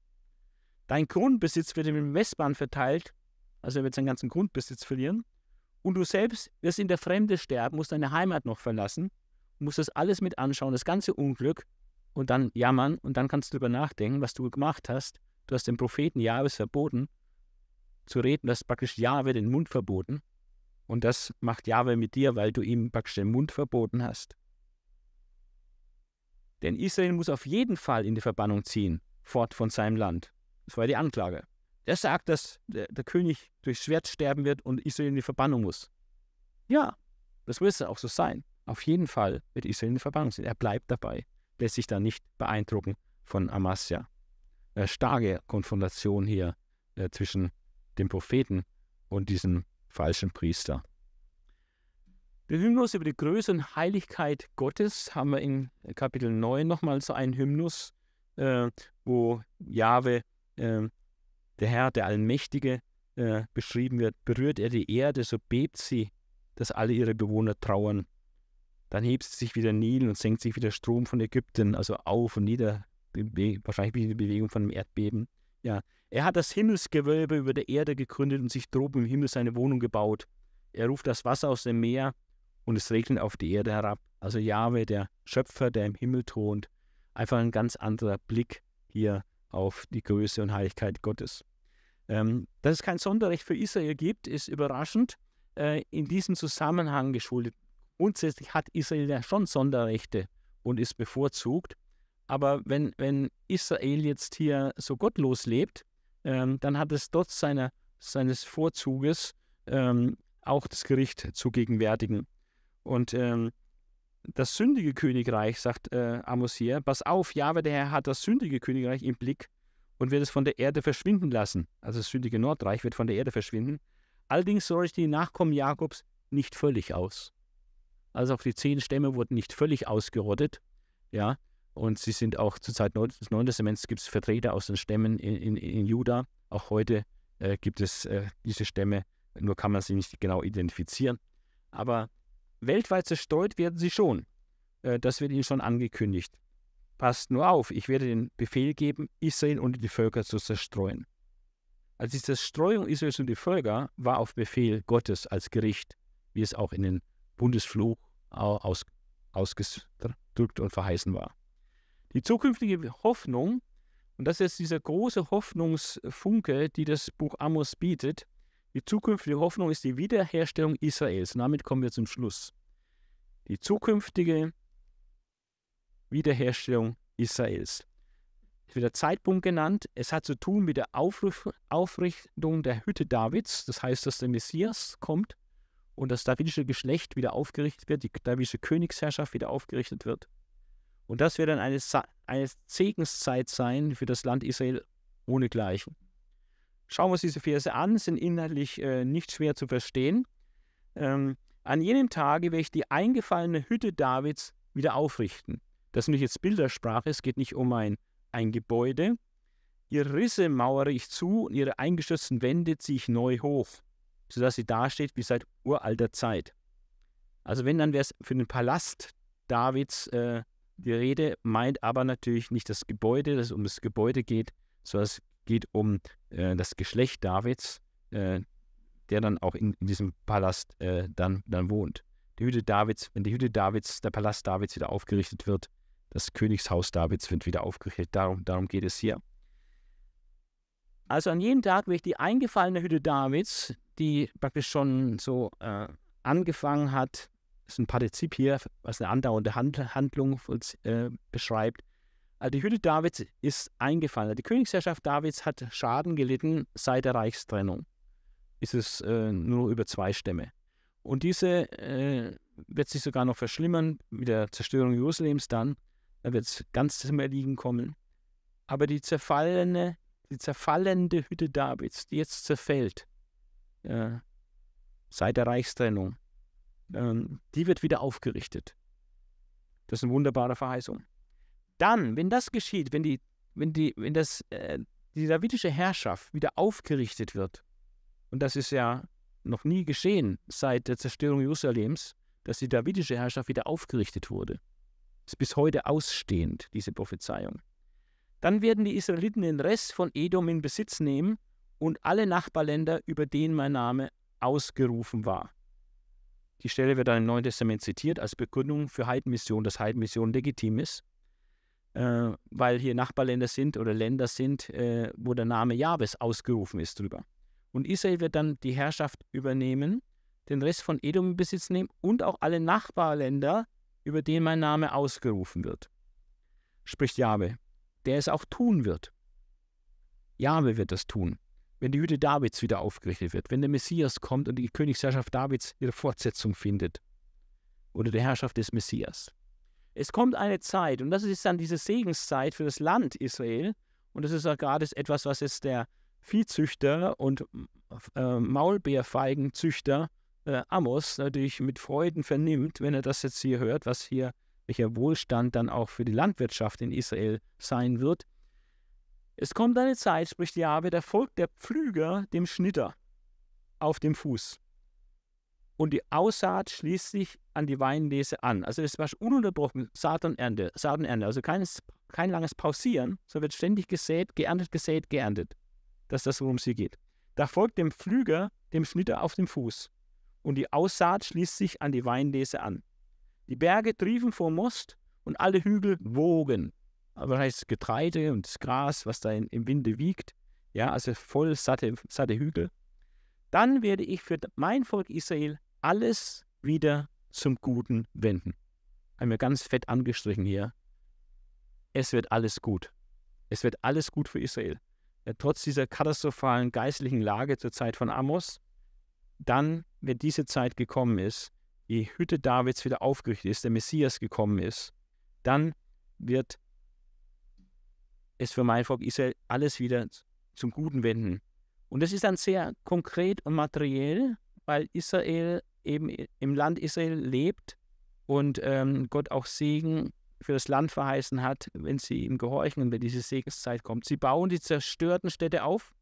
Dein Grundbesitz wird im Westbahn verteilt, also er wird seinen ganzen Grundbesitz verlieren. Und du selbst wirst in der Fremde sterben, musst deine Heimat noch verlassen, musst das alles mit anschauen, das ganze Unglück und dann jammern und dann kannst du darüber nachdenken, was du gemacht hast. Du hast dem Propheten Jahwes verboten zu reden, das ist praktisch Jahwe den Mund verboten. Und das macht Jahwe mit dir, weil du ihm praktisch den Mund verboten hast. Denn Israel muss auf jeden Fall in die Verbannung ziehen, fort von seinem Land. Das war die Anklage. Der sagt, dass der, der König durchs Schwert sterben wird und Israel in die Verbannung muss. Ja, das wird es auch so sein. Auf jeden Fall wird Israel in die Verbannung ziehen. Er bleibt dabei, lässt sich da nicht beeindrucken von Amasya. Eine starke Konfrontation hier äh, zwischen dem Propheten und diesem falschen Priester. Den Hymnus über die Größe und Heiligkeit Gottes haben wir in Kapitel 9 nochmal so einen Hymnus, äh, wo Jahwe, äh, der Herr, der Allmächtige, äh, beschrieben wird. Berührt er die Erde, so bebt sie, dass alle ihre Bewohner trauern. Dann hebt sie sich wieder Nil und senkt sich wieder Strom von Ägypten, also auf und nieder, wahrscheinlich wie die Bewegung von einem Erdbeben. Ja, er hat das Himmelsgewölbe über der Erde gegründet und sich droben im Himmel seine Wohnung gebaut. Er ruft das Wasser aus dem Meer und es regnet auf die Erde herab. Also Jahwe, der Schöpfer, der im Himmel thront. Einfach ein ganz anderer Blick hier auf die Größe und Heiligkeit Gottes. Ähm, dass es kein Sonderrecht für Israel gibt, ist überraschend äh, in diesem Zusammenhang geschuldet. Grundsätzlich hat Israel ja schon Sonderrechte und ist bevorzugt. Aber wenn, wenn Israel jetzt hier so gottlos lebt, ähm, dann hat es trotz seiner, seines Vorzuges ähm, auch das Gericht zu gegenwärtigen. Und ähm, das sündige Königreich, sagt äh, Amos hier, pass auf, Jahwe, der Herr hat das sündige Königreich im Blick und wird es von der Erde verschwinden lassen. Also das sündige Nordreich wird von der Erde verschwinden. Allerdings soll ich die Nachkommen Jakobs nicht völlig aus. Also auch die zehn Stämme wurden nicht völlig ausgerottet, ja, und sie sind auch zur Zeit des Neuen Testaments gibt es Vertreter aus den Stämmen in, in, in Juda. Auch heute äh, gibt es äh, diese Stämme, nur kann man sie nicht genau identifizieren. Aber weltweit zerstreut werden sie schon. Äh, das wird ihnen schon angekündigt. Passt nur auf, ich werde den Befehl geben, Israel und die Völker zu zerstreuen. Also die Zerstreuung Israels und die Völker war auf Befehl Gottes als Gericht, wie es auch in den Bundesfluch aus, ausgedrückt und verheißen war. Die zukünftige Hoffnung, und das ist dieser große Hoffnungsfunke, die das Buch Amos bietet, die zukünftige Hoffnung ist die Wiederherstellung Israels. Und damit kommen wir zum Schluss. Die zukünftige Wiederherstellung Israels. Es wird der Zeitpunkt genannt. Es hat zu tun mit der Aufrichtung der Hütte Davids. Das heißt, dass der Messias kommt und das davidische Geschlecht wieder aufgerichtet wird, die davidische Königsherrschaft wieder aufgerichtet wird. Und das wird dann eine, Sa eine Segenszeit sein für das Land Israel ohnegleichen. Schauen wir uns diese Verse an, sind inhaltlich äh, nicht schwer zu verstehen. Ähm, an jenem Tage werde ich die eingefallene Hütte Davids wieder aufrichten. Das ist natürlich jetzt Bildersprache, es geht nicht um ein, ein Gebäude. Ihre Risse mauere ich zu und ihre eingeschützten Wände ziehe ich neu hoch, sodass sie dasteht wie seit uralter Zeit. Also wenn, dann wäre es für den Palast Davids äh, die Rede meint aber natürlich nicht das Gebäude, dass es um das Gebäude geht, sondern es geht um äh, das Geschlecht Davids, äh, der dann auch in, in diesem Palast äh, dann, dann wohnt. Die Hütte Davids, wenn die Hütte Davids, der Palast Davids wieder aufgerichtet wird, das Königshaus Davids wird wieder aufgerichtet. Darum, darum geht es hier. Also an jedem Tag wird die eingefallene Hütte Davids, die praktisch schon so äh, angefangen hat, ist ein Partizip hier, was eine andauernde Hand, Handlung äh, beschreibt. Also die Hütte Davids ist eingefallen. Die Königsherrschaft Davids hat Schaden gelitten seit der Reichstrennung. Ist es äh, nur über zwei Stämme. Und diese äh, wird sich sogar noch verschlimmern mit der Zerstörung Jerusalems dann. Da wird es ganz zum Erliegen kommen. Aber die zerfallene, die zerfallende Hütte Davids, die jetzt zerfällt, äh, seit der Reichstrennung, ähm, die wird wieder aufgerichtet. Das ist eine wunderbare Verheißung. Dann, wenn das geschieht, wenn, die, wenn, die, wenn das, äh, die davidische Herrschaft wieder aufgerichtet wird, und das ist ja noch nie geschehen seit der Zerstörung Jerusalems, dass die davidische Herrschaft wieder aufgerichtet wurde. Ist bis heute ausstehend, diese Prophezeiung. Dann werden die Israeliten den Rest von Edom in Besitz nehmen und alle Nachbarländer, über denen mein Name ausgerufen war. Die Stelle wird dann im Neuen Testament zitiert als Begründung für Heidenmission, dass Heidenmission legitim ist, äh, weil hier Nachbarländer sind oder Länder sind, äh, wo der Name Jabes ausgerufen ist drüber. Und Israel wird dann die Herrschaft übernehmen, den Rest von Edom in Besitz nehmen und auch alle Nachbarländer, über denen mein Name ausgerufen wird. Spricht Jabe, der es auch tun wird. Jabe wird das tun wenn die Hütte Davids wieder aufgerichtet wird, wenn der Messias kommt und die Königsherrschaft Davids ihre Fortsetzung findet oder der Herrschaft des Messias. Es kommt eine Zeit und das ist dann diese Segenszeit für das Land Israel und das ist auch gerade etwas, was jetzt der Viehzüchter und äh, Maulbeerfeigenzüchter äh, Amos natürlich mit Freuden vernimmt, wenn er das jetzt hier hört, was hier welcher Wohlstand dann auch für die Landwirtschaft in Israel sein wird. Es kommt eine Zeit, spricht Jahwe, da folgt der Pflüger dem Schnitter auf dem Fuß. Und die Aussaat schließt sich an die Weinlese an. Also es war ununterbrochen Saat und Ernte, Also keines, kein langes Pausieren, so wird ständig gesät, geerntet, gesät, geerntet. Das ist das, worum es hier geht. Da folgt dem Pflüger dem Schnitter auf dem Fuß. Und die Aussaat schließt sich an die Weinlese an. Die Berge triefen vor Most und alle Hügel wogen wahrscheinlich das Getreide und das Gras, was da in, im Winde wiegt. Ja, also voll satte, satte Hügel. Dann werde ich für mein Volk Israel alles wieder zum Guten wenden. Haben wir ganz fett angestrichen hier. Es wird alles gut. Es wird alles gut für Israel. Ja, trotz dieser katastrophalen geistlichen Lage zur Zeit von Amos, dann, wenn diese Zeit gekommen ist, die Hütte Davids wieder aufgerichtet ist, der Messias gekommen ist, dann wird es für mein Volk Israel alles wieder zum Guten wenden. Und das ist dann sehr konkret und materiell, weil Israel eben im Land Israel lebt und ähm, Gott auch Segen für das Land verheißen hat, wenn sie ihm gehorchen und wenn diese Segenszeit kommt. Sie bauen die zerstörten Städte auf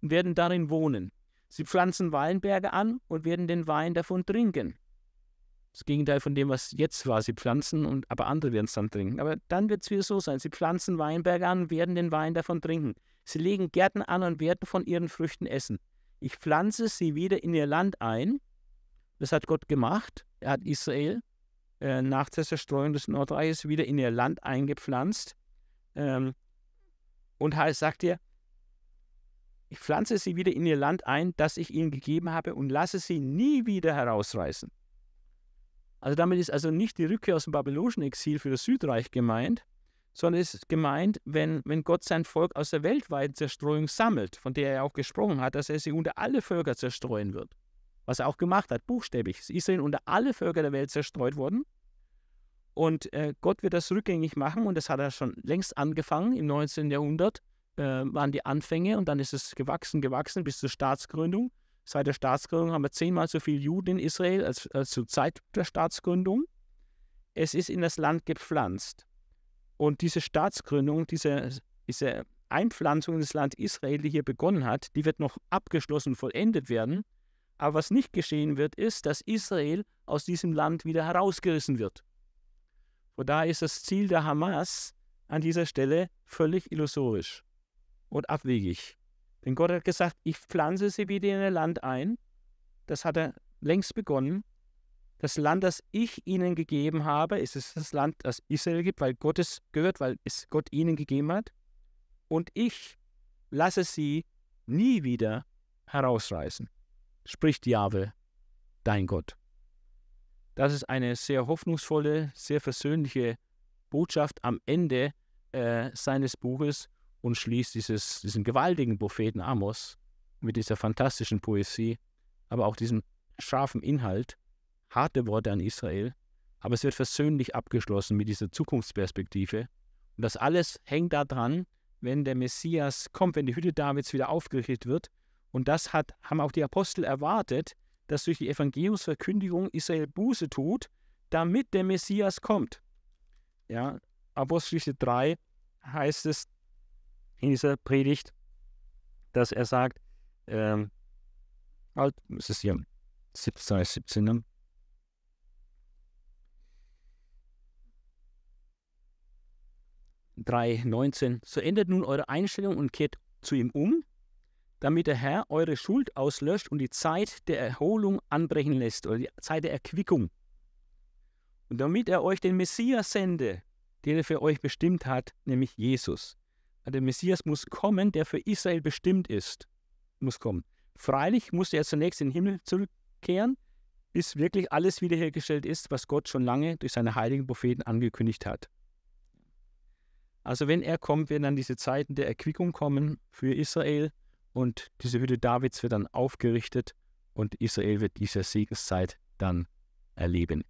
und werden darin wohnen. Sie pflanzen Weinberge an und werden den Wein davon trinken das Gegenteil von dem, was jetzt war. Sie pflanzen, und, aber andere werden es dann trinken. Aber dann wird es wieder so sein. Sie pflanzen Weinberge an, werden den Wein davon trinken. Sie legen Gärten an und werden von ihren Früchten essen. Ich pflanze sie wieder in ihr Land ein. Das hat Gott gemacht. Er hat Israel äh, nach der Zerstreuung des Nordreiches wieder in ihr Land eingepflanzt. Ähm, und heißt, sagt ihr, ich pflanze sie wieder in ihr Land ein, das ich ihnen gegeben habe und lasse sie nie wieder herausreißen. Also damit ist also nicht die Rückkehr aus dem babylonischen Exil für das Südreich gemeint, sondern es ist gemeint, wenn, wenn Gott sein Volk aus der weltweiten Zerstreuung sammelt, von der er auch gesprochen hat, dass er sie unter alle Völker zerstreuen wird. Was er auch gemacht hat, buchstäblich. Ist Israel unter alle Völker der Welt zerstreut worden. Und äh, Gott wird das rückgängig machen und das hat er schon längst angefangen. Im 19. Jahrhundert äh, waren die Anfänge und dann ist es gewachsen, gewachsen bis zur Staatsgründung. Seit der Staatsgründung haben wir zehnmal so viele Juden in Israel als, als zur Zeit der Staatsgründung. Es ist in das Land gepflanzt. Und diese Staatsgründung, diese, diese Einpflanzung in das Land Israel, die hier begonnen hat, die wird noch abgeschlossen und vollendet werden. Aber was nicht geschehen wird, ist, dass Israel aus diesem Land wieder herausgerissen wird. Von daher ist das Ziel der Hamas an dieser Stelle völlig illusorisch und abwegig. Denn Gott hat gesagt, ich pflanze sie wieder in ihr Land ein. Das hat er längst begonnen. Das Land, das ich ihnen gegeben habe, ist es das Land, das Israel gibt, weil Gott es gehört, weil es Gott ihnen gegeben hat. Und ich lasse sie nie wieder herausreißen, spricht Jahwe, dein Gott. Das ist eine sehr hoffnungsvolle, sehr versöhnliche Botschaft am Ende äh, seines Buches, und schließt dieses, diesen gewaltigen Propheten Amos mit dieser fantastischen Poesie, aber auch diesem scharfen Inhalt, harte Worte an Israel, aber es wird versöhnlich abgeschlossen mit dieser Zukunftsperspektive. Und das alles hängt daran, wenn der Messias kommt, wenn die Hütte Davids wieder aufgerichtet wird. Und das hat, haben auch die Apostel erwartet, dass durch die Evangeliumsverkündigung Israel Buße tut, damit der Messias kommt. Ja, Apostelgeschichte 3 heißt es, in dieser Predigt, dass er sagt, ähm, alt, es ist hier 17, 17, ne? so ändert nun eure Einstellung und kehrt zu ihm um, damit der Herr eure Schuld auslöscht und die Zeit der Erholung anbrechen lässt oder die Zeit der Erquickung. Und damit er euch den Messias sende, den er für euch bestimmt hat, nämlich Jesus. Der Messias muss kommen, der für Israel bestimmt ist, muss kommen. Freilich musste er zunächst in den Himmel zurückkehren, bis wirklich alles wiederhergestellt ist, was Gott schon lange durch seine heiligen Propheten angekündigt hat. Also wenn er kommt, werden dann diese Zeiten der Erquickung kommen für Israel und diese Hütte Davids wird dann aufgerichtet und Israel wird diese Segenszeit dann erleben.